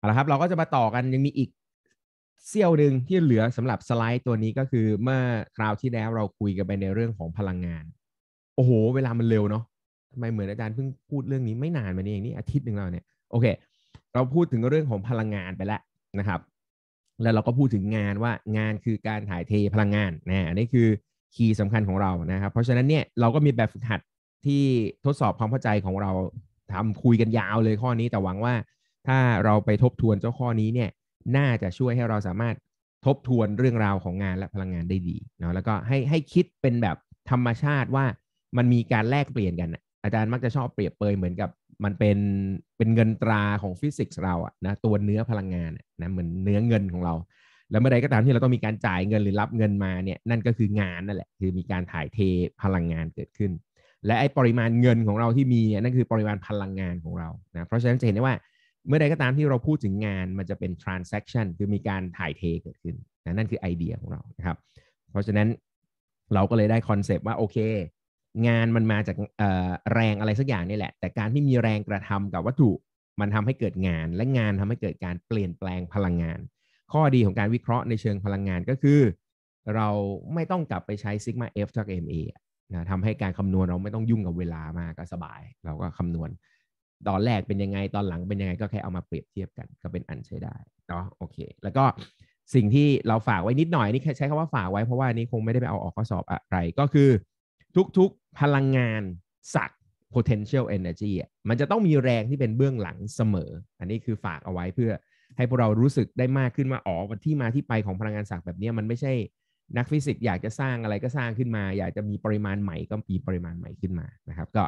เอาละครับเราก็จะมาต่อกันยังมีอีกเซี่ยวหนึ่งที่เหลือสำหรับสไลด์ตัวนี้ก็คือ เมื่อคราวที่แล้วเราคุยกันไปในเรื่องของพลังงาน โอ้โหเวลามันเร็วเนาะทำไมเหมือนอาจารย์เพิ่งพูดเรื่องนี้ไม่นานมานี้เองนี่อาทิตย์หนึ่งเราเนี่ยโอเค เราพูดถึงเรื่องของพลังงานไปแล้วนะครับ แล้วเราก็พูดถึงงานว่างานคือการถ่ายเทพลังงานนะอันนี้คือคีย์สำคัญของเรานะครับ เพราะฉะนั้นเนี่ยเราก็มีแบบฝึกหัดที่ทดสอบความเข้าใจของเราทำคุยกันยาวเลยข้อนี้แต่หวังว่าถ้าเราไปทบทวนเจ้าข้อนี้เนี่ย น่าจะช่วยให้เราสามารถทบทวนเรื่องราวของงานและพลังงานได้ดีเนาะแล้วก็ให้ให้คิดเป็นแบบธรรมชาติว่า มันมีการแลกเปลี่ยนกันอาจารย์มักจะชอบเปรียบเปยเหมือนกับมันเป็นเป็นเงินตราของฟิสิกส์เราอะนะตัวเนื้อพลังงานนะเหมือนเนื้อเงินของเรา แล้วเมื่อใดก็ตามที่เราต้องมีการจ่ายเงินหรือรับเงินมาเนี่ยนั่นก็คืองานนั่นแหละคือมีการถ่ายเทพลังงานเกิดขึ้น และไอ้ปริมาณเงินของเราที่มีเนี่ยนั่นคือปริมาณพลังงานของเรานะเพราะฉะนั้นจะเห็นได้ว่าเมื่อใดก็ตามที่เราพูดถึงงานมันจะเป็น transaction คือมีการถ่ายเทเกิดขึ้นนะนั่นคือไอเดียของเรานะครับเพราะฉะนั้นเราก็เลยได้คอนเซปต์ว่า โอเค งานมันมาจากแรงอะไรสักอย่างนี่แหละ แต่การที่มีแรงกระทำกับวัตถุมันทำให้เกิดงาน และงานทำให้เกิดการเปลี่ยนแปลงพลังงาน ข้อดีของการวิเคราะห์ในเชิงพลังงานก็คือ เราไม่ต้องกลับไปใช้ซิกมา F อฟจากับ ma นะทำให้การคำนวณเราไม่ต้องยุ่งกับเวลามากก็สบาย เราก็คำนวณตอนแรกเป็นยังไงตอนหลังเป็นยังไง ก็แค่เอามาเปรียบเทียบกันก็เป็นอันใช้ได้เนาะโอเคแล้วก็สิ่งที่เราฝากไว้นิดหน่อยนี่ใช้คำว่าฝากไว้เพราะว่านี้คงไม่ได้ไปเอาออกข้อสอบอะไร ก็คือ ทุกๆพลังงานสัก potential energy มันจะต้องมีแรงที่เป็นเบื้องหลังเสมอ อันนี้คือฝากเอาไว้เพื่อให้พวกเรารู้สึกได้มากขึ้นว่าอ๋อที่มาที่ไปของพลังงานสักแบบนี้มันไม่ใช่ นักฟิสิกส์อยากจะสร้างอะไรก็สร้างขึ้นมา อยากจะมีปริมาณใหม่ก็มีปริมาณใหม่ขึ้นมานะครับ ก็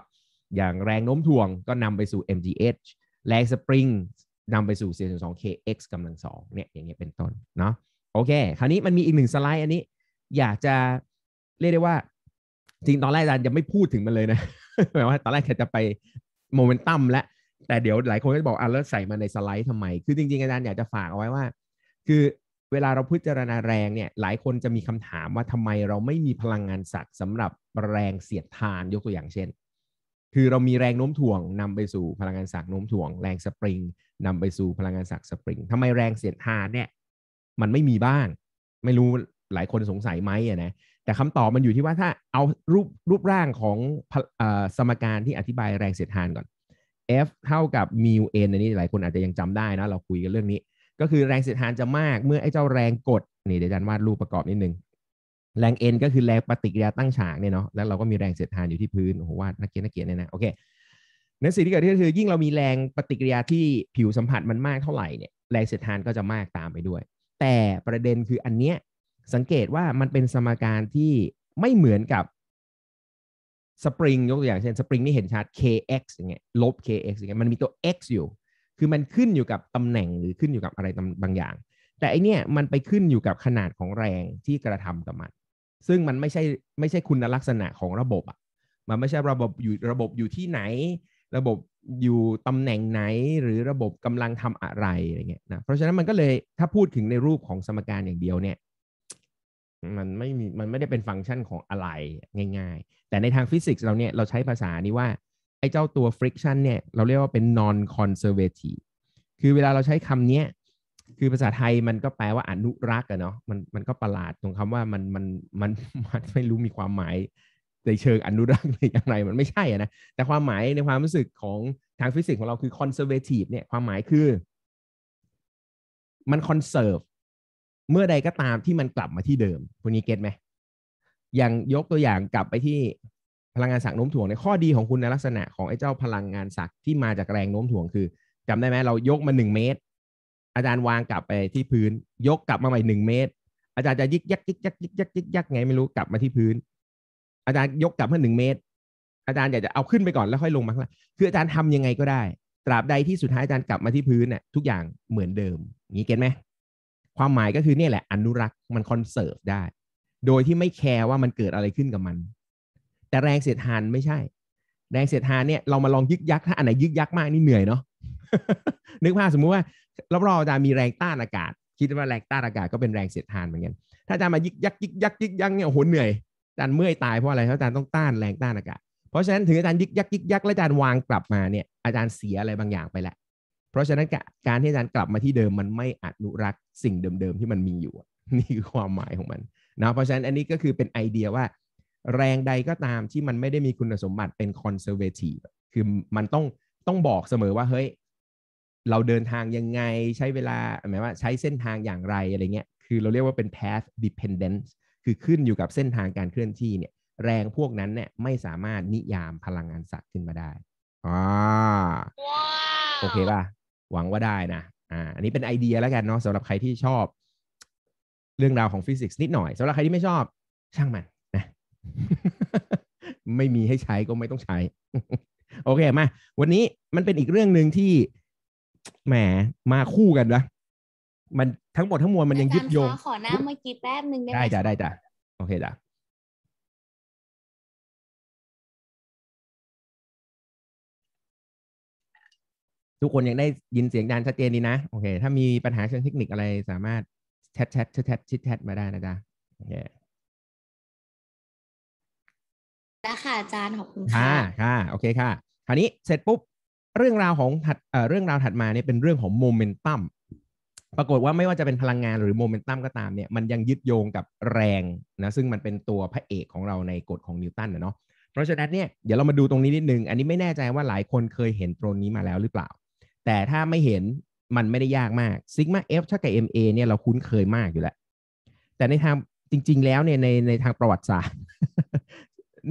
อย่างแรงโน้มถ่วงก็นำไปสู่ MGH แรงสปริงนำไปสู่ 4.2kx กำลังสองเนี่ยอย่างเงี้ยเป็นต้นเนาะโอเคคราวนี้มันมีอีกหนึ่งสไลด์อันนี้ อยากจะ เรียกได้ว่า จริง ตอนแรกอาจารย์ยังไม่พูดถึงมันเลยนะหมายว่าตอนแรกแค่จะไปโมเมนตัมและแต่เดี๋ยวหลายคนก็จะบอกอ่ะแล้วใส่มาในสไลด์ทำไม คือจริงๆอาจารย์อยากจะฝากเอาไว้ว่า คือเวลาเราพิจารณาแรงเนี่ยหลายคนจะมีคำถามว่าทำไมเราไม่มีพลังงานสัตว์สำหรับแรงเสียดทานยกตัวอย่างเช่นคือเรามีแรงโน้มถ่วงนำไปสู่พลังงานสักโน้มถ่วงแรงสปริง นำไปสู่พลังงานสักสปริง ทำไมแรงเสียดทานเนี่ยมันไม่มีบ้าง ไม่รู้หลายคนสงสัยไหมอะนะแต่คำตอบมันอยู่ที่ว่าถ้าเอารูปรูปร่างของสมการที่อธิบายแรงเสียดทานก่อน F เท่ากับมิวเอันนี้หลายคนอาจจะยังจำได้นะเราคุยกันเรื่องนี้ ก็คือแรงเสียดทานจะมาก เมื่อไอ้เจ้าแรงกดนี่เดี๋ยวอาจารย์วาดรูปประกอบนิดนึงแรง N ก็คือแรงปฏิกิริยาตั้งฉากเนี่ยเนาะ แล้วเราก็มีแรงเสียดทานอยู่ที่พื้น โอ้โหว่านักเกียรตินักเกียรติเนี่ยนะ โอเค ในสิ่งที่เกิดขึ้นคือ ยิ่งเรามีแรงปฏิกิริยาที่ผิวสัมผัสมันมากเท่าไหร่เนี่ยแรงเสียดทานก็จะมากตามไปด้วย แต่ประเด็นคืออันเนี้ยสังเกตว่ามันเป็นสมการที่ไม่เหมือนกับสปริงยกตัวอย่างเช่นสปริงนี่เห็นชัด kx อย่างเงี้ยลบ kx อย่างเงี้ย มันมีตัว x อยู่ คือมันขึ้นอยู่กับตำแหน่งหรือขึ้นอยู่กับอะไรบางอย่าง แต่อันเนี้ยมันไปขึ้นอยู่กับขนาดของแรงที่กระทำกับมันซึ่งมันไม่ใช่ไม่ใช่คุณลักษณะของระบบอ่ะ มันไม่ใช่ระบบอยู่ระบบอยู่ที่ไหน ระบบอยู่ตำแหน่งไหนหรือระบบกำลังทำอะไรอะไรเงี้ยนะ เพราะฉะนั้นมันก็เลยถ้าพูดถึงในรูปของสมการอย่างเดียวเนี่ยมันไม่มีมันไม่ได้เป็นฟังก์ชันของอะไรง่ายๆ แต่ในทางฟิสิกส์เราเนี่ยเราใช้ภาษานี้ว่า ไอ้เจ้าตัว friction เนี่ยเราเรียกว่าเป็น non conservative คือเวลาเราใช้คำเนี้ยคือภาษาไทยมันก็แปลว่าอนุรักษ์อะเนาะมันมันก็ประหลาดตรงคำว่ามันมันมันมันไม่รู้มีความหมายในเชิงอนุรักษ์หรืออย่างไรมันไม่ใช่นะ แต่ความหมายในความรู้สึกของทางฟิสิกส์ของเราคือ conservative เนี่ย ความหมายคือ มัน conserve เมื่อใดก็ตามที่มันกลับมาที่เดิมคุณนี้เก็ตไหมอย่างยกตัวอย่างกลับไปที่พลังงานสักโน้มถ่วงในข้อดีของคุณในลักษณะ ของไอ้เจ้าพลังงานสักที่มาจากแรงโน้มถ่วง คือ จำได้ไหมเรายกมาหนึ่งเมตรอาจารย์วางกลับไปที่พื้นยกกลับมาใหม่หนึ่งเมตร อาจารย์จะยิกยักยิกยักยิกยักยิกยักไงไม่รู้กลับมาที่พื้น อาจารย์ยกกลับมาหนึ่งเมตร อาจารย์อยากจะเอาขึ้นไปก่อนแล้วค่อยลงมาคืออาจารย์ทำยังไงก็ได้ ตราบใดที่สุดท้าย อาจารย์กลับมาที่พื้นเนี่ยทุกอย่างเหมือนเดิมงี้เก็ตไหมความหมายก็คือเนี่ยแหละอนุรักษ์มันคอนเซิร์ฟได้ โดยที่ไม่แคร์ว่ามันเกิดอะไรขึ้นกับมัน แต่แรงเสียดทานไม่ใช่แรงเสียดทานเนี่ยเรามาลองยึกยักถ้าอันไหนยึกยักมากนี่เหนื่อยเนาะนึกภาพสมมุติว่ารับรออาจารย์มีแรงต้านอากาศ คิดว่าแรงต้านอากาศก็เป็นแรงเสียดทานเหมือนกันถ้าอาจารย์มายิกยักยิกยักยิกยักเนี่ยโหเหนื่อยอาจารย์เมื่อยตายเพราะอะไรเพราะอาจารย์ต้องต้านแรงต้านอากาศ เพราะฉะนั้นถึงอาจารย์ยิกยักยิกยักแล้วอาจารย์วางกลับมาเนี่ยอาจารย์เสียอะไรบางอย่างไปแล้ว เพราะฉะนั้นการที่อาจารย์กลับมาที่เดิมมันไม่อนุรักษ์สิ่งเดิมๆที่มันมีอยู่นี่คือความหมายของมันนะ เพราะฉะนั้นอันนี้ก็คือเป็นไอเดียว่าแรงใดก็ตามที่มันไม่ได้มีคุณสมบัติเป็นคอนเซอร์เวทีฟคือมันต้องต้องบอกเสมอว่าเฮ้ยเราเดินทางยังไงใช้เวลาหมายว่า ใช้เส้นทางอย่างไร อะไรเงี้ยคือเราเรียกว่าเป็น path dependence คือขึ้นอยู่กับเส้นทางการเคลื่อนที่เนี่ย แรงพวกนั้นเนี่ยไม่สามารถนิยามพลังงานสัตว์ขึ้นมาได้อ่า wow. โอเคป่ะ หวังว่าได้นะอ่าอันนี้เป็นไอเดียแล้วกันเนาะสำหรับใครที่ชอบเรื่องราวของฟิสิกส์นิดหน่อยสำหรับใครที่ไม่ชอบ ช่างมัน นะ ไม่มีให้ใช้ก็ไม่ต้องใช้ โอเคมาวันนี้มันเป็นอีกเรื่องหนึ่งที่แหม มา คู่กันนะมันทั้งหมดทั้งมวลมันยังยึดโยงขอหน้าเมื่อกี้แป๊บหนึ่งได้ได้จ้ะได้จ้ะโอเคจ้ะ ทุกคนยังได้ยินเสียงดานชัดเจนดีนะ โอเค ถ้ามีปัญหาเชิงเทคนิคอะไร สามารถแชทแชทแชทชิดแชทมาได้นะจ๊ะโอเคแล้ค่ะ อาจารย์ ขอบคุณค่ะค่ะ โอเคค่ะ คราวนี้เสร็จปุ๊บเรื่องราวของถัดเรื่องราวถัดมาเนี่ยเป็นเรื่องของโมเมนตัม ปรากฏว่าไม่ว่าจะเป็นพลังงานหรือโมเมนตัมก็ตามเนี่ยมันยังยึดโยงกับแรงนะ ซึ่งมันเป็นตัวพระเอกของเราในกฎของนิวตันนะเนาะเพราะฉะนั้นเนี่ยเดี๋ยวเรามาดูตรงนี้นิดนึง อันนี้ไม่แน่ใจว่าหลายคนเคยเห็นตรงนี้มาแล้วหรือเปล่า แต่ถ้าไม่เห็นมันไม่ได้ยากมากซิกมาเอฟเท่ากับเอเนี่ยเราคุ้นเคยมากอยู่แล้วแต่ในทางจริงๆ แล้วเนี่ยในในทางประวัติศาสตร์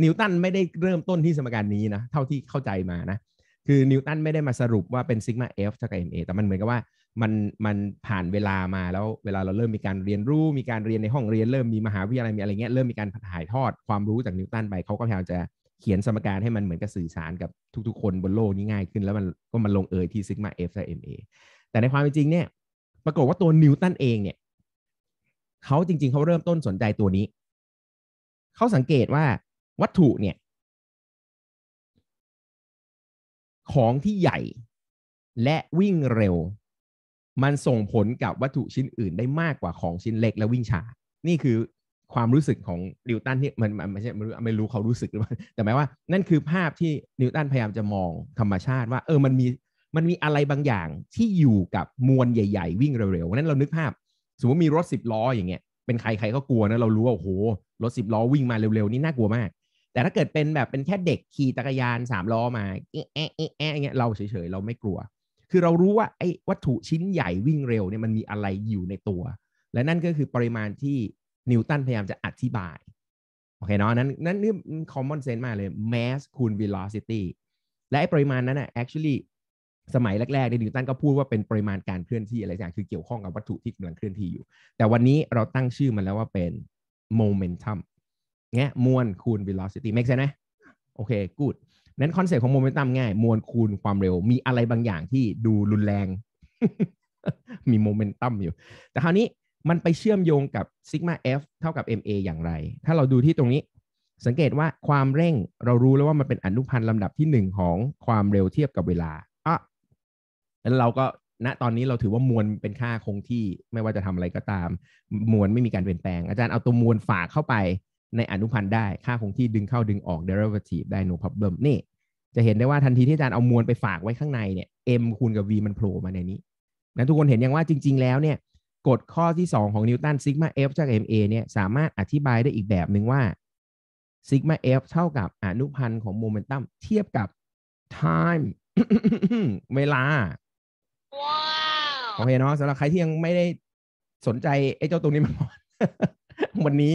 นิวตันไม่ได้เริ่มต้นที่สมการนี้นะ เท่าที่เข้าใจมานะคือนิวตันไม่ได้มาสรุปว่าเป็นซิกมาเอฟเท่ากับเอแต่มันเหมือนกับว่ามันมันผ่านเวลามาแล้วเวลาเราเริ่มมีการเรียนรู้ มีการเรียนในห้องเรียนเริ่มมีมหาวิทยาลัยมีอะไรเงี้ยเริ่มมีการถ่ายทอดความรู้จากนิวตันไป เขาก็พยายามจะเขียนสมการให้มันเหมือนกับสื่อสารกับทุก ๆคนบนโลกนี้ง่ายขึ้นแล้วมันก็มาลงเอยที่ซิกมาเอฟกับเอ็มเอแต่ในความจริงเนี่ย ปรากฏว่าตัวนิวตันเองเนี่ยเขาจริงๆเขาเริ่มต้นสนใจตัวนี้เขาสังเกตว่าวัตถุเนี่ยของที่ใหญ่และวิ่งเร็ว มันส่งผลกับวัตถุชิ้นอื่นได้มากกว่าของชิ้นเล็กและวิ่งช้านี่คือความรู้สึกของนิวตันที่มันไม่ใช่ไม่รู้ไม่รู้เขารู้สึกหรือเปล่าแต่หมายว่านั่นคือภาพที่นิวตันพยายามจะมองธรรมชาติว่า เออมันมีมันมีอะไรบางอย่างที่อยู่กับมวลใหญ่ๆ วิ่งเร็วๆนั้นเรานึกภาพสมมติมีรถสิบล้ออย่างเงี้ยเป็นใครใครก็กลัวนะเรารู้ว่าโอ้โหรถสิบล้อวิ่งมาเร็วๆนี่น่ากลัวมากแต่ถ้าเกิดเป็นแบบเป็นแค่เด็กขี่จักรยานสามล้อมาเอ๊ะเอ๊ะเอ๊ะเงี้ยเราเฉย ๆ เราไม่กลัว คือเรารู้ว่า ไอ้วัตถุชิ้นใหญ่วิ่งเร็วเนี่ยมันมีอะไรอยู่ในตัว และนั่นก็คือปริมาณที่นิวตันพยายามจะอธิบาย โอเคเนาะนั้น นั่นนี่ common sense มากเลย mass คูณ velocity และไอ้ปริมาณนั้นน่ะ actually สมัยแรกๆในนิวตันก็พูดว่าเป็นปริมาณการเคลื่อนที่อะไรอย่างคือเกี่ยวข้องกับวัตถุที่กำลังเคลื่อนที่อยู่ แต่วันนี้เราตั้งชื่อมันแล้วว่าเป็น momentum เงี้ยมวลคูณ velocity make sense ไหมโอเค good นั้นคอนเซ็ปต์ของโมเมนตัมง่าย มวลคูณความเร็ว มีอะไรบางอย่างที่ดูรุนแรง มีโมเมนตัมอยู่ แต่คราวนี้มันไปเชื่อมโยงกับซิกมา F เท่ากับ MA อย่างไร ถ้าเราดูที่ตรงนี้ สังเกตว่าความเร่งเรารู้แล้วว่ามันเป็นอนุพันธ์ลำดับที่ 1 ของความเร็วเทียบกับเวลาอ่ะแล้วเราก็ณตอนนี้เราถือว่ามวลเป็นค่าคงที่ไม่ว่าจะทำอะไรก็ตาม มวลไม่มีการเปลี่ยนแปลง อาจารย์เอาตัวมวลฝากเข้าไปในอนุพันธ์ได้ ค่าคงที่ดึงเข้าดึงออก derivative ได้ no problem นี่ จะเห็นได้ว่าทันทีที่อาจารย์เอามวลไปฝากไว้ข้างในเนี่ย m คูณกับ v มันโผล่มาในนี้ นะทุกคนเห็นยังว่าจริง ๆ แล้วเนี่ยกฎข้อที่ 2 ของนิวตันซิกมา f จาก ma เนี่ย สามารถอธิบายได้อีกแบบหนึ่งว่าซิกมา f เท่ากับอนุพันธ์ของโมเมนตัมเทียบกับ time เวลาโอเคเนาะสำหรับใครที่ยังไม่ได้สนใจไอ้เจ้าตัวนี้มาก่อนวันนี้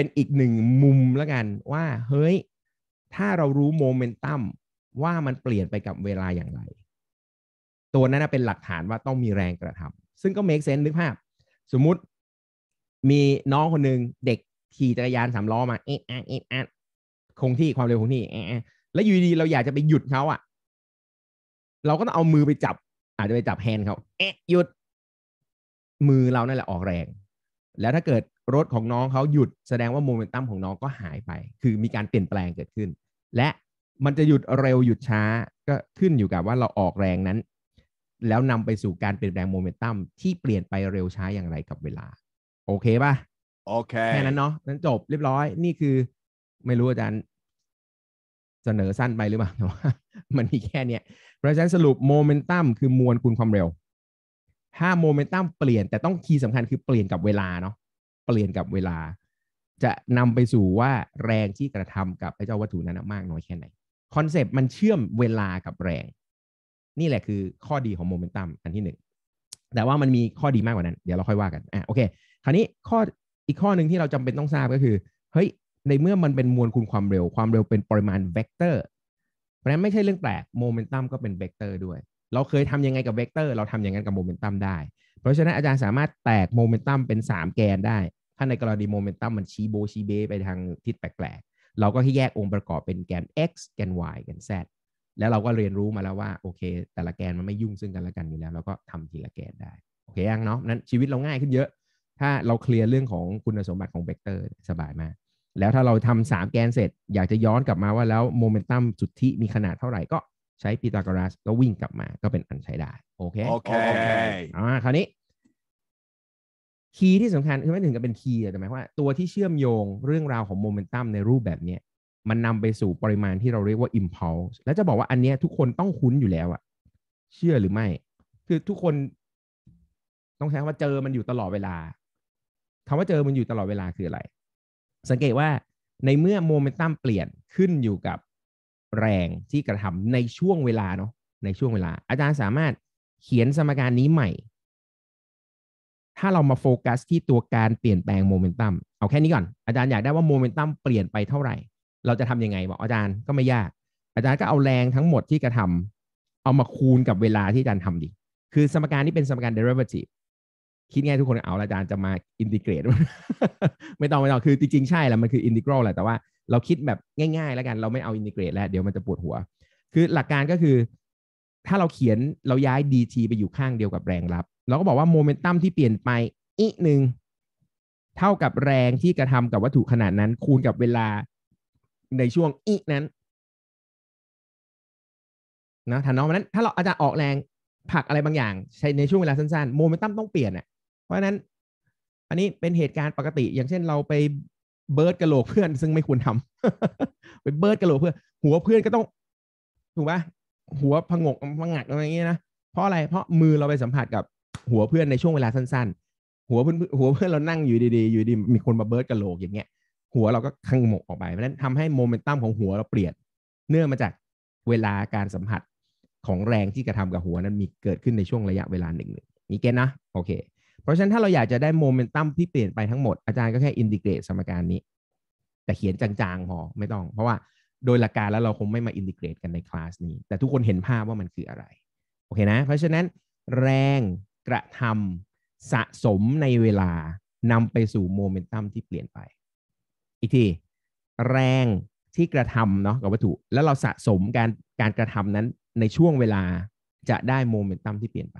เป็นอีกหนึ่งมุมแล้วกันว่าเฮ้ย ถ้าเรารู้โมเมนตัมว่ามันเปลี่ยนไปกับเวลาอย่างไร ตัวนั้นเป็นหลักฐานว่าต้องมีแรงกระทำ ซึ่งก็เมคเซนต์นึกภาพ สมมุติมีน้องคนหนึ่งเด็กขี่จักรยานสามล้อมาเอ๊ะเอ๊ะเอ๊ะคงที่ความเร็วคงที่เอ๊ะแล้วอยู่ดีเราอยากจะไปหยุดเขาอะ่ะเราก็ต้องเอามือไปจับ อาจจะไปจับแฮนด์เขาเอ๊ะหยุด มือเรานั่นแหละออกแรงแล้วถ้าเกิดรถของน้องเขาหยุดแสดงว่าโมเมนตัมของน้องก็หายไป คือมีการเปลี่ยนแปลงเกิดขึ้น และมันจะหยุดเร็วหยุดช้าก็ขึ้นอยู่กับว่าเราออกแรงนั้น แล้วนำไปสู่การเปลี่ยนแปลงโมเมนตัมที่เปลี่ยนไปเร็วช้าอย่างไรกับเวลา โอเคปะ่ะโอเคแค่นั้นเนาะนั้นจบเรียบร้อยนี่คือ ไม่รู้อาจารย์เสนอสั้นไปหรือเปล่าแต่ว่ามันมีแค่เนี้ยเพราะฉะนั้นสรุปโมเมนตัมคือมวลคูณความเร็วถ้าโมเมนตัมเปลี่ยนแต่ต้องคีย์สำคัญคือเปลี่ยนกับเวลาเนาะเปลี่ยนกับเวลา จะนำไปสู่ว่าแรงที่กระทำกับ ไอ้เจ้าวัตถุนั้นมากน้อยแค่ไหนคอนเซปต์มันเชื่อมเวลากับแรง นี่แหละคือข้อดีของโมเมนตัมอันที่หนึ่ง แต่ว่ามันมีข้อดีมากกว่านั้น เดี๋ยวเราค่อยว่ากันอ่ะโอเคคราวนี้ข้ออีกข้อหนึ่งที่เราจำเป็นต้องทราบก็คือ เฮ้ยในเมื่อมันเป็นมวลคูณความเร็ว ความเร็วเป็นปริมาณเวกเตอร์เพราะนั้นไม่ใช่เรื่องแปลกโมเมนตัมก็เป็นเวกเตอร์ด้วยเราเคยทำยังไงกับเวกเตอร์เราทำอย่างนั้นกับโมเมนตัมได้ เพราะฉะนั้นอาจารย์สามารถแตกโมเมนตัมเป็น 3 แกนได้ ถ้าในกรณีโมเมนตัมมันชี้โบ ชี้เบ ไปทางทิศแปลกๆเราก็แยกองค์ประกอบเป็นแกน x แกน y แกน z แล้วเราก็เรียนรู้มาแล้วว่า โอเค แต่ละแกนมันไม่ยุ่งซึ่งกันและกันอยู่แล้ว เราก็ทำทีละแกนได้โอเคยังเนาะนั้นชีวิตเราง่ายขึ้นเยอะ ถ้าเราเคลียร์เรื่องของคุณสมบัติของเวกเตอร์สบายมากแล้วถ้าเราทำสามแกนเสร็จ อยากจะย้อนกลับมาว่าแล้วโมเมนตัมสุทธิมีขนาดเท่าไหร่ก็ใช้พีทาโกรัสก็วิ่งกลับมาก็เป็นอันใช้ได้โอเคโอเค อ่าคราวนี้ คีย์ที่สำคัญคือไม่ถึงกับเป็นคีย์แต่หมายว่าตัวที่เชื่อมโยงเรื่องราวของโมเมนตัมในรูปแบบเนี้ยมันนำไปสู่ปริมาณที่เราเรียกว่าิมพัลส์แล้วจะบอกว่าอันเนี้ยทุกคนต้องคุ้นอยู่แล้วอะเชื่อหรือไม่ คือทุกคน ต้องใช้คำว่าเจอมันอยู่ตลอดเวลาคำว่าเจอมันอยู่ตลอดเวลาคืออะไร สังเกตว่าในเมื่อโมเมนตัมเปลี่ยนขึ้นอยู่กับแรงที่กระทำในช่วงเวลาเนาะในช่วงเวลา อาจารย์สามารถเขียนสมการนี้ใหม่ ถ้าเรามาโฟกัสที่ตัวการเปลี่ยนแปลงโมเมนตัมเอาแค่นี้ก่อนอาจารย์อยากได้ว่าโมเมนตัมเปลี่ยนไปเท่าไหร่ เราจะทํำยังไงบอกอาจารย์ก็ไม่ยากอาจารย์ก็เอาแรงทั้งหมดที่กระทำ เอามาคูณกับเวลาที่อาจารย์ทำดี คือสมการนี้เป็นสมการ derivative คิดง่ายทุกคนเอาอาจารย์จะมาอินทิเกรต ไม่ต้องไม่ต้องคือจริงๆใช่แลละมันคืออินทิกรัลแหละแต่ว่าเราคิดแบบง่ายๆแล้วกันเราไม่เอาอินทิเกรตแล้วเดี๋ยวมันจะปวดหัว คือหลักการก็คือ ถ้าเราเขียนเราย้าย dt ไปอยู่ข้างเดียวกับแรงรับ เราก็บอกว่าโมเมนตัมที่เปลี่ยนไปอีกหนึ่งเท่ากับแรงที่กระทำกับวัตถุขนาดนั้น คูณกับเวลาในช่วงอีกนั้นนะถ้าน้องมันนั้นถ้าเราอาจจะออกแรง ผักอะไรบางอย่างใช้ในช่วงเวลาสั้นๆโมเมนตัมต้องเปลี่ยนอ่ะเพราะฉะนั้นอันนี้เป็นเหตุการณ์ปกติ อย่างเช่นเราไปเบิร์ดกระโหลกเพื่อน ซึ่งไม่ควรทำ ไปเบิร์ดกระโหลกเพื่อนหัวเพื่อนก็ต้อง ถูกไหมหัวพงกพงักอะไรอย่างเงี้ยนะเพราะอะไรเพราะมือเราไปสัมผัสกับหัวเพื่อนในช่วงเวลาสั้นๆ หัวเพื่อนหัวเพื่อนเรานั่งอยู่ดีๆ อยู่ดี มีคนมาเบิร์ดกระโหลกอย่างเงี้ยหัวเราก็คังหมกออกไปเพราะนั้นทำให้โมเมนตัมของหัวเราเปลี่ยนเนื่องมาจากเวลาการสัมผัสของแรงที่กระทำกับหัวนั้นมีเกิดขึ้นในช่วงระยะเวลาหนึ่งๆนี่เก็นนะโอเคเพราะฉะนั้นถ้าเราอยากจะได้โมเมนตัมที่เปลี่ยนไปทั้งหมดอาจารย์ก็แค่อินดิเกรตสมการนี้ แต่เขียนจางๆพอไม่ต้อง เพราะว่าโดยหลักการแล้วเราคงไม่มาอินดิเกรตกันในคลาสนี้ แต่ทุกคนเห็นภาพว่ามันคืออะไร โอเคนะ เพราะฉะนั้นแรงกระทำสะสมในเวลานำไปสู่โมเมนตัมที่เปลี่ยนไป อีกทีแรงที่กระทำเนาะกับวัตถุแล้วเราสะสมการการกระทำนั้นในช่วงเวลาจะได้โมเมนตัมที่เปลี่ยนไป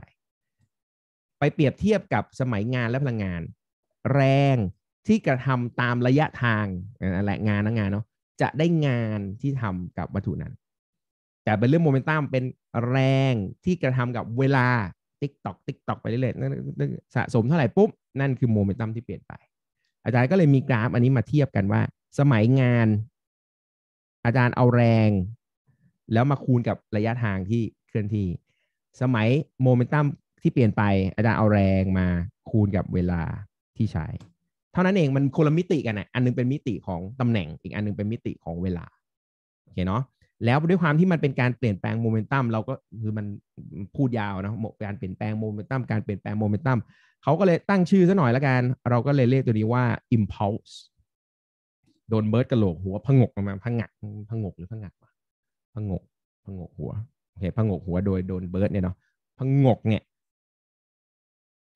ไปเปรียบเทียบกับสมัยงานและพลังงาน แรงที่กระทำตามระยะทางนั่นแหละงานนะงานเนาะจะได้งานที่ทำกับวัตถุนั้น แต่เป็นเรื่องโมเมนตัมเป็นแรงที่กระทำกับเวลา ติ๊กตอกติ๊กตอกไปเรื่อยๆสะสมเท่าไหร่ปุ๊บ นั่นคือโมเมนตัมที่เปลี่ยนไป อาจารย์ก็เลยมีกราฟ อันนี้มาเทียบกันว่าสมัยงาน อาจารย์เอาแรง แล้วมาคูณกับระยะทางที่เคลื่อนที่สมัยโมเมนตัมที่เปลี่ยนไป อาจารย์เอาแรงมาคูณกับเวลาที่ใช้ เท่านั้นเองมันคนละมิติกันนะอันนึงเป็นมิติของตำแหน่งอีกอันนึงเป็นมิติของเวลา โอเคเนาะแล้วด้วยความที่มันเป็นการเปลี่ยนแปลงโมเมนตัมเราก็คือมันพูดยาวนะการเปลี่ยนแปลงโมเมนตัมการเปลี่ยนแปลงโมเมนตัมเขาก็เลยตั้งชื่อซะหน่อยละกันเราก็เลยเรียกตัวนี้ว่า impulse โดนเบิร์ดกระโหลกหัว พงกมาพงกพงกหรือพงกพงกพงกหัวโอเคพงกหัวโดยโดนเบิร์ดเนี่ยเนาะพงกเนี่ย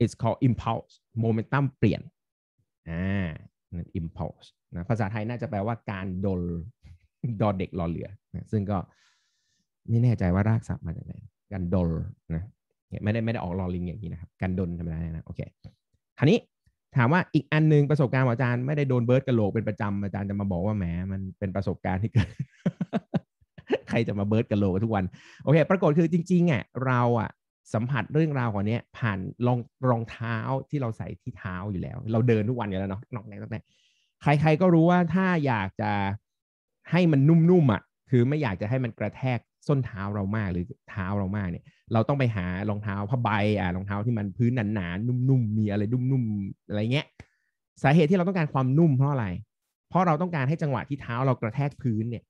it's called impulse momentum เปลี่ยนอ่า impulse นะภาษาไทยน่าจะแปลว่าการดลดอเด็กรอเรือนะซึ่งก็ไม่แน่ใจว่ารากศัพท์มาจากไหนการดลนะไม่ได้ไม่ได้ออกรอลิงอย่างนี้นะครับ การดลธรรมดานะ โอเคคราวนี้ถามว่าอีกอันนึงประสบการณ์อาจารย์ไม่ได้โดนเบิร์ดกระโหลกเป็นประจำ อาจารย์จะมาบอกว่าแหมมันเป็นประสบการณ์ที่เกิดใครจะมาเบิร์ดกระโหลกทุกวันโอเคปรากฏคือจริงๆอ่ะเราอ่ะสัมผัสเรื่องราวของเนี้ยผ่านรองรองเท้าที่เราใส่ที่เท้าอยู่แล้ว เราเดินทุกวันอยู่แล้วเนาะนอกไหนนอกแน่ใคร ๆก็รู้ว่าถ้าอยากจะให้มันนุ่มๆอ่ะ คือไม่อยากจะให้มันกระแทกส้นเท้าเรามากหรือเท้าเรามากเนี่ย เราต้องไปหารองเท้าผ้าใบอ่ารองเท้าที่มันพื้นหนาๆนุ่มๆมีอะไรนุ่มๆอะไรเงี้ย สาเหตุที่เราต้องการความนุ่ม เพราะอะไร เพราะเราต้องการให้จังหวะที่เท้า เรากระแทกพื้นเนี่ย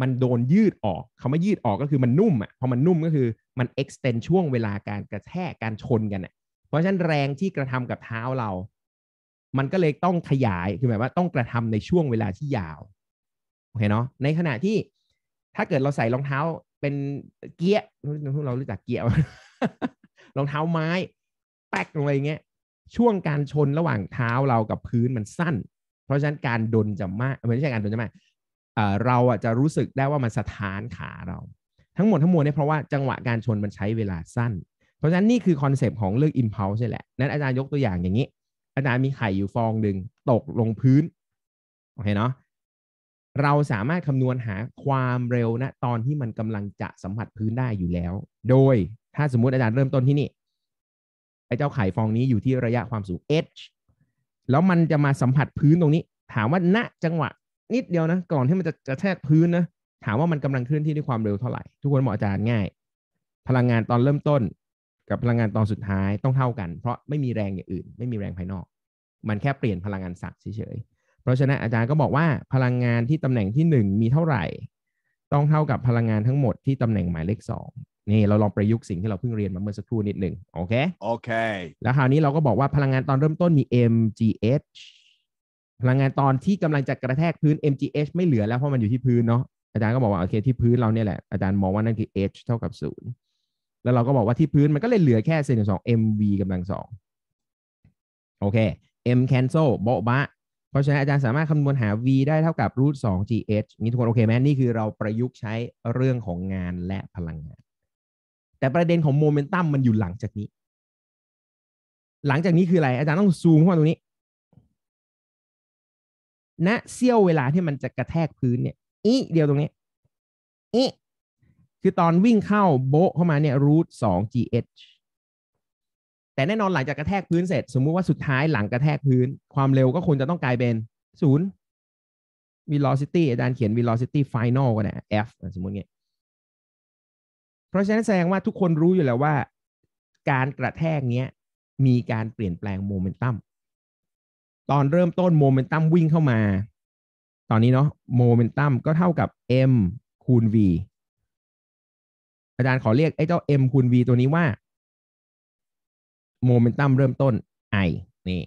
มันโดนยืดออกคาว่ายืดออกก็คือมันนุ่มอ่ะ พอมันนุ่มก็คือมัน extend ช่วงเวลาการกระแทกการชนกันอ่ะ เพราะฉะนั้นแรงที่กระทำกับเท้าเรา มันก็เลยต้องขยาย คือหมายว่าต้องกระทำในช่วงเวลาที่ยาว โอเคเนาะ ในขณะที่ถ้าเกิดเราใส่รองเท้าเป็นเกียร์เรารู้จักเกียร์รองเท้าไม้ แป๊กอะไรเงี้ย ช่วงการชนระหว่างเท้าเรากับพื้นมันสั้น เพราะฉะนั้นการดนจะมากไม่ใช่การดนจะมากเราจะรู้สึกได้ว่ามันสะท้านขาเรา ทั้งหมดทั้งมวลเนี่ยเพราะว่าจังหวะการชนมันใช้เวลาสั้น เพราะฉะนั้นนี่คือคอนเซปต์ของเรื่องิมพัล s ์ใช่แหละ นั้นอาจารย์ยกตัวอย่างอย่างนี้ อาจารย์มีไข่อยู่ฟองหนึ่งตกลงพื้น โอเคเนาะเราสามารถคำนวณหาความเร็วณนะตอนที่มันกำลังจะสัมผัสพื้นได้อยู่แล้ว โดยถ้าสมมติอาจารย์เริ่มต้นที่นี่ไอ้เจ้าไข่ฟองนี้อยู่ที่ระยะความสูง h แล้วมันจะมาสัมผัสพื้นตรงนี้ ถามว่าณจังหวะนิดเดียวนะก่อนที่มันจะจะแทกพื้นนะ ถามว่ามันกำลังเคลื่อนที่ด้วยความเร็วเท่าไหร่ทุกคนหมออาจารย์ง่าย พลังงานตอนเริ่มต้น กับพลังงานตอนสุดท้าย ต้องเท่ากัน เพราะไม่มีแรงอย่างอื่น ไม่มีแรงภายนอก มันแค่เปลี่ยนพลังงานศักย์เฉยๆเพราะฉะนั้นอาจารย์ก็บอกว่าพลังงานที่ตำแหน่งที่ 1 มีเท่าไหร่ต้องเท่ากับพลังงานทั้งหมดที่ตำแหน่งหมายเลข2นี่เราลองประยุกต์สิ่งที่เราเพิ่งเรียนมาเมื่อสักครู่นิดหนึ่งโอเคโอเคแล้วคราวนี้เราก็บอกว่าพลังงานตอนเริ่มต้นมี mgh พลังงานตอนที่กำลังจะกระแทกพื้น mgh ไม่เหลือแล้วเพราะมันอยู่ที่พื้นเนาะอาจารย์ก็บอกว่า โอเคที่พื้นเราเนี่ยแหละอาจารย์มองว่านั่นคือ h เท่ากับศูนย์แล้วเราก็บอกว่าที่พื้นมันก็เลยเหลือแค่เศษสอง mv กำลังสองโอเค m cancel โบะบะเพราะฉะนั้นอาจารย์สามารถคำนวณหา v ได้เท่ากับรูทสอง gh นี่ทุกคนโอเคไหมนี่คือเราประยุกต์ใช้เรื่องของงานและพลังงานแต่ประเด็นของโมเมนตัมมันอยู่หลังจากนี้ หลังจากนี้คืออะไรอาจารย์ต้องซูมเข้ามาตรงนี้ณเสี้ยวเวลาที่มันจะกระแทกพื้นเนี่ยอีเดียวตรงนี้อีคือตอนวิ่งเข้าโบเข้ามาเนี่ยรูทสอง gh แต่แน่นอนหลังจากกระแทกพื้นเสร็จ สมมุติว่าสุดท้ายหลังกระแทกพื้นความเร็วก็ควรจะต้องกลายเป็นศูนย์ velocity อาจารย์เขียน velocity final ก็ได้ f สมมุติเงี้ยเพราะฉะนั้นแสดงว่าทุกคนรู้อยู่แล้วว่า การกระแทกเนี้ยมีการเปลี่ยนแปลงโมเมนตัมตอนเริ่มต้นโมเมนตัมวิ่งเข้ามา ตอนนี้เนาะโมเมนตัมก็เท่ากับ m คูณ v อาจารย์ขอเรียก ไอ้เจ้า m คูณ v ตัวนี้ว่าโมเมนตัมเริ่มต้น i นี่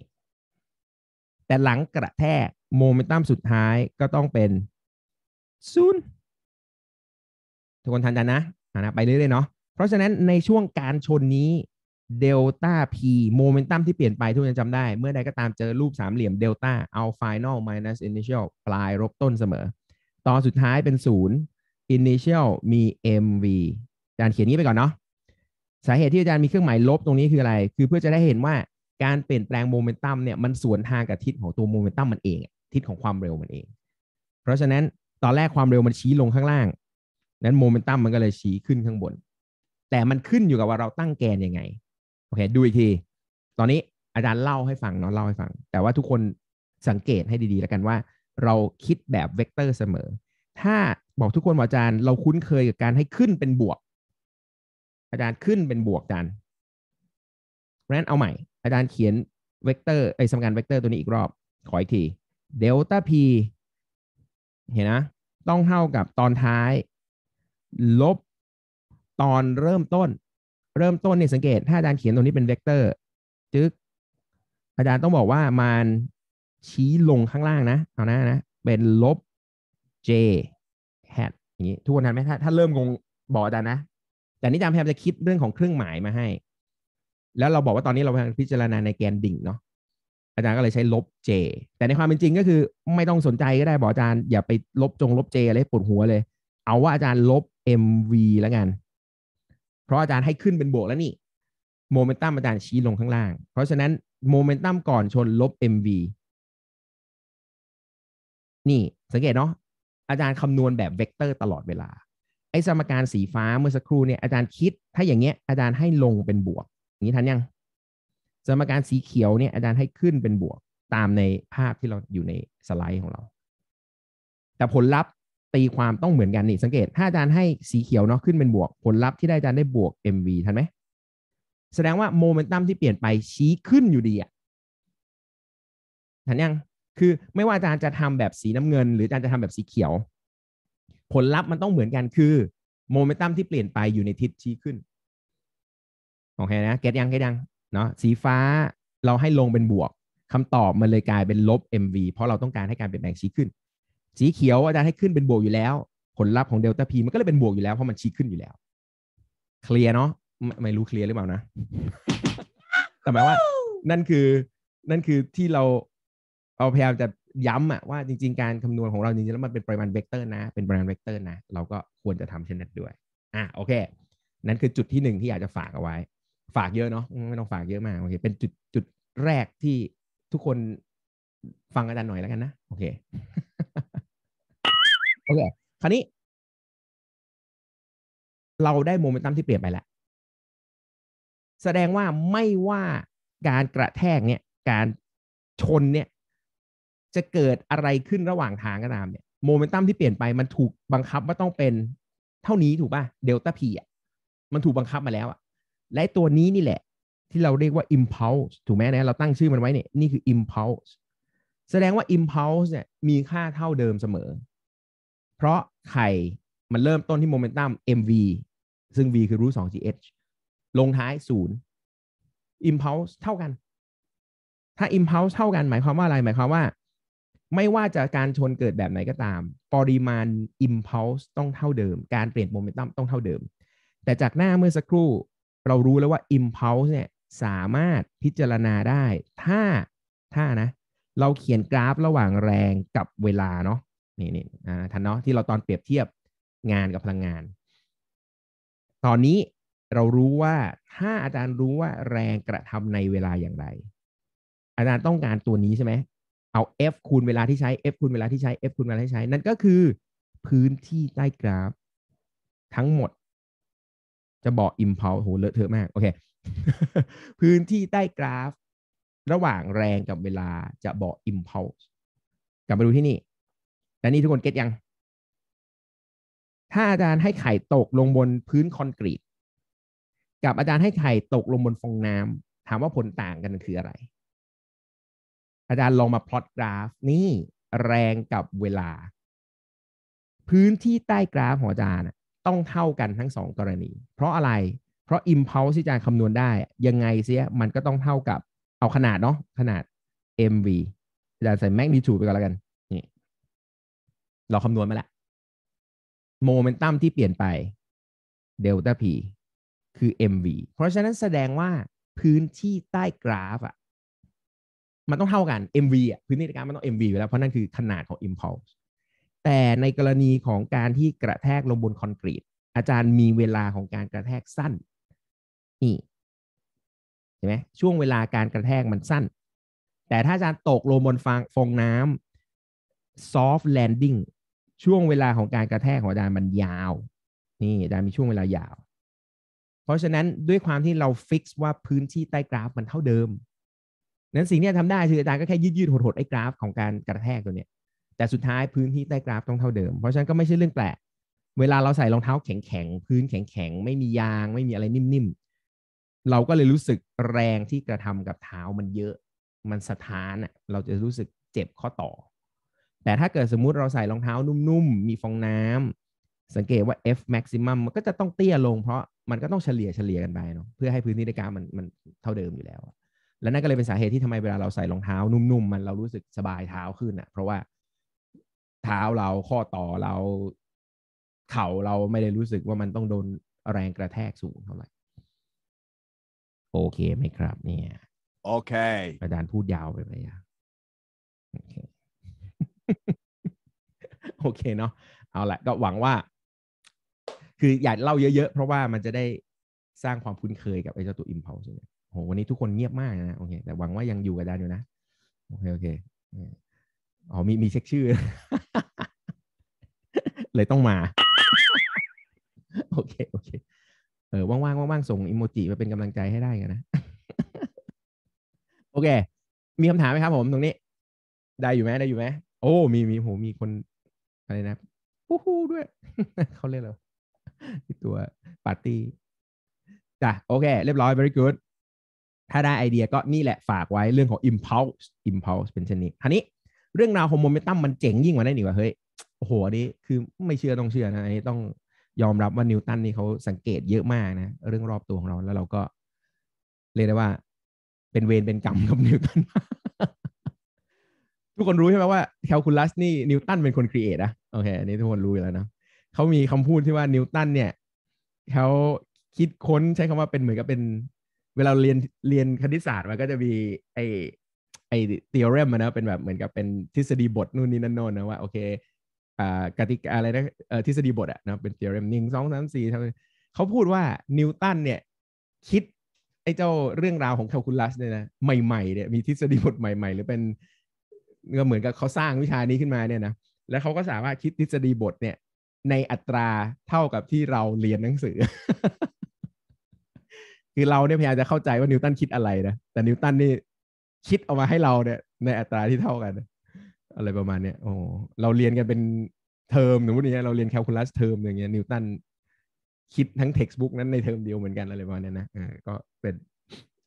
แต่หลังกระแทกโมเมนตัมสุดท้ายก็ต้องเป็นศูนย์ทุกคนทันใจนนะนะ ไปเรื่อยๆเนาะ เพราะฉะนั้นในช่วงการชนนี้เดลต้าพีโมเมนตัมที่เปลี่ยนไปทุกคนจำได้ เมื่อใดก็ตามเจอรูปสามเหลี่ยมเดลต้าเอาฟิแนลมานัสอินิเชียลปลายลบต้นเสมอ ตอนสุดท้ายเป็นศูนย์อินิเชียลมี mv อาจารย์เขียนนี้ไปก่อนเนาะสาเหตุที่อาจารย์มีเครื่องหมายลบตรงนี้คืออะไร คือเพื่อจะได้เห็นว่าการเปลี่ยนแปลงโมเมนตัมเนี่ยมันสวนทางกับทิศของตัวโมเมนตัมมันเอง ทิศของความเร็วมันเอง เพราะฉะนั้นตอนแรกความเร็วมันชี้ลงข้างล่างนั้นโมเมนตัมมันก็เลยชี้ขึ้นข้างบน แต่มันขึ้นอยู่กับว่าเราตั้งแกนยังไงโอเคดูอีกทีตอนนี้อาจารย์เล่าให้ฟังเนาะเล่าให้ฟัง แต่ว่าทุกคนสังเกตให้ดีๆแล้วกันว่าเราคิดแบบเวกเตอร์เสมอ ถ้าบอกทุกคนว่าอาจารย์เราคุ้นเคยกับการให้ขึ้นเป็นบวก อาจารย์ขึ้นเป็นบวกอาจารย์เพราะนั้นเอาใหม่ อาจารย์เขียนเวกเตอร์ไอ้สมการเวกเตอร์ตัวนี้อีกรอบ ขออีกทีเดลต้าพีเห็นนะ ต้องเท่ากับตอนท้าย ลบตอนเริ่มต้นเริ่มต้นเนี่ยสังเกต ถ้าอาจารย์เขียนตรงนี้เป็นเวกเตอร์ จึ๊กอาจารย์ต้องบอกว่ามันชี้ลงข้างล่างนะเอาหน้านะ เป็นลบ j hat อย่างนี้ทุกคนทันไหมถ้าถ้าเริ่มงงบอกอาจารย์นะแต่นี่อาจารย์พยายามจะคิดเรื่องของเครื่องหมายมาให้ แล้วเราบอกว่าตอนนี้เราพพิจารณาในแกนดิ่งเนาะอาจารย์ก็เลยใช้ลบ j แต่ในความเป็นจริงก็คือ ไม่ต้องสนใจก็ได้บอกอาจารย์อย่าไปลบจงลบ j อะไรปวดหัวเลยเอาว่าอาจารย์ลบ mv แล้วกันเพราะอาจารย์ให้ขึ้นเป็นบวกแล้วนี่โมเมนตัมอาจารย์ชี้ลงข้างล่างเพราะฉะนั้นโมเมนตัมก่อนชนลบ mv นี่สังเกตเนาะอาจารย์คำนวณแบบเวกเตอร์ตลอดเวลา ไอ้สมการสีฟ้าเมื่อสักครู่เนี่ยอาจารย์คิด ถ้าอย่างเงี้ยอาจารย์ให้ลงเป็นบวกอย่างนี้ทันยัง สมการสีเขียวเนี่ยอาจารย์ให้ขึ้นเป็นบวกตามในภาพที่เราอยู่ในสไลด์ของเรา แต่ผลลัพธ์ตีความต้องเหมือนกันนี่สังเกตถ้าอาจารย์ให้สีเขียวเนาะขึ้นเป็นบวก ผลลัพธ์ที่ได้อาจารย์ได้บวก mv ทันไหมแสดงว่าโมเมนตัมที่เปลี่ยนไปชี้ขึ้นอยู่ดีอะทันยังคือไม่ว่าอาจารย์จะทำแบบสีน้ำเงินหรืออาจารย์จะทำแบบสีเขียว ผลลัพธ์มันต้องเหมือนกันคือโมเมนตัมที่เปลี่ยนไปอยู่ในทิศชี้ขึ้นโอเคนะเก็ตยังเก็ตยังเนาะสีฟ้าเราให้ลงเป็นบวก คำตอบมันเลยกลายเป็นลบ mv เพราะเราต้องการให้การเปลี่ยนแปลงชี้ขึ้นสีเขียวอาจารย์ให้ขึ้นเป็นบวกอยู่แล้ว ผลลัพธ์ของเดลต้าพีมันก็เลยเป็นบวกอยู่แล้วเพราะมันชี้ขึ้นอยู่แล้วเคลียร์เนาะไม่รู้เคลียร์หรือเปล่านะแต่หมายว่านั่นคือ นั่นคือที่เรา เอาพยายามจะย้ำอะว่าจริง ๆการคำนวณของเราจริงๆแล้วมันเป็นปริมาณเวกเตอร์นะเป็นปริมาณเวกเตอร์นะเราก็ควรจะทำเช่นนั้นด้วย อ่ะโอเค นั่นคือจุดที่หนึ่งที่อยากจะฝากเอาไว้ ฝากเยอะเนาะไม่ต้องฝากเยอะมากโอเคเป็นจุดจุดแรกที่ทุกคนฟังอาจารย์หน่อยแล้วกันนะโอเคโอเค คราวนี้ เราได้โมเมนตัมที่เปลี่ยนไปแล้ว แสดงว่าไม่ว่าการกระแทกเนี่ย การชนเนี่ย จะเกิดอะไรขึ้นระหว่างทางก็ตามเนี่ยโมเมนตัมที่เปลี่ยนไป มันถูกบังคับว่าต้องเป็นเท่านี้ถูกป่ะ เดลต้าพีอ่ะ มันถูกบังคับมาแล้วอ่ะและตัวนี้นี่แหละที่เราเรียกว่า impulse ถูกไหมนะ เราตั้งชื่อมันไว้เนี่ยนี่คือ impulse แสดงว่า impulse เนี่ยมีค่าเท่าเดิมเสมอเพราะไข่มันเริ่มต้นที่โมเมนตัม mv ซึ่ง v คือรูทสอง gh ลงท้ายศูนย์ impulse เท่ากัน ถ้า impulse เท่ากัน หมายความว่าอะไร หมายความว่า ไม่ว่าจะการชนเกิดแบบไหนก็ตาม ปริมาณ impulse ต้องเท่าเดิม การเปลี่ยนโมเมนตัมต้องเท่าเดิม แต่จากหน้าเมื่อสักครู่เรารู้แล้วว่า impulse เนี่ยสามารถพิจารณาได้ถ้าถ้านะ เราเขียนกราฟระหว่างแรงกับเวลาเนาะนี่นี่ทันเนาะที่เราตอนเปรียบเทียบงานกับพลังงาน ตอนนี้เรารู้ว่าถ้าอาจารย์รู้ว่าแรงกระทำในเวลาอย่างไร อาจารย์ต้องการตัวนี้ใช่ไหม เอา f คูณเวลาที่ใช้ f คูณเวลาที่ใช้ f คูณเวลาที่ใช้ นั่นก็คือพื้นที่ใต้กราฟ ทั้งหมด จะบอก impulse โหเลอะเทอะมากโอเคพื้นที่ใต้กราฟ ระหว่างแรงกับเวลาจะบอก impulse กลับมาดูที่นี่แต่นี่ทุกคนเก็ตยัง ถ้าอาจารย์ให้ไข่ตกลงบนพื้นคอนกรีต กับอาจารย์ให้ไข่ตกลงบนฟองน้ำ ถามว่าผลต่างกันคืออะไร อาจารย์ลองมาพลอตกราฟนี่แรงกับเวลา พื้นที่ใต้กราฟของอาจารย์ต้องเท่ากันทั้งสองกรณี เพราะอะไรเพราะอิมเพลสที่อาจารย์คำนวณได้ ยังไงเสีย มันก็ต้องเท่ากับเอาขนาดเนาะขนาด mv อาจารย์ใส่แมกนิจูดไปก่อนแล้วกันเราคำนวณมาแล้วโมเมนตัมที่เปลี่ยนไปเดลต้าีคือ mv เพราะฉะนั้นแสดงว่าพื้นที่ใต้กราฟอะมันต้องเท่ากัน mv อะพื้นที่ใต้กราฟมันต้อง mv อยู่แล้วเพราะนั่นคือขนาดของ impulse แต่ในกรณีของการที่กระแทกลงบนคอนกรีตอาจารย์มีเวลาของการกระแทกสั้น นี่เห็นไหมช่วงเวลาการกระแทกมันสั้น แต่ถ้าอาจารย์ตกลงบนฟองฟองน้ำ soft landing ช่วงเวลาของการกระแทกของอาจารย์มันยาว นี่อาจารย์มีช่วงเวลายาว เพราะฉะนั้นด้วยความที่เราฟิกซ์ว่าพื้นที่ใต้กราฟมันเท่าเดิม นั้นสิ่งที่ทำได้ คืออาจารย์ก็แค่ยืดยืดหดหดไอ้กราฟของการกระแทกตัวเนี้ยแต่สุดท้ายพื้นที่ใต้กราฟต้องเท่าเดิม เพราะฉะนั้นก็ไม่ใช่เรื่องแปลก เวลาเราใส่รองเท้าแข็งๆ พื้นแข็งๆ ไม่มียางไม่มีอะไรนิ่มๆ เราก็เลยรู้สึกแรงที่กระทำกับเท้ามันเยอะ มันสะท้านอ่ะเราจะรู้สึกเจ็บข้อต่อแต่ถ้าเกิดสมมุติเราใส่รองเท้านุ่มๆ มีฟองน้ำ สังเกตว่า f maximum มันก็จะต้องเตี้ยลงเพราะมันก็ต้องเฉลี่ยเฉลี่ยกันไปเนาะเพื่อให้พื้นที่ในการมันมันเท่าเดิมอยู่แล้ว และนั่นก็เลยเป็นสาเหตุที่ทำไมเวลาเราใส่รองเท้า นุ่มๆ มันเรารู้สึกสบายเท้าขึ้นอะ่ะ เพราะว่าเท้าเราข้อต่อเรา เข่าเราไม่ได้รู้สึกว่ามันต้องโดนแรงกระแทกสูงเท่าไหร่โอเคไหมครับ เนี่ยโอเคอาจารย์พูดยาวไปไหมอ่ะโอเคโอเคเนาะ เอาละก็หวังว่าคืออยากเล่าเยอะๆเพราะว่ามันจะได้สร้างความคุ้นเคยกับไอ้เจ้าตัวิ m p u l ส์เนี่ยโหวันนี้ทุกคนเงียบมากนะโอเคแต่หวังว่ายังอยู่กับดานอยู่นะโอเคโอเคอ๋อมีมีเช็คชื่อ เลยต้องมา โอเคโอเคเออว่างๆว่างๆส่งอิโมจิมาเป็นกำลังใจให้ได้กันนะโอเค มีคำถามไหมครับ ผมตรงนี้ ได้อยู่ไหมได้อยู่ไหมโอ้ มีมีโห มีคน อะไรนะฮู้ฮู้ด้วยเขาเรียกแล้วตัว ปาร์ตี้ จ้ะ โอเค เรียบร้อย very good ถ้าได้ไอเดียก็นี่แหละฝากไว้เรื่องของ impulse impulse เป็นชนิดทีนี้ เรื่องราวของโมเมนตัมมันเจ๋งยิ่งกว่านั้นอีกว่าเฮ้ยโอ้โหนี่คือไม่เชื่อต้องเชื่อนะอันนี้ต้องยอมรับว่านิวตันนี่เขาสังเกตเยอะมากนะ เรื่องรอบตัวของเราแล้วเราก็เรียกได้ว่า เป็นเวรเป็นกรรมกับนิวตันมาทุกคนรู้ใช่ไหมว่า แคลคูลัสนี่นิวตันเป็นคนครีเอทนะโอเคอันนี้ทุกคนรู้อยู่แล้วนะเขามีคำพูดที่ว่านิวตันเนี่ยเขาคิดค้นใช้คำว่าเป็นเหมือนกับเป็นเวลาเรียนเรียนคณิตศาสตร์มันก็จะมีไอไอเทอเรมนะเป็นแบบเหมือนกับเป็นทฤษฎีบทนู่นนี่นั่นโน้นนะว่า โอเคอ่ากติกาอะไรนะเอ่อทฤษฎีบทอะนะ เป็นเทอเรมหนึ่งสองสามสี่เขาพูดว่านิวตันเนี่ยคิดไอ้เจ้าเรื่องราวของแคลคูลัสเนี่ยนะใหม่ๆเนี่ยมีทฤษฎีบทใหม่ ๆ หรือเป็นก็เหมือนกับเขาสร้างวิชานี้ขึ้นมาเนี่ยนะ แล้วเขาก็สามารถคิดทฤษฎีบท เนี่ย ในอัตราเท่ากับที่เราเรียนหนังสือ คือเราเนี่ยพยายามจะเข้าใจว่านิวตันคิดอะไรนะ แต่ นิวตันนี่คิดออกมาให้เราเนี่ยในอัตราที่เท่ากัน อะไรประมาณเนี้ยโอ้ เราเรียนกันเป็นเทอมสมมติเนี้ยเราเรียนแคลคูลัสเทอมอย่างเงี้ยนิวตันคิดทั้งเท็กซ์บุ๊กนั้นในเทอมเดียวเหมือนกันอะไรประมาณนี้นะก็เป็น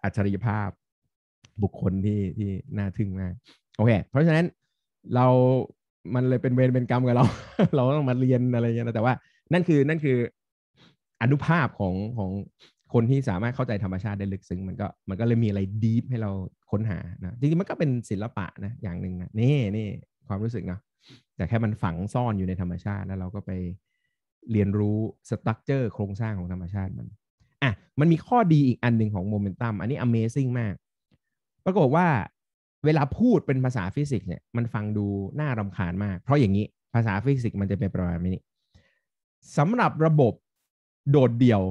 อัจฉริยภาพบุคคลที่ที่น่าทึ่งมากโอเค เพราะฉะนั้นเรามันเลยเป็นเวรเป็นกรรมกับเรา เราต้องมาเรียนอะไรเงี้ยน้แต่ว่านั่นคือ นั่นคืออนุภาพของของคนที่สามารถเข้าใจธรรมชาติได้ลึกซึ้ง มันก็ มันก็เลยมีอะไรดีฟให้เราค้นหา นะ จริงๆ มันก็เป็นศิลปะนะ อย่างหนึ่งนะ นี่ นี่ ความรู้สึกเนาะแต่แค่มันฝังซ่อนอยู่ในธรรมชาติ แล้วเราก็ไปเรียนรู้สตั๊กเจอร์โครงสร้างของธรรมชาติมัน อ่ะ มันมีข้อดีอีกอันหนึ่งของโมเมนตัม อันนี้ Amazing มาก ปรากฏว่าเวลาพูดเป็นภาษาฟิสิกส์เนี่ยมันฟังดู น่ารำคาญมาก เพราะอย่างนี้ภาษาฟิสิกส์มันจะเป็นประมาณนี้สำหรับระบบโดดเดี่ยว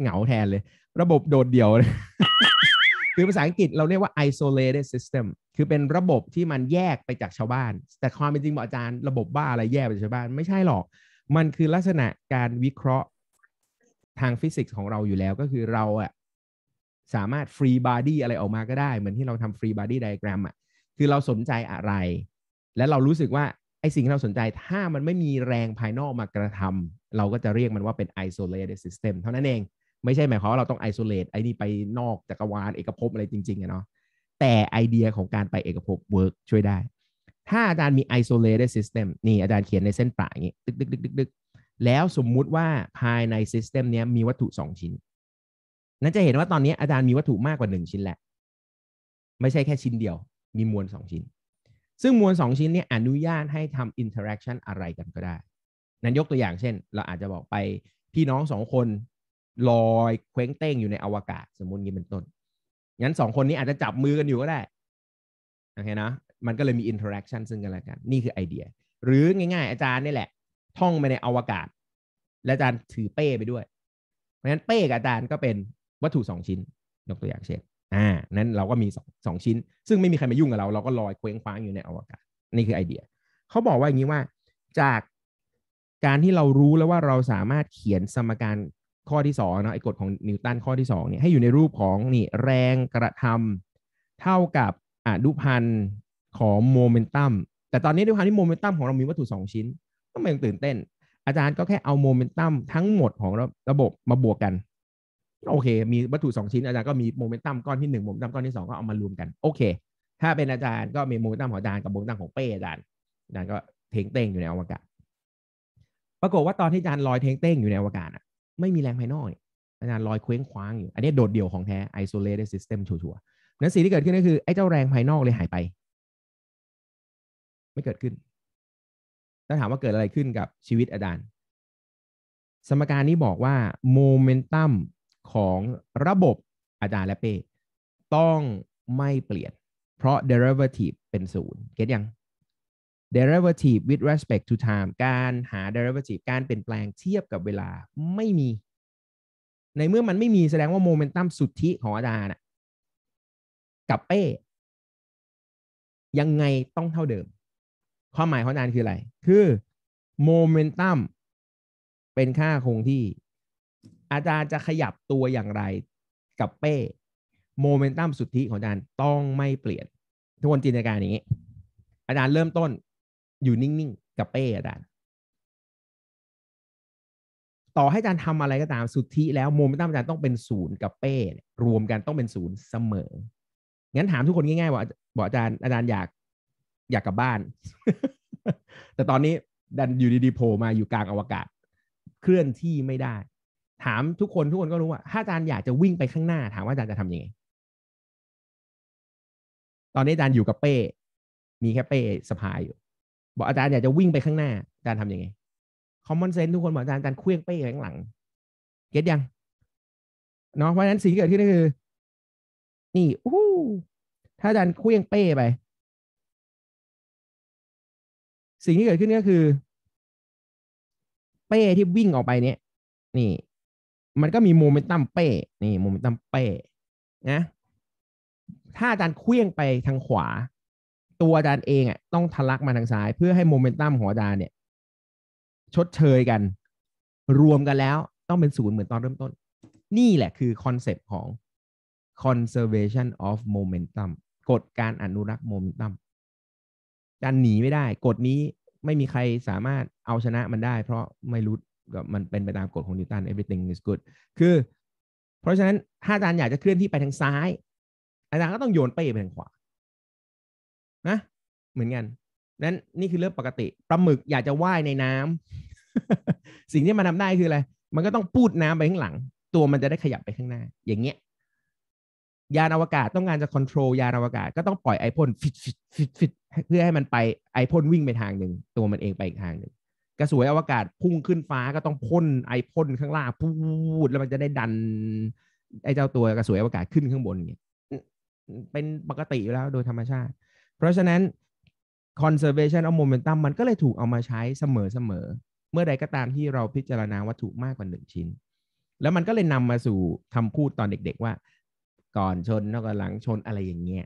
เหงาแทนเลย ระบบโดดเดี่ยว คือภาษาอังกฤษเราเรียกว่า isolated system คือเป็นระบบที่มันแยกไปจากชาวบ้าน แต่ความเป็นจริงบอกอาจารย์ระบบบ้าอะไรแยกไปจากชาวบ้านไม่ใช่หรอก มันคือลักษณะการวิเคราะห์ทางฟิสิกส์ของเราอยู่แล้วก็คือเราอะสามารถฟรีบอดี้อะไรออกมาก็ได้เหมือนที่เราทำฟรีบอดี้ไดอะแกรมอ่ะ คือเราสนใจอะไร และเรารู้สึกว่าไอสิ่งที่เราสนใจถ้ามันไม่มีแรงภายนอกมากระทำ เราก็จะเรียกมันว่าเป็น isolated system เท่านั้นเอง ไม่ใช่หมายความว่าเราต้อง isolate ไอนี่ไปนอกจักรวาลเอกภพอะไรจริงๆอะเนาะแต่ไอเดียของการไปเอกภพ work ช่วยได้ ถ้าอาจารย์มี isolated system นี่อาจารย์เขียนในเส้นปลาอย่างนี้ดึกๆึกึกึกแล้วสมมุติว่าภายใน system นี้มีวัตถุ 2 ชิ้นนั่นจะเห็นว่าตอนนี้อาจารย์มีวัตถุมากกว่าหนึ่งชิ้นแหละ ไม่ใช่แค่ชิ้นเดียว มีมวลสองชิ้น ซึ่งมวลสองชิ้นนี้อนุญาตให้ทำอินเทอร์แอคชั่นอะไรกันก็ได้ นั้นยกตัวอย่างเช่น เราอาจจะบอกไปพี่น้องสองคน ลอยเคว้งเต้งอยู่ในอวกาศสมมุติงี้เป็นต้น งั้นสองคนนี้อาจจะจับมือกันอยู่ก็ได้ โอเคนะ มันก็เลยมีอินเทอร์แอคชั่นซึ่งกันและกัน นี่คือไอเดีย หรือง่ายๆอาจารย์นี่แหละ ท่องไปในอวกาศ และอาจารย์ถือเป้ไปด้วย เพราะฉะนั้นเป้กับอาจารย์ก็เป็นวัตถุสองชิ้น ยกตัวอย่างเช่นอ่านั้นเราก็มีสสององชิ้น ซึ่งไม่มีใครมายุ่งกับเรา เราก็ลอยเคว้งคว้างอยู่ในอวกาศนี่คือไอเดีย เขาบอกว่าอย่างนี้ว่าจากการที่เรารู้แล้วว่าเราสามารถเขียนสมการข้อที่สงเนาะไอ้กฎของนิวตันข้อที่สงเนี่ยให้อยู่ในรูปของนี่แรงกระทำเท่ากับอนุพันธ์ของโมเมนตัมแต่ตอนนี้ด้วยความที่โมเมนตัมของเรามีวัตถุสองชิ้นก็ไม่ต้องตื่นเต้น อาจารย์ก็แค่เอาโมเมนตัมทั้งหมดของระบบมาบวกกันโอเค มีวัตถุสองชิ้นอาจารย์ก็มีโมเมนตัมก้อนที่หนึ่งโมเมนตัมก้อนที่สองก็เอามารวมกันโอเค ถ้าเป็นอาจารย์ก็มีโมเมนตัมของอาจารย์กับโมเมนตัมของเป้อาจารย์อาจารย์ก็เทงเต้งอยู่ในอวกาศ ปรากฏว่าตอนที่อาจารย์ลอยเทงเต้งอยู่ในอวกาศอ่ะไม่มีแรงภายนอกอาจารย์ลอยเคว้งคว้างอยู่อันนี้โดดเดี่ยวของแท้ i s o l a t e ซ system ชัวร์ๆนั้นสิ่งที่เกิดขึ้นก็คือไอ้เจ้าแรงภายนอกเลยหายไป ไม่เกิดขึ้นถ้าถามว่าเกิดอะไรขึ้นกับชีวิตอาจารย์สมการนี้บอกว่าโมเมนตัมของระบบอาจารย์และเป้ต้องไม่เปลี่ยน เพราะ derivative เป็นศูนย์เก็ตยัง derivative with respect to time การหา derivative การเปลี่ยนแปลงเทียบกับเวลาไม่มี ในเมื่อมันไม่มีแสดงว่าโมเมนตัมสุทธิของอาจารย์กับเป้ ยังไงต้องเท่าเดิมความหมายของอาจารย์คืออะไร คือโมเมนตัมเป็นค่าคงที่อาจารย์จะขยับตัวอย่างไรกับเป้ โมเมนตัมสุทธิของอาจารย์ต้องไม่เปลี่ยน ทุกคนจินตนาการอย่างนี้ อาจารย์เริ่มต้นอยู่นิ่งๆกับเป้อาจารย์ต่อให้อาจารย์ทำอะไรก็ตามสุทธิ แล้วโมเมนตัมอาจารย์ต้องเป็นศูนย์กับเป้รวมกันต้องเป็นศูนย์เสมองั้นถามทุกคนง่าย ๆ ว่า บอกอาจารย์อาจารย์อยากอยากกลับบ้าน แต่ตอนนี้ดันอยู่ดีๆโผล่มาอยู่กลางอวกาศเคลื่อนที่ไม่ได้ถามทุกคนทุกคนก็รู้ว่า ถ้าอาจารย์อยากจะวิ่งไปข้างหน้าถามว่าอาจารย์จะทำยังไง ตอนนี้อาจารย์อยู่กับเป้มีแค่เป้สพายอยู่ บอกอาจารย์อยากจะวิ่งไปข้างหน้าอาจารย์ทำยังไงคอมมอนเซนต์ทุกคนบอกอาจารย์อาจารย์เคลื่องเป้ข้างหลังเก็ตยังเนาะเพราะฉะนั้นสิ่งที่เกิดขึ้นก็คือ นี่อู้ถ้าอาจารย์เคลื่องเป้ไป สิ่งที่เกิดขึ้นก็คือ เป้ที่วิ่งออกไปเนี่ย นี่มันก็มีโมเมนตัมเป้ นี่โมเมนตัมเป้นะ ถ้าอาจารย์เคลื่องไปทางขวา ตัวอาจารย์เองอ่ะต้องทะลักมาทางซ้าย เพื่อให้โมเมนตัมหัวอาจารย์เนี่ย ชดเชยกัน รวมกันแล้วต้องเป็นศูนย์เหมือนตอนเริ่มต้น นี่แหละคือคอนเซปต์ของ conservation of momentum กฎการอนุรักษ์โมเมนตัมจะหนีไม่ได้กฎนี้ไม่มีใครสามารถเอาชนะมันได้เพราะไม่รู้มันเป็นไปตามกฎของนิวตัน everything is good คือ เพราะฉะนั้นถ้าอาจารย์อยากจะเคลื่อนที่ไปทางซ้ายอาจารย์ก็ต้องโยนเป้ไปทางขวา นะ เหมือนกันนั้นนี่คือเรื่องปกติปลาหมึกอยากจะว่ายในน้ำ สิ่งที่มันทาได้คืออะไร มันก็ต้องปูดน้ำไปข้างหลัง ตัวมันจะได้ขยับไปข้างหน้า อย่างเงี้ย ยานอวกาศต้องการจะควบคุมยานอวกาศก็ต้องปล่อยไอพ่นฟิตฟิตฟิตเพื่อให้มันไปไอพ่นวิ่งไปทางหนึ่งตัวมันเองไปอีกทางหนึ่งกระสวยอวกาศพุ่งขึ้นฟ้าก็ต้องพ่นไอพ่นข้างล่างพูดแล้วมันจะได้ดัน ไอเจ้าตัวกระสวยอวกาศขึ้นข้างบนเนี่ยเป็นปกติอยู่แล้วโดยธรรมชาติ เพราะฉะนั้น conservation of momentum มันก็เลยถูกเอามาใช้เสมอเสมอ เมื่อใดก็ตามที่เราพิจารณาวัตถุมากกว่าหนึ่งชิ้น แล้วมันก็เลยนำมาสู่คำพูดตอนเด็กๆว่า ก่อนชนแล้วก็หลังชนอะไรอย่างเงี้ย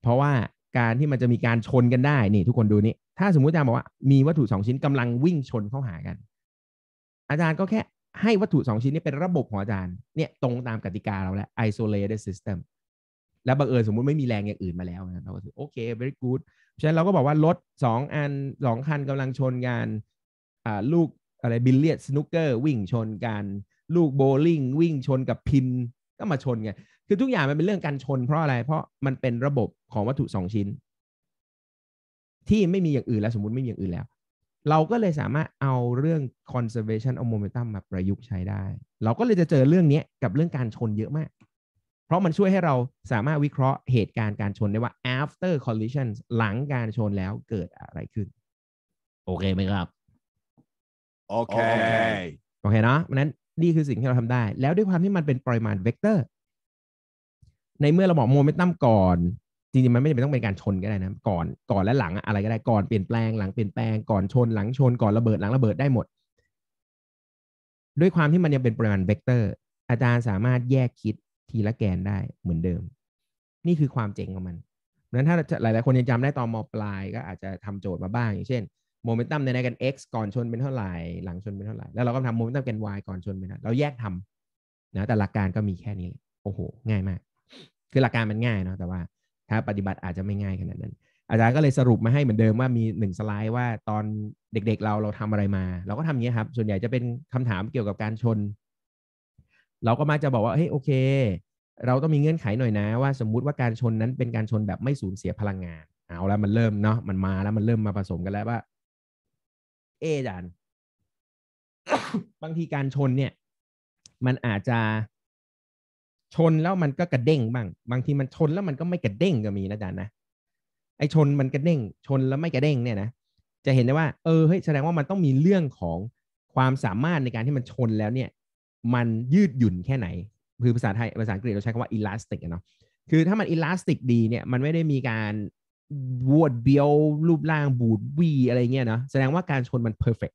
เพราะว่าการที่มันจะมีการชนกันได้นี่ทุกคนดูนี่ถ้าสมมติอาจารย์บอกว่ามีวัตถุสองชิ้นกำลังวิ่งชนเข้าหากัน อาจารย์ก็แค่ให้วัตถุสองชิ้นนี้เป็นระบบของอาจารย์เนี่ยตรงตามกติกาเราแล้ว isolated system แล้วบังเอิญสมมุติไม่มีแรงอย่างอื่นมาแล้วนะเราก็ถือโอเค very good ฉะนั้นเราก็บอกว่ารถสองอันสองคันกำลังชนกันลูกอะไรบิลเลียดสนุกเกอร์วิ่งชนกันลูกโบลิ่งวิ่งชนกับพินก็มาชนไงคือทุกอย่างมันเป็นเรื่องการชนเพราะอะไร เพราะมันเป็นระบบของวัตถุสองชิ้น ที่ไม่มีอย่างอื่นแล้วสมมติไม่มีอย่างอื่นแล้ว เราก็เลยสามารถเอาเรื่อง conservation of momentum มาประยุกต์ใช้ได้ เราก็เลยจะเจอเรื่องนี้กับเรื่องการชนเยอะมาก เพราะมันช่วยให้เราสามารถวิเคราะห์เหตุการณ์การชนได้ว่า after collision หลังการชนแล้วเกิดอะไรขึ้น โอเคไหมครับ โอเค โอเคเนาะนั้นนี่คือสิ่งที่เราทำได้ แล้วด้วยความที่มันเป็นปริมาณเวกเตอร์ในเมื่อเราบอกโมเมนตัมก่อน จริง ๆ มันไม่จำเป็นต้องเป็นการชนก็ได้นะก่อนก่อน และหลังอะไรก็ได้ ก่อนเปลี่ยนแปลงหลังเปลี่ยนแปลงก่อนชนหลังชนก่อนระเบิดหลังระเบิดได้หมด ด้วยความที่มันยังเป็นปริมาณเวกเตอร์อาจารย์สามารถแยกคิดทีละแกนได้เหมือนเดิม นี่คือความเจ๋งของมันเพราะนั้นถ้าหลายๆคนยังจำได้ตอนมปลายก็อาจจะทำโจทย์มาบ้างอย่างเช่น โมเมนตัมในในกัน x ก่อนชนเป็นเท่าไหร่หลังชนเป็นเท่าไหร่แล้วเราก็ทำโมเมนตัมกัน y ก่อนชนเป็นเท่าไหร่เราแยกทำนะแต่หลักการก็มีแค่นี้โอ้โห ง่ายมากคือหลักการมันง่ายเนาะแต่ว่า ถ้าปฏิบัติอาจจะไม่ง่ายขนาดนั้น อาจารย์ก็เลยสรุปมาให้เหมือนเดิมว่ามีหนึ่งสไลด์ว่าตอนเด็กๆเราเราทำอะไรมา เราก็ทำอย่างนี้ครับ ส่วนใหญ่จะเป็นคำถามเกี่ยวกับการชน เราก็มาจะบอกว่าเฮ้ยโอเค เราต้องมีเงื่อนไขหน่อยนะว่าสมมุติว่าการชนนั้นเป็นการชนแบบไม่สูญเสียพลังงานเอาแล้วมันเริ่มเนาะมันมาแล้วมันเริ่มมาผสมกันแล้วว่า เออาจารย์บางทีการชนเนี่ย มันอาจจะชนแล้วมันก็กระเด้งบ้างบางทีมันชนแล้วมันก็ไม่กระเด้งก็มีนะอาจารย์นะ ไอชนมันกระเด้งชนแล้วไม่กระเด้งเนี่ยนะจะเห็นได้ว่าเออเฮ้ยแสดงว่ามันต้องมีเรื่องของความสามารถในการที่มันชนแล้วเนี่ยมันยืดหยุ่นแค่ไหน คือภาษาไทยภาษาอังกฤษเราใช้คำว่าอิเลสติกเนาะคือถ้ามันอิลาสติกดีเนี่ยมันไม่ได้มีการวดเบี้ยวรูปร่างบูดวีอะไรเงี้ยเนาะแสดงว่าการชนมันเพอร์เฟก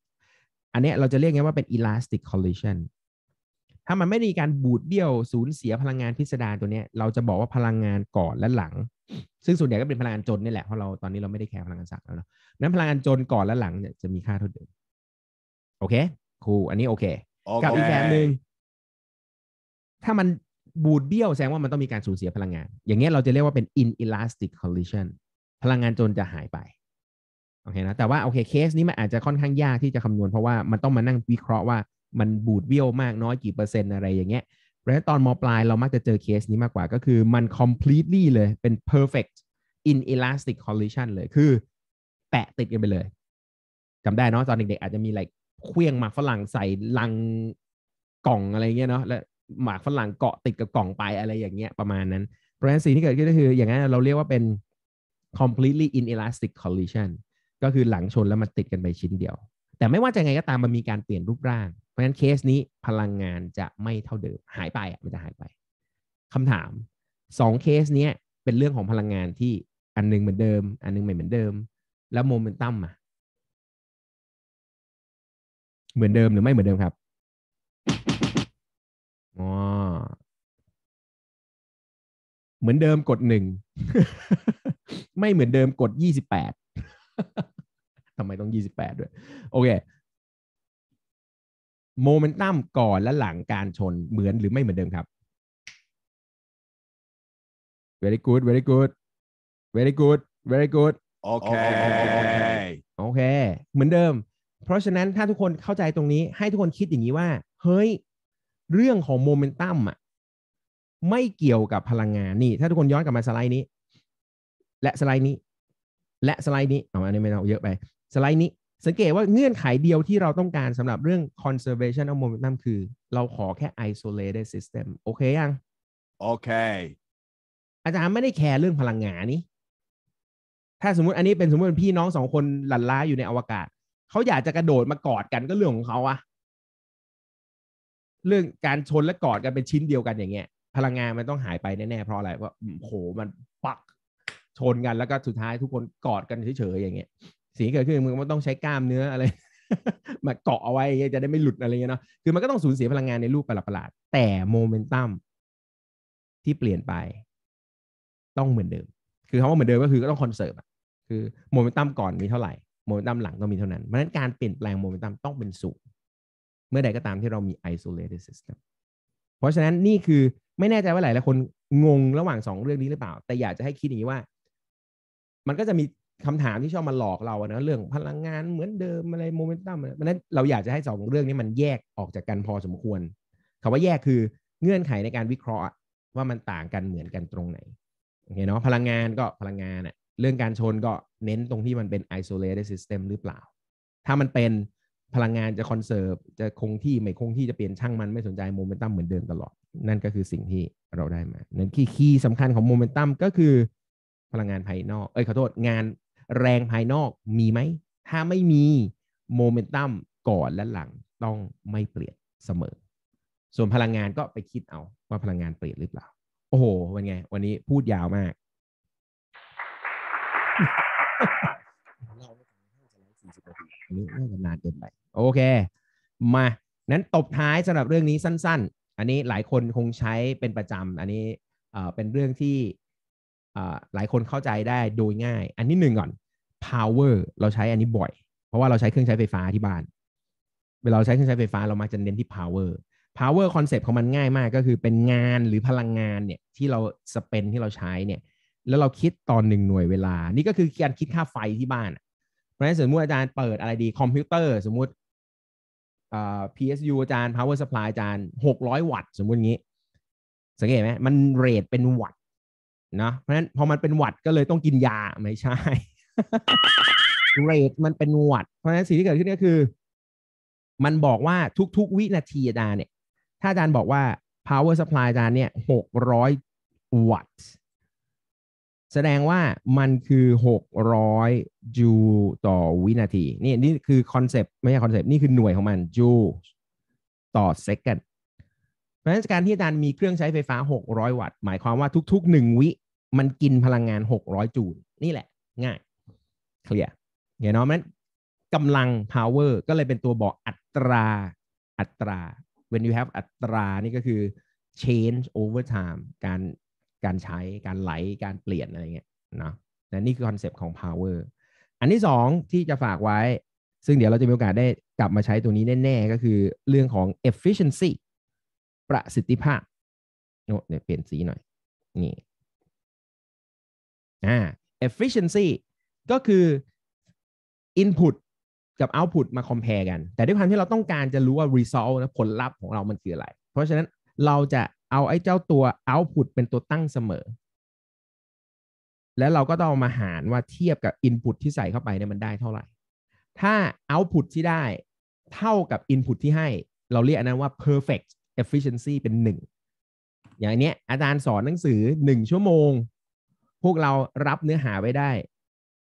อันนี้เราจะเรียกไงว่าเป็นอิล s สติกคอลลิชันถ้ามันไม่ได้มีการบูดเบี้ยวสูญเสียพลังงานพิสดารตัวเนี้ยเราจะบอกว่าพลังงานก่อนและหลัง ซึ่งส่วนใหญ่ก็เป็นพลังงานจนนี่แหละเพราะเราตอนนี้เราไม่ได้แคร์พลังงานสะอาดแล้วเนาะนั้นพลังงานจนก่อนและหลังเนี่ยจะมีค่าเท่าเดิมโอเค ครูอันนี้โอเคกับอีกแบบหนึ่งถ้ามันบูดเบี้ยวแสดงว่ามันต้องมีการสูญเสียพลังงาน อย่างเงี้ยเราจะเรียกว่าเป็น inelastic collision พลังงานจนจะหายไปโอเคนะแต่ว่าโอเคเคสนี้มันอาจจะค่อนข้างยากที่จะคำนวณ เพราะว่ามันต้องมานั่งวิเคราะห์ว่ามันบูดเบี้ยวมากน้อยกี่เปอร์เซ็นต์อะไรอย่างเงี้ยเพราะฉะนั้นตอนมปลายเรามักจะเจอเคสนี้มากกว่าก็คือมัน completely เลยเป็น perfect inelastic collision เลยคือแปะติดกันไปเลยจำได้เนาะตอนเด็กๆ อาจจะมีอะไรเคลื่องหมากฝรั่งใส่ลังกล่องอะไรเงี้ยเนาะและหมากฝรั่งเกาะติดกับกล่องไปอะไรอย่างเงี้ยประมาณนั้นเพราะฉะนั้นสิ่งที่เกิดขึ้นก็คือ อย่างนั้นเราเรียกว่าเป็น completely inelastic collision ก็คือหลังชนแล้วมันติดกันไปชิ้นเดียว แต่ไม่ว่าจะไงก็ตามมันมีการเปลี่ยนรูปร่างราะฉะนั้นเคสนี้พลังงานจะไม่เท่าเดิม หายไปมันจะหายไป คำถามสองเคสเนี้ยเป็นเรื่องของพลังงานที่อันนึงเหมือนเดิม อันนึงไม่เหมือนเดิม แล้วโมเมนตัมอะเหมือนเดิมหรือไม่เหมือนเดิมครับอ๋อเหมือนเดิมกดหนึ่งไม่เหมือนเดิมกดยี่สิบแปดทำไมต้องยี่สิบแปดด้วย โอเคโมเมนตัมก่อนและหลังการชนเหมือนหรือไม่เหมือนเดิมครับ very good very good very good very good โอเคโอเค เหมือนเดิม เพราะฉะนั้นถ้าทุกคนเข้าใจตรงนี้ ให้ทุกคนคิดอย่างนี้ว่า เฮ้ย เรื่องของโมเมนตัมอ่ะไม่เกี่ยวกับพลังงานนี่ ถ้าทุกคนย้อนกลับมาสไลด์นี้ และสไลด์นี้ และสไลด์นี้เอาอันนี้ไม่เอาเยอะไปสไลด์นี้สังเกตว่าเงื่อนไขเดียวที่เราต้องการสำหรับเรื่อง conservation of momentum คือ เราขอแค่ isolated system โอเคยัง โอเค อาจารย์ไม่ได้แคร์เรื่องพลังงานนี้ ถ้าสมมติอันนี้เป็นสมมติเป็นพี่น้องสองคนหลั่นล้าอยู่ในอวกาศ เขาอยากจะกระโดดมากอดกันก็เรื่องของเขาอะเรื่องการชนและกอดกันเป็นชิ้นเดียวกันอย่างเงี้ย พลังงานมันต้องหายไปแน่ๆเพราะอะไรเพราะโหมันปักชนกันแล้วก็สุดท้ายทุกคนกอดกันเฉยๆอย่างเงี้ยสิ่งที่เกิดขึ้นมันต้องใช้กล้ามเนื้ออะไรมาเกาะเอาไว้จะได้ไม่หลุดอะไรเงี้ยเนาะ คือมันก็ต้องสูญเสียพลังงานในรูปประหลาดๆ แต่โมเมนตัมที่เปลี่ยนไป ต้องเหมือนเดิม คือคำว่าเหมือนเดิมก็คือก็ต้องคอนเซิร์ฟคือโมเมนตัมก่อนมีเท่าไหร่ โมเมนตัมหลังต้องมีเท่านั้นเพราะฉะนั้นการเปลี่ยนแปลงโมเมนตัมต้องเป็นสูง เมื่อใดก็ตามที่เรามี isolated system เพราะฉะนั้นนี่คือไม่แน่ใจว่าหลายหลายคนงงระหว่างสองเรื่องนี้หรือเปล่า แต่อยากจะให้คิดอย่างนี้ว่า มันก็จะมีคำถามที่ชอบมาหลอกเราเนะเรื่องพลังงานเหมือนเดิมอะไรโมเมนตัมอะไรนั้นเราอยากจะให้สองเรื่องนี้มันแยกออกจากกันพอสมควรคำว่าแยกคือเงื่อนไขในการวิเคราะห์ว่ามันต่างกันเหมือนกันตรงไหนโอเคเนาะพลังงานก็พลังงานอะเรื่องการชนก็เน้นตรงที่มันเป็น isolated system หรือเปล่า ถ้ามันเป็นพลังงานจะคอนเซิร์ฟจะคงที่ไม่คงที่จะเปลี่ยนช่างมันไม่สนใจโมเมนตัมเหมือนเดิมตลอดนั่นก็คือสิ่งที่เราได้มานั่นคีย์สำคัญของโมเมนตัมก็คือ พลังงานภายนอกเอ้ยขอโทษงานแรงภายนอกมีไหม ถ้าไม่มีโมเมนตัมก่อนและหลังต้องไม่เปลี่ยนเสมอ ส่วนพลังงานก็ไปคิดเอาว่าพลังงานเปลี่ยนหรือเปล่า โอ้โหวันไงวันนี้พูดยาวมากนี้น่าจะนานเกินไปโอเค มา นั้นตบท้ายสำหรับเรื่องนี้สั้นๆ อันนี้หลายคนคงใช้เป็นประจำ อันนี้เป็นเรื่องที่หลายคนเข้าใจได้โดยง่าย อันนี้หนึ่งก่อน power เราใช้อันนี้บ่อย เพราะว่าเราใช้เครื่องใช้ไฟฟ้าที่บ้าน เวลาเราใช้เครื่องใช้ไฟฟ้าเรามักจะเน้นที่ power power concept ของมันง่ายมากก็คือเป็นงานหรือพลังงานเนี่ยที่เราสเปนที่เราใช้เนี่ยแล้วเราคิดตอนหนึ่งหน่วยเวลา นี่ก็คือการคิดค่าไฟที่บ้านเพราะฉะนั้นสมมติอาจารย์เปิดอะไรดีคอมพิวเตอร์ สมมติ PSU อาจารย์ power supply อาจารย์ 600 วัตต์สมมุติงี้สังเกตไหมมันเรทเป็นวัตต์นะเพราะฉะนั้นพอมันเป็นหวัดก็เลยต้องกินยาไม่ใช่เรทมันเป็นหวัดเพราะฉะนั้นสิ่งที่เกิดขึ้นก็คือ มันบอกว่าทุกๆวินาทีอาจารย์เนี่ย ถ้าอาจารย์บอกว่า power supply อาจารย์เนี่ยหกร้อยวัตต์แสดงว่ามันคือหกร้อยจูต่อวินาที นี่นี่คือคอนเซปต์ไม่ใช่คอนเซปต์นี่คือหน่วยของมันจูต่อเซกันเพราะฉะนั้นการที่อาจารย์มีเครื่องใช้ไฟฟ้า600วัตต์หมายความว่าทุกๆ1วิมันกินพลังงาน 600 จูล นี่แหละ ง่ายเคลียร์เนาะมันกำลัง power ก็เลยเป็นตัวบอกอัตราอัตรา when you have อัตรา นี่ก็คือ change over time การการใช้การไหลการเปลี่ยนอะไรเงี้ยะนะนี่คือคอนเซปต์ของ power อันที่สองที่จะฝากไว้ ซึ่งเดี๋ยวเราจะมีโอกาสได้กลับมาใช้ตัวนี้แน่ๆ ก็คือ เรื่องของ efficiency ประสิทธิภาพ เนี่ยเปลี่ยนสีหน่อย นี่อ่า efficiency ก็คือ input กับ output มา compare กัน แต่ด้วยความที่เราต้องการจะรู้ว่า result นะผลลัพธ์ของเรามันคืออะไร เพราะฉะนั้นเราจะเอาไอ้เจ้าตัว output เป็นตัวตั้งเสมอ แล้วเราก็ต้องมาหารว่าเทียบกับ input ที่ใส่เข้าไปเนี่ยมันได้เท่าไหร่ ถ้า output ที่ได้เท่ากับ input ที่ให้เราเรียกอันนั้นว่า perfect efficiency เป็น 1 อย่างเนี้ยอาจารย์สอนหนังสือ 1 ชั่วโมงพวกเรารับเนื้อหาไว้ได้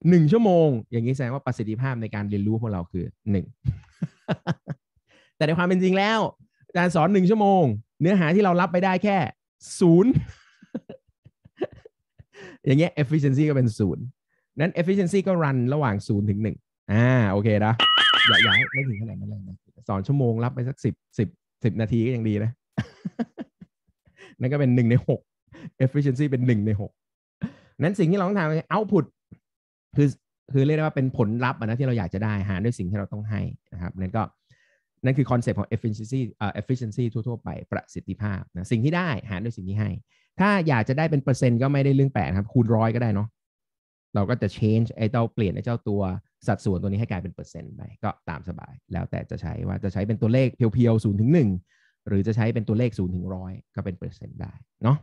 หนึ่งชั่วโมง อย่างนี้แสดงว่าประสิทธิภาพในการเรียนรู้ของเราคือหนึ่งแต่ในความเป็นจริงแล้วอาจารย์สอนหนึ่งชั่วโมง เนื้อหาที่เรารับไปได้แค่ศูนย์อย่างเงี้ย efficiency ก็เป็นศูนย์นั้น efficiency ก็รันระหว่างศูนย์ถึงหนึ่งอ่าโอเคนะ อย่าอย่าไม่ถึงขนาดนั้นเลยนะสอนชั่วโมงรับไปสักสิบสิบสิบนาทีก็ยังดีนะ นั่นก็เป็นหนึ่งในหก efficiency เป็นหนึ่งในหกนั้นสิ่งที่เราต้องทำคือเอาพุตคือคือเรียกได้ว่าเป็นผลลัพธ์นะที่เราอยากจะได้หาด้วยสิ่งที่เราต้องให้นะครับ นั่นก็นั่นคือคอนเซปต์ของ efficiency เอ่อ efficiency ทั่วๆ ไปประสิทธิภาพนะสิ่งที่ได้หาด้วยสิ่งที่ให้ ถ้าอยากจะได้เป็นเปอร์เซ็นต์ก็ไม่ได้เรื่องแปลกครับ คูณร้อยก็ได้เนาะเราก็จะ change ไอ้เจ้าเปลี่ยนไอ้เจ้าตัวสัดส่วนตัวนี้ให้กลายเป็นเปอร์เซ็นต์ไปก็ตามสบาย แล้วแต่จะใช้ว่าจะใช้เป็นตัวเลขเพียวๆศูนย์ถึงหนึ่งหรือจะใช้เป็นตัวเลขศูนย์ถึงร้อยก็เป็นเปอร์เซ็นต์ได้เนาะ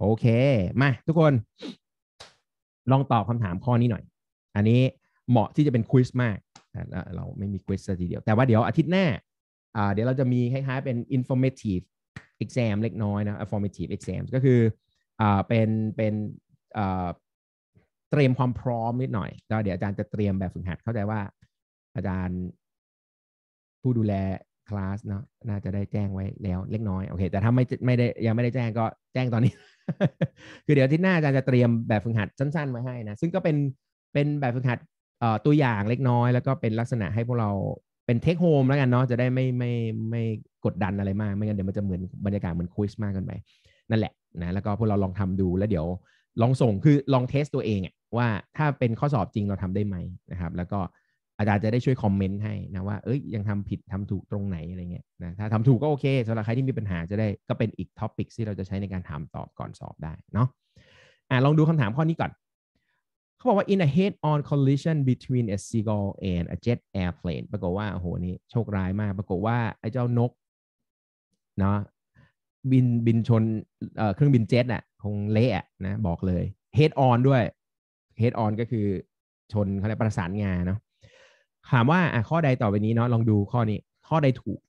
โอเค มาทุกคนลองตอบคำถามข้อนี้หน่อย อันนี้เหมาะที่จะเป็นควิสมากเราไม่มีควิสทีเดียว แต่ว่าเดี๋ยวอาทิตย์หน้าเดี๋ยวเราจะมีคล้ายๆเป็น informative exam เล็กน้อยนะ formative exam ก็คืออเป็นเป็นเตรียมความพร้อมนิดหน่อยแล้วเดี๋ยวอาจารย์จะเตรียมแบบฝึกหัด เข้าใจว่าอาจารย์ ผู้ดูแลคลาสเนาะน่าจะได้แจ้งไว้แล้วเล็กน้อย โอเค แต่ถ้าไม่ไม่ได้ยังไม่ได้แจ้งก็แจ้งตอนนี้คือเดี๋ยวที่หน้าอาจารย์จะเตรียมแบบฝึกหัดสั้น ๆ มาให้นะซึ่งก็เป็นเป็นแบบฝึกหัดตัวอย่างเล็กน้อยแล้วก็เป็นลักษณะให้พวกเราเป็นเทคโฮมแล้วกันเนาะจะได้ไม่ไม่ไม่กดดันอะไรมากไม่งั้นเดี๋ยวมันจะเหมือนบรรยากาศเหมือนคุยมากกันไปนั่นแหละนะแล้วก็พวกเราลองทำดูแล้วเดี๋ยวลองส่งคือลองเทสตัวเองว่าถ้าเป็นข้อสอบจริงเราทำได้ไหมนะครับ แล้วก็อาจารย์จะได้ช่วยคอมเมนต์ให้นะว่า เอ้ย ยังทำผิด ทำถูกตรงไหนอะไรเงี้ยนะถ้าทำถูกก็โอเคสำหรับใครที่มีปัญหาจะได้ก็เป็นอีกท็อปิกที่เราจะใช้ในการถามตอบก่อนสอบได้เนาะอ่าลองดูคำถามข้อนี้ก่อน เขาบอกว่า in a head-on collision between a seagull and a jet airplane ปรากฏว่า โอ้โห นี่ โชคร้ายมาก ปรากฏว่า ไอ้เจ้านกเนาะบินบินชนเครื่องบินเจ็ตอ่ะ คงเละนะบอกเลย head-on ด้วย head-on ก็คือชนเขาเรียกประสานงานเนาะถามว่าข้อใดต่อไปนี้เนาะลองดูข้อนี้ข้อใดถูก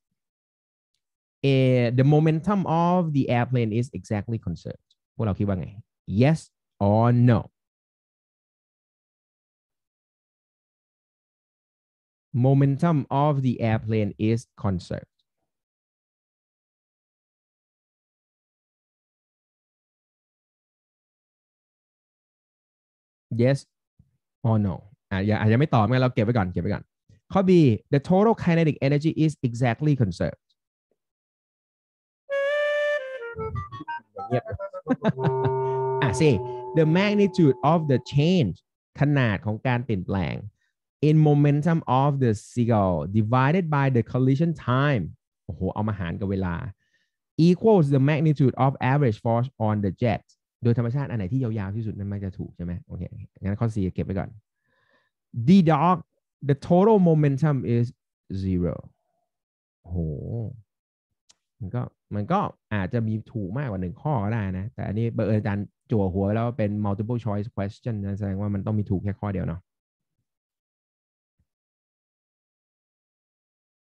A the momentum of the airplane is exactly conserved พวกเราคิดว่าไง yes or no momentum of the airplane is conserved yes or no อ่ายอาจจะไม่ตอบงั้นเราเก็บไว้ก่อนเก็บไว้ก่อน ข้อ B the total kinetic energy is exactly conserved อ่ะ C the magnitude of the change ขนาดของการเปลี่ยนแปลง in momentum of the signal divided by the collision time โอ้โห เอามาหารกับเวลา equals the magnitude of average force on the jet โดยธรรมชาติอันไหนที่ยาวๆที่สุดนั่นมันจะถูกใช่ไหมโอเค งั้นข้อ C เก็บไว้ก่อน d dog the total momentum is zero โหมันก็มันก็อาจจะมีถูกมากกว่าหนึ่งข้อก็ได้นะ แต่อันนี้เบอร์อาจารย์จั่วหัวแล้วเป็น multiple choice question แสดงว่ามันต้องมีถูกแค่ข้อเดียวเนาะ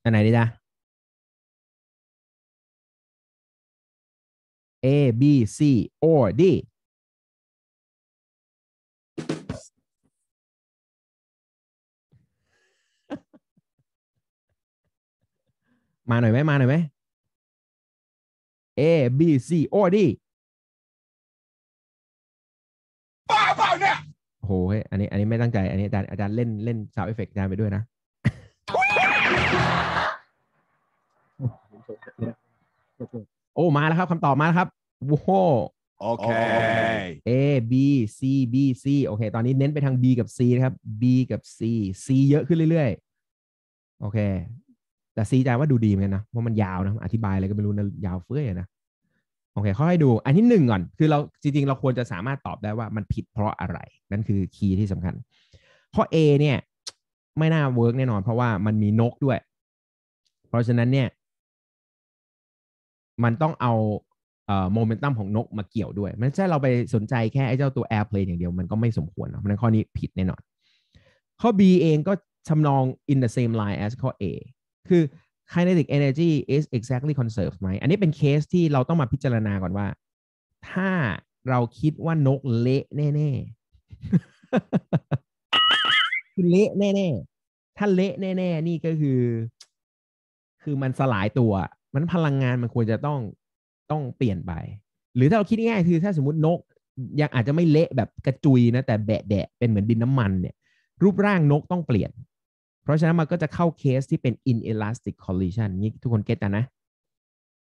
อันไหนดีจ้ะ A B C or D มาหน่อยไหม มาหน่อยไหม A B C O D บ้าเปล่าเนี่ยโหเฮ้ย อันนี้ อันนี้ไม่ตั้งใจ อันนี้อาจารย์อาจารย์เล่น เล่นสาวเอฟเฟกต์อาจารย์ไปด้วยนะ โอ้ มาแล้วครับคำตอบมาแล้วครับโว้โอเค A B C B C โอเค ตอนนี้เน้นไปทาง B กับ C นะครับ B กับ C C เยอะขึ้นเรื่อยๆ โอเคแต่ซีใจว่าดูดีเหมือนกันนะ เพราะมันยาวนะ อธิบายอะไรก็ไม่รู้นะ ยาวเฟื่อยนะ โอเคค่อยดู อันที่หนึ่งก่อน คือเราจริง ๆ เราควรจะสามารถตอบได้ว่ามันผิดเพราะอะไร นั่นคือคีย์ที่สำคัญ ข้อ A เนี่ยไม่น่าเวิร์กแน่นอน เพราะว่ามันมีนกด้วย เพราะฉะนั้นเนี่ย มันต้องเอาโมเมนตัมของนกมาเกี่ยวด้วยมันใช่เราไปสนใจแค่ไอ้เจ้าตัว airplane อย่างเดียวมันก็ไม่สมควรเนาะพราะนั้นข้อนี้ผิดแน่นอน ข้อ B เองก็ทำนอง in the same line as ข้อ A คือ kinetic energy is exactly conserved ไหม อันนี้เป็นเคสที่เราต้องมาพิจารณาก่อนว่า ถ้าเราคิดว่านกเละแน่ๆคือเละแน่ ๆ ถ้าเละแน่ ๆ นี่ก็คือ คือมันสลายตัว มันพลังงานมันควรจะต้องต้องเปลี่ยนไป หรือถ้าเราคิดง่ายคือถ้าสมมตินกยังอาจจะไม่เละแบบกระจุยนะ แต่แบะแดะเป็นเหมือนดินน้ำมันเนี่ย รูปร่างนกต้องเปลี่ยนราะฉะนั้นมันก็จะเข้าเคสที่เป็น inelastic collision นี่ทุกคนเก็ตกันนะ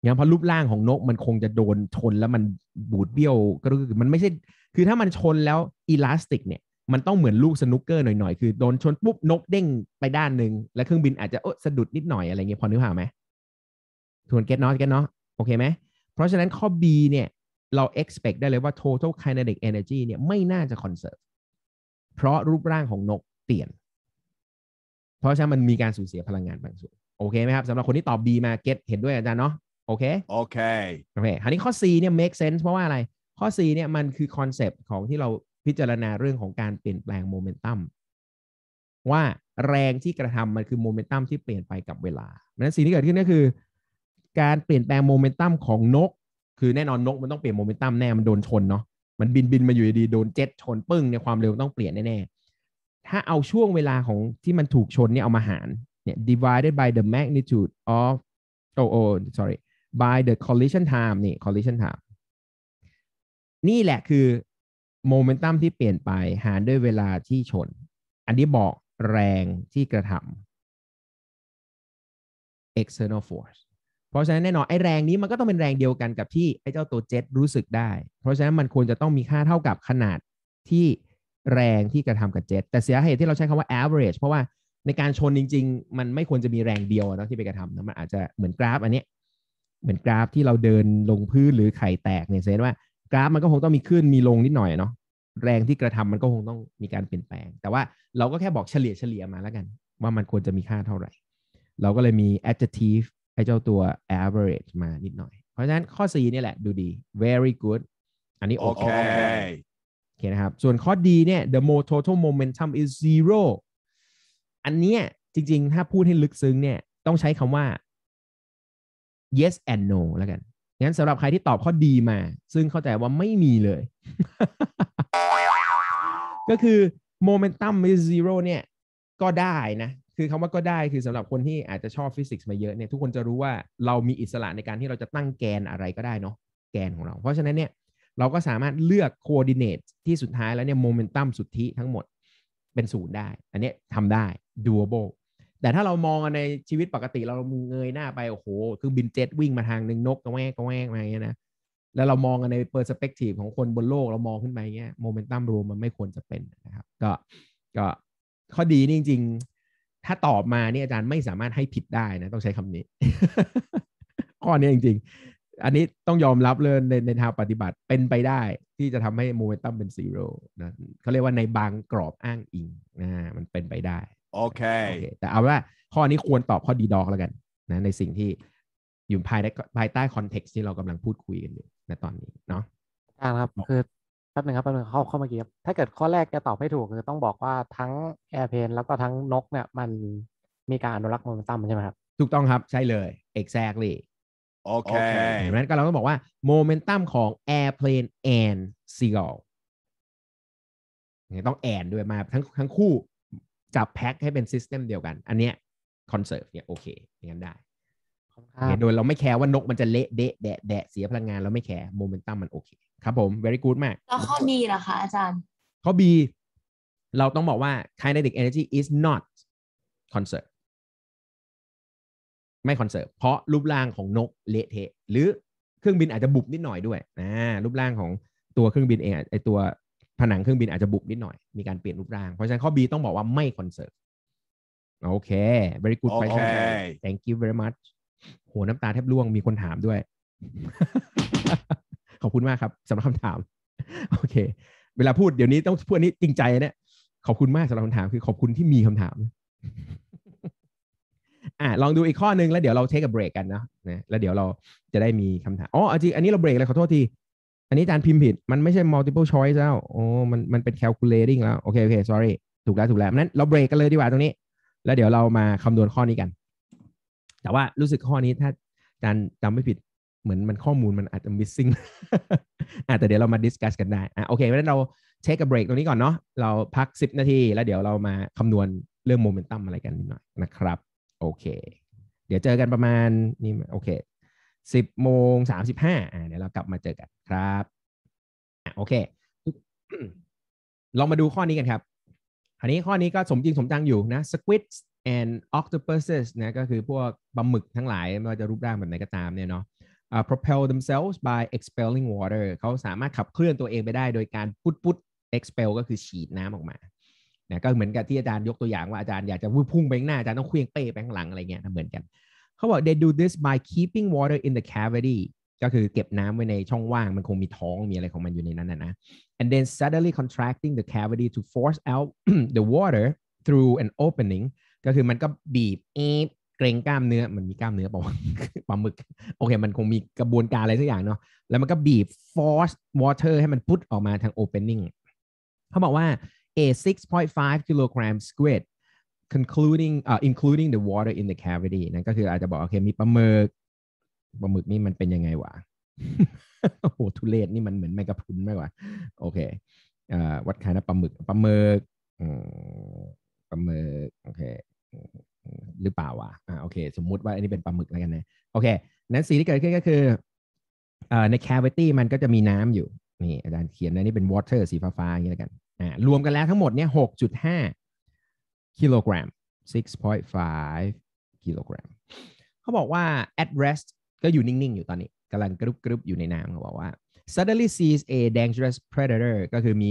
อย่างพอรูปร่างของนกมันคงจะโดนชนแล้วมันบูดเบี้ยวก็คือมันไม่ใช่คือถ้ามันชนแล้วอีลาสติกเนี่ย มันต้องเหมือนลูกสนุกเกอร์หน่อยๆ คือโดนชนปุ๊บ นกเด้งไปด้านหนึ่งแล้วเครื่องบินอาจจะโอ๊สะดุดนิดหน่อยอะไรเงี้ยพอนึกภาพไหมทวนเก็ตเนาะเก็ตเนาะโอเคไหมเพราะฉะนั้นข้อ B เนี่ยเรา expect ได้เลยว่า total kinetic energy เนี่ยไม่น่าจะ conserve เพราะรูปร่างของนกเปลี่ยนเพราะฉะนั้นมันมีการสูญเสียพลังงานบางส่วน โอเคไหมครับ สำหรับคนที่ตอบ B มา เก็ตเห็นด้วยอาจารย์เนาะ โอเค โอเคโอเคคราวนี้ข้อ C เนี่ย make sense เพราะว่าอะไร ข้อ C เนี่ยมันคือคอนเซปต์ของที่เราพิจารณาเรื่องของการเปลี่ยนแปลงโมเมนตัม ว่าแรงที่กระทำมันคือโมเมนตัมที่เปลี่ยนไปกับเวลาดังนั้นสิ่งที่เกิดขึ้นก็คือ การเปลี่ยนแปลงโมเมนตัมของนก คือแน่นอนนกมันต้องเปลี่ยนโมเมนตัมแน่ มันโดนชนเนาะ มันบินบินมาอยู่ดีโดนเจ็ตชนปึ้งในความเร็วต้องเปลี่ยนแน่ถ้าเอาช่วงเวลาของที่มันถูกชนเนี่ยเอามาหารเนี่ย divided by the magnitude of โอ้โอ้ sorry by the collision time นี่ collision time นี่แหละคือโมเมนตัมที่เปลี่ยนไปหารด้วยเวลาที่ชน อันนี้บอกแรงที่กระทำ external force เพราะฉะนั้นแน่นอนไอ้แรงนี้มันก็ต้องเป็นแรงเดียวกันกับที่ไอ้เจ้าตัวเจ็ตรู้สึกได้ เพราะฉะนั้นมันควรจะต้องมีค่าเท่ากับขนาดที่แรงที่กระทำกับเจ็ตแต่เสียเหตุที่เราใช้คำว่า average เพราะว่าในการชนจริงๆ มันไม่ควรจะมีแรงเดียวนะที่ไปกระทำนะมันอาจจะเหมือนกราฟอันนี้ เหมือนกราฟที่เราเดินลงพื้น หรือไข่แตกเนี่ยแสดงว่ากราฟมันก็คงต้องมีขึ้นมีลงนิดหน่อยเนาะ แรงที่กระทำมันก็คงต้องมีการเปลี่ยนแปลง แต่ว่าเราก็แค่บอกเฉลี่ยเฉลี่ยมาแล้วกัน ว่ามันควรจะมีค่าเท่าไหร่ เราก็เลยมี adjective ให้เจ้าตัว average มานิดหน่อย เพราะฉะนั้นข้อ4นี่แหละดูดี very good อันนี้โอเคคนะครับ ส่วนข้อดีเนี่ย the more total momentum is zero อันเนี้ยจริงๆ ถ้าพูดให้ลึกซึ้งเนี่ย ต้องใช้คำว่า yes and no แล้วกัน งั้นสำหรับใครที่ตอบข้อดีมา ซึ่งเข้าใจว่าไม่มีเลย ก็คือ momentum is zero เนี่ย ก็ได้นะ คือคำว่าก็ได้คือสำหรับคนที่อาจจะชอบฟิสิกส์มาเยอะเนี่ยทุกคนจะรู้ว่าเรามีอิสระในการที่เราจะตั้งแกนอะไรก็ได้เนาะแกนของเรา เพราะฉะนั้นเนี่ยเราก็สามารถเลือกโคดิเนตที่สุดท้ายแล้วเนี่ยโมเมนตัมสุทธิทั้งหมดเป็นศูนย์ได้ อันนี้ทำได้ doable แต่ถ้าเรามองในชีวิตปกติเราเงยหน้าไป โอ้โห คือบินเจ็ตวิ่งมาทางหนึ่งนกกระแวกกระแวกมาอย่างเงี้ยนะ แล้วเรามองในเปอร์สเปกทีฟของคนบนโลกเรามองขึ้นไปเงี้ยโมเมนตัมรวมมันไม่ควรจะเป็นนะครับ ก็ก็ข้อดีนี่จริง ๆ ถ้าตอบมาเนี่ยอาจารย์ไม่สามารถให้ผิดได้นะต้องใช้คำนี้ ข้อนี้จริงๆอันนี้ต้องยอมรับเลยในในทางปฏิบัติเป็นไปได้ที่จะทำให้โมเมนตัมเป็นศูนย์นะเขาเรียกว่าในบางกรอบอ้างอิงนะมันเป็นไปได้ โอเค แต่เอาว่าข้อนี้ควรตอบข้อดีดอกแล้วกันนะในสิ่งที่อยู่ภายใ้ภายใต้คอนเท็กซ์ที่เรากำลังพูดคุยกันอยู่ ในตอนนี้ เนาะครับคือแป๊บนึงครับแป๊บนึงเข้าเข้ามาเกี่ยวถ้าเกิดข้อแรกจะตอบให้ถูกคือต้องบอกว่าทั้งแอร์เพนแล้วก็ทั้งนกเนี่ยมันมีการอนุรักษ์โมเมนตัมใช่ไหมครับถูกต้องครับใช่เลย exactly โอเคดังนั้นก็เราก็บอกว่าโมเมนตัมของ Airplane and Seagull ต้องแอนด้วยมาทั้งทั้งคู่จับแพ็คให้เป็นซิสเต็มเดียวกัน อันเนี้ยคอนเซิร์ฟเนี่ยโอเคอย่างนั้นได้ โดยเราไม่แคร์ว่านกมันจะเละเดะแดะแดะเสียพลังงานเราไม่แคร์โมเมนตัมมันโอเค ครับผม very good มากแล้วข้อ B ล่ะคะอาจารย์ข้อ B เราต้องบอกว่า kinetic energy is not conserved ไม่คอนเสิร์ฟเพราะรูปร่างของนกเละเทะหรือเครื่องบินอาจจะบุบนิดหน่อยด้วยนะรูปร่างของตัวเครื่องบินเองไอตัวผนังเครื่องบินอาจจะบุบนิดหน่อย มีการเปลี่ยนรูปร่าง เพราะฉะนั้นข้อ B ต้องบอกว่าไม่คอนเสิร์ฟโอเค very good question thank you very much หัวน้ำตาแทบร่วงมีคนถามด้วย ขอบคุณมากครับสำหรับคำถามโอเค เวลาพูดเดี๋ยวนี้ต้องพูดนี้จริงใจเนี่ยขอบคุณมากสำหรับคำถามคือ ขอบคุณที่มีคำถาม่าลองดูอีกข้อนึง แล้วเดี๋ยวเราเทคกับเบรกกันนะนะ แล้วเดี๋ยวเราจะได้มีคำถาม อ๋อจริงอันนี้เราเบรกเลยขอโทษที อันนี้อาจารย์พิมพ์ผิด มันไม่ใช่ multiple choice แล้วโอ้มัน มันเป็น calculating แล้ว โอเค โอเค sorry ถูกแล้ว ถูกแล้วนั้นเราเบรกกันเลยดีกว่าตรงนี้ แล้วเดี๋ยวเรามาคำนวณข้อนี้กัน แต่ว่ารู้สึกข้อนี้ถ้าอาจารย์จำไม่ผิด เหมือนมันข้อมูลมันอาจจะ missing อ่ะแต่เดี๋ยวเรามา discuss กันได้อ่าโอเคเพราะนั้นเราเทคกับเบรกตรงนี้ก่อนเนาะ เราพัก10นาที แล้วเดี๋ยวเรามาคำนวณเรื่องโมเมนตัมอะไรกันนิดหน่อยนะครับโอเค เดี๋ยวเจอกันประมาณนี่โอเคสิบโมงสามสิบห้าอ่าเดี๋ยวเรากลับมาเจอกันครับอ่ะโอเคลองมาดูข้อนี้กันครับ อันนี้ข้อนี้ก็สมจริงสมจังอยู่นะ s q u i d and octopuses นะก็คือพวกปลาหมึกทั้งหลายไม่ว่าจะรูปร่างแบบไหนก็ตามเนี่ยเนาะ uh, propel themselves by expelling water เขาสามารถขับเคลื่อนตัวเองไปได้โดยการพุดพุด expel ก็คือฉีดน้ำออกมานะก็เหมือนกับที่อาจารย์ยกตัวอย่างว่าอาจารย์อยากจะพุ่งไปข้างหน้าอาจารย์ต้องเคลียงเป้ไปข้างหลังอะไรเงี้ยเหมือนกันเขาบอก they do this by keeping water in the cavity ก็คือเก็บน้ำไว้ในช่องว่างมันคงมีท้องมีอะไรของมันอยู่ในนั้นนะ and then suddenly contracting the cavity to force out the water through an opening ก็คือมันก็บีบเอฟเกรงกล้ามเนื้อมันมีกล้ามเนื้อปะปลาหมึกโอเคมันคงมีกระบวนการอะไรสักอย่างเนาะแล้วมันก็บีบ force water ให้มันพุทออกมาทาง opening เขาบอกว่า a 6.5 kilogram squid concluding uh, including the water in the cavity นั่นก็คืออาจจะบอกโอเคมีปลาหมึกปลาหมึกนี่มันเป็นยังไงวะโอ้โหทุเรศนี่มันเหมือนแมงกะพุนมากกว่าโอเคอ่าวัดขายนะปลาหมึกปลาหมึกปลาหมึกโอเค หรือเปล่าวะอ่าโอเค สมมุติว่าอันนี้เป็นปลาหมึกแล้วกันนะโอเค นั้นสีที่เกิดขึ้นก็คือใน cavity มันก็จะมีน้ำอยู่ นี่อาจารย์เขียนนะนี่เป็น water สีฟ้าๆอย่างนี้แล้วกันรวมกันแล้วทั้งหมดเนี่ย6.5 กิโลกรัม 6.5 กิโลกรัม เขาบอกว่า at rest ก็อยู่นิ่ง ๆ อยู่ตอนนี้กำลังกรุบกรุบอยู่ในน้ำเขาบอกว่า suddenly sees a dangerous predator ก็คือมี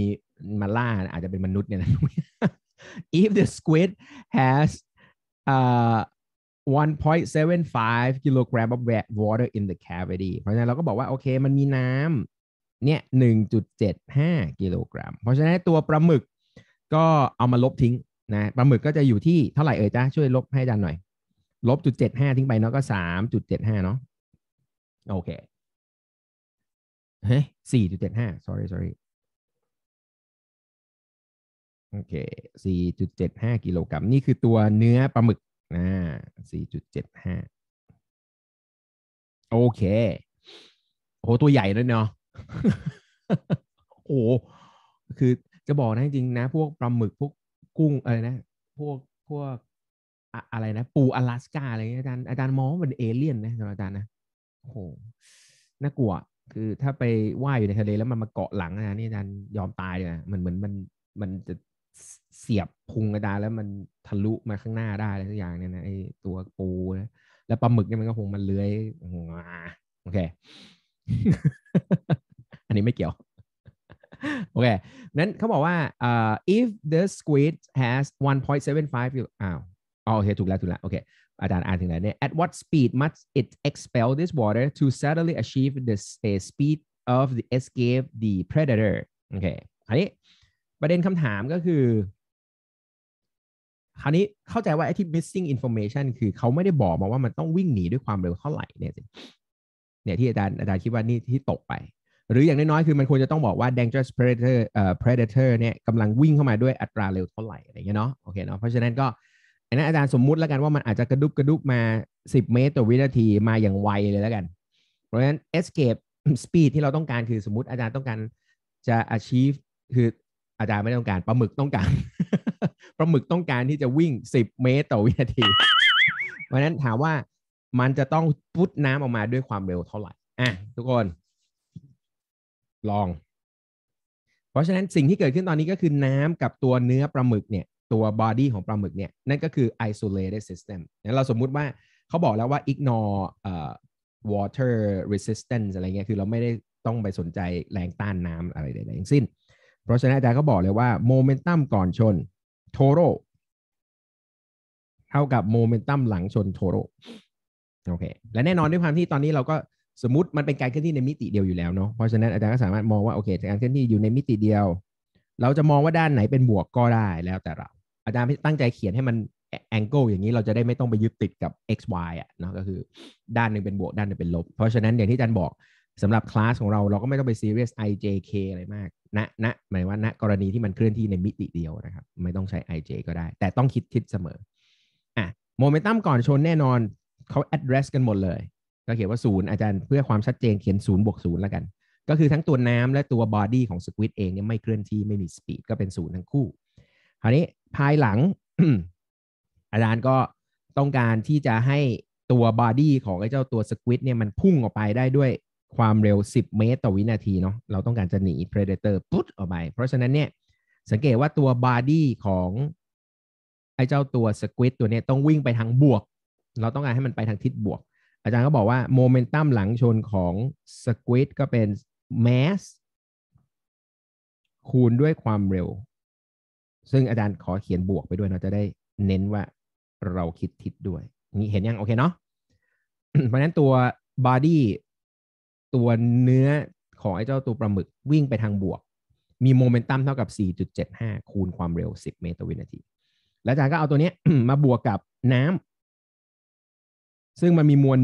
มาล่า อาจจะเป็นมนุษย์เนี่ยนะ if the squid has uh, 1.75 กิโลกรัม of water in the cavity เพราะฉะนั้นเราก็บอกว่า โอเคมันมีน้ำเนี่ย 1.75 กิโลกรัม เพราะฉะนั้นตัวปลาหมึกก็เอามาลบทิ้งนะ ปลาหมึกก็จะอยู่ที่เท่าไหร่เอ่ยจ้าช่วยลบให้อาจารย์หน่อย ลบจุดเจ็ดห้าทิ้งไปเนาะก็สามจุดเจ็ดห้าเนาะ โอเค เฮ้ยสี่จุดเจ็ดห้า sorry sorry โอเคสี่จุดเจ็ดห้ากิโลกรัม นี่คือตัวเนื้อปลาหมึกนะสี่จุดเจ็ดห้า โอเค โห ตัวใหญ่เลยเนาะโอ้คือจะบอกนะจริงนะพวกปลาหมึกพวกกุ้งอะไรนะ พวกพวกอะไรนะ ปูอลาสกาอะไรางี้อาจารย์อาจารย์มองว่าเป็นเอเลี่ยนนะสำหรับอาจารย์นะโอ้โหน่ากลัว คือถ้าไปว่ายอยู่ในทะเลแล้วมันมาเกาะหลังนะนี่อาจารย์ยอมตายเลยนะมันเหมือนมันมันจะเสียบพุงกระดาแล้วมันทะลุมาข้างหน้าได้อะไรสักอย่างเนี่ยนะไอตัวปูนะแล้วปลาหมึกเนี่ยมันก็คงมันเลื้อยโอเคอันนี้ไม่เกี่ยวโอเคนั้นเขาบอกว่า uh, if the squid has 1.75อยู่อ้าวโอเคถูกแล้วถูกแล้วโอเคอาจารย์อ่านถึงไหนเนี่ย at what speed must it expel this water to suddenly achieve the speed of the escape the predator โอเคคราวนี้ประเด็นคำถามก็คือ คราวนี้เข้าใจว่าไอ้ที่ missing information คือเขาไม่ได้บอกมาว่ามันต้องวิ่งหนีด้วยความเร็วเท่าไหร่เนี่ยเนี่ยที่อาจารย์อาจารย์คิดว่านี่ที่ตกไปหรืออย่างน้อยๆ คือมันควรจะต้องบอกว่า dangerous predator เอ่อ predator เนี่ยกำลังวิ่งเข้ามาด้วยอัตราเร็วเท่าไหร่อะไรเงี้ยเนาะโอเคเนาะเพราะฉะนั้นก็อันนั้นอาจารย์สมมุติแล้วกันว่ามันอาจจะกระดุบกระดุบมา 10 เมตรต่อวินาทีมาอย่างไวเลยแล้วกัน เพราะฉะนั้น escape speed ที่เราต้องการคือสมมติอาจารย์ต้องการจะ achieve คืออาจารย์ไม่ต้องการปลาหมึกต้องการปลาหมึกต้องการที่จะวิ่ง 10 เมตรต่อวินาที เพราะฉะนั้นถามว่ามันจะต้องพุทน้ำออกมาด้วยความเร็วเท่าไหร่อ่ะทุกคนลอง เพราะฉะนั้นสิ่งที่เกิดขึ้นตอนนี้ก็คือน้ำกับตัวเนื้อปลาหมึกเนี่ยตัวบอดี้ของปลาหมึกเนี่ย นั่นก็คือ isolated system นั้นเราสมมุติว่าเขาบอกแล้วว่า ignore uh, water resistance อะไรเงี้ยคือเราไม่ได้ต้องไปสนใจแรงต้านน้ำอะไรใดๆทั้งสิ้น เพราะฉะนั้นอาจารย์ก็บอกเลยว่าโมเมนตัมก่อนชนโทโรเท่ากับโมเมนตัมหลังชนโทโรโอเค และแน่นอนด้วยความที่ตอนนี้เราก็สมมติมันเป็นการเคลื่อนที่ในมิติเดียวอยู่แล้วเนาะเพราะฉะนั้นอาจารย์ก็สามารถมองว่าโอเคการเคลื่อนที่อยู่ในมิติเดียว เราจะมองว่าด้านไหนเป็นบวกก็ได้แล้วแต่เรา อาจารย์ตั้งใจเขียนให้มันแองเกิลอย่างนี้เราจะได้ไม่ต้องไปยึดติดกับ x y อ่ะเนาะก็คือด้านหนึ่งเป็นบวกด้านหนึ่งเป็นลบ เพราะฉะนั้นอย่างที่อาจารย์บอกสำหรับคลาสของเรา เราก็ไม่ต้องไปซีเรียส i j k อะไรมากณณหมายว่าณกรณีที่มันเคลื่อนที่ในมิติเดียวนะครับไม่ต้องใช้ i j ก็ได้ แต่ต้องคิดทิศเสมออ่ะโมเมนตัมก่อนชนแน่นอนเขา address กันหมดเลยก็เขียนว่าศูนย์อาจารย์เพื่อความชัดเจนเขียนศูนย์บวกศูนย์แล้วกัน ก็คือทั้งตัวน้ำ และตัวบอดี้ของสควิตเองเนี่ยไม่เคลื่อนที่ไม่มีสปีดก็เป็นศูนย์ทั้งคู่คราวนี้ภายหลัง อาจารย์ก็ต้องการที่จะให้ตัวบอดี้ของไอ้เจ้าตัวสควิตเนี่ย มันพุ่งออกไปได้ด้วยความเร็ว 10 เมตรต่อวินาทีเนาะเราต้องการจะหนีเพรเดเตอร์ปุ๊บออกไปเพราะฉะนั้นเนี่ยสังเกตว่าตัวบอดี้ของไอ้เจ้าตัวสควิตตัวนี้ต้องวิ่งไปทางบวก เราต้องการให้มันไปทางทิศบวกอาจารย์ก็บอกว่าโมเมนตัมหลังชนของสควิตก็เป็นแมสคูณด้วยความเร็ว ซึ่งอาจารย์ขอเขียนบวกไปด้วยเราจะได้เน้นว่าเราคิดทิศด้วย นี่เห็นยังโอเคเนาะเพราะนั้นตัวบอดี้ตัวเนื้อของไอ้เจ้าตัวปลาหมึกวิ่งไปทางบวก มีโมเมนตัมเท่ากับ 4.75 คูณความเร็ว 10 เมตรวินาที แล้วอาจารย์ก็เอาตัวเนี้ยมาบวกกับน้ำซึ่งมันมีมวล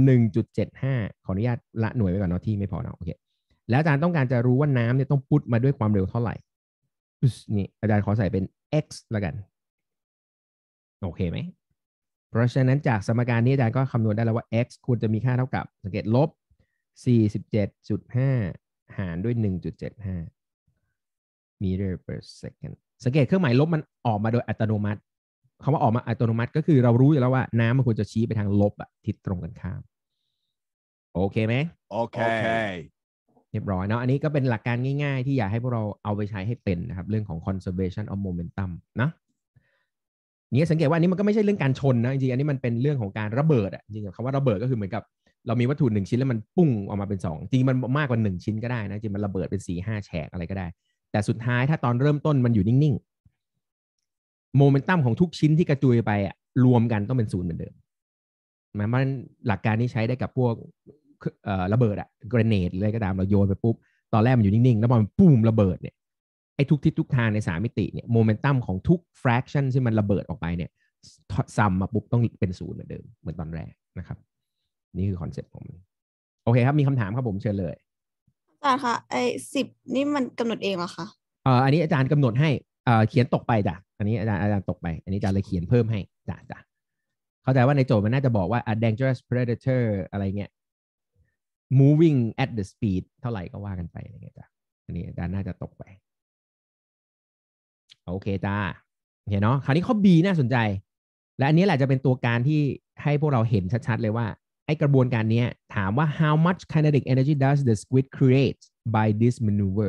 1.75 ขออนุญาตละหน่วยไว้ก่อนเนาะที่ไม่พอเนาะ โอเค แล้วอาจารย์ต้องการจะรู้ว่าน้ำเนี่ยต้องพุทมาด้วยความเร็วเท่าไหร่นี่อาจารย์ขอใส่เป็น x ละกัน โอเคไหม เพราะฉะนั้นจากสมการนี้อาจารย์ก็คำนวณได้แล้วว่า x ควรจะมีค่าเท่ากับ สังเกตลบ 47.5 หารด้วย 1.75 meter per second สังเกตเครื่องหมายลบมันออกมาโดยอัตโนมัติคาว่าออกมาอัตโนมัติก็คือเรารู้อยู่แล้วว่าน้ำมันควรจะชี้ไปทางลบอะทิศตรงกันข้าม โอเคไหมโอเคเรียบร้อยเนาะอันนี้ก็เป็นหลักการง่ายๆ ที่อยากให้พวกเราเอาไปใช้ให้เป็นนะครับเรื่องของ conservation of momentum นะนียสังเกตว่าอันนี้มันก็ไม่ใช่เรื่องการชนนะจริงๆอันนี้มันเป็นเรื่องของการระเบิดอ่ะจริงๆคำว่าระเบิดก็คือเหมือนกับ เรามีวัตถุหนึ่งชิ้นแล้วมันปุ้งออกมาเป็นสองจริงมันมากกว่าหนึ่งชิ้นก็ได้นะจริงมันระเบิดเป็นสี่ห้าแฉกอะไรก็ได้ แต่สุดท้ายถ้าตอนเริ่มต้นมันอยู่นิ่งโมเมนตัมของทุกชิ้นที่กระจุยไปอะรวมกันต้องเป็นศูนย์เหมือนเดิมนมันหลักการนี้ใช้ได้กับพวกระเบิดอะกระเนดอะไรก็ตามเราโยนไปปุ๊บ ตอนแรกมันอยู่นิ่ง ๆ แล้วพอมันปุ่มระเบิดเนี่ยไอ้ทุกทิศทุกทางในสามมิติเนี่ยโมเมนตัมของทุกแฟกชั่นที่มันระเบิดออกไปเนี่ยซัมมาปุ๊บ ต้องเป็นศูนย์เหมือนเดิม เหมือนตอนแรกนะครับ นี่คือคอนเซ็ปต์ของมันโอเคครับมีคำถามครับผมเชิญเลยอาจารย์คะไอ้สิบนี่มันกำหนดเองเหรอคะเอออันนี้อาจารย์กำหนดให้เขียนตกไปจ้ะ อันนี้อาจารย์อาจารย์ตกไป อันนี้อาจารย์เลยเขียนเพิ่มให้จ้ะจ้ะเข้าใจว่าในโจทย์มันน่าจะบอกว่า a dangerous predator อะไรเงี้ย moving at the speed เท่าไหร่ก็ว่ากันไปอะไรเงี้ยจ้ะอันนี้อาจารย์น่าจะตกไป โอเคจ้าเห็นเนาะคราวนี้ข้อ B น่าสนใจ และอันนี้แหละจะเป็นตัวการที่ให้พวกเราเห็นชัดๆเลยว่า ไอกระบวนการนี้ถามว่า how much kinetic energy does the squid create by this maneuver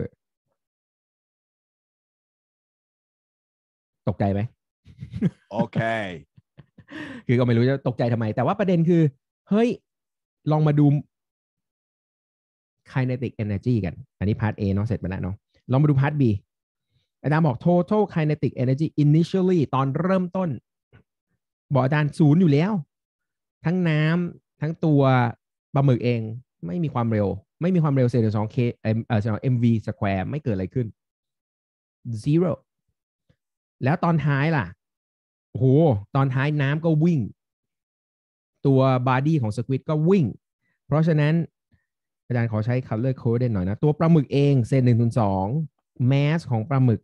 ตกใจไหมโอเค คือก็ไม่รู้จะตกใจทำไม แต่ว่าประเด็นคือ เฮ้ย ลองมาดู kinetic energy กัน อันนี้พาร์ท A เนาะเสร็จไปแล้วเนาะลองมาดูพาร์ท B อาจารย์บอก total kinetic energy initially ตอนเริ่มต้น บอกอาจารย์ศูนย์อยู่แล้ว ทั้งน้ำทั้งตัวปลาหมึกเองไม่มีความเร็ว ไม่มีความเร็วเศษสองเคเอ่อ mv square ไม่เกิดอะไรขึ้น zero แล้วตอนท้ายล่ะโอ้โห ตอนท้ายน้ำก็วิ่ง ตัวบอดี้ของสควิตก็วิ่ง เพราะฉะนั้นอาจารย์ขอใช้คอ o l o r c o d e นหน่อยนะ ตัวปลาหมึกเอง เซนหนึ่งสสองแมสของปลาหมึก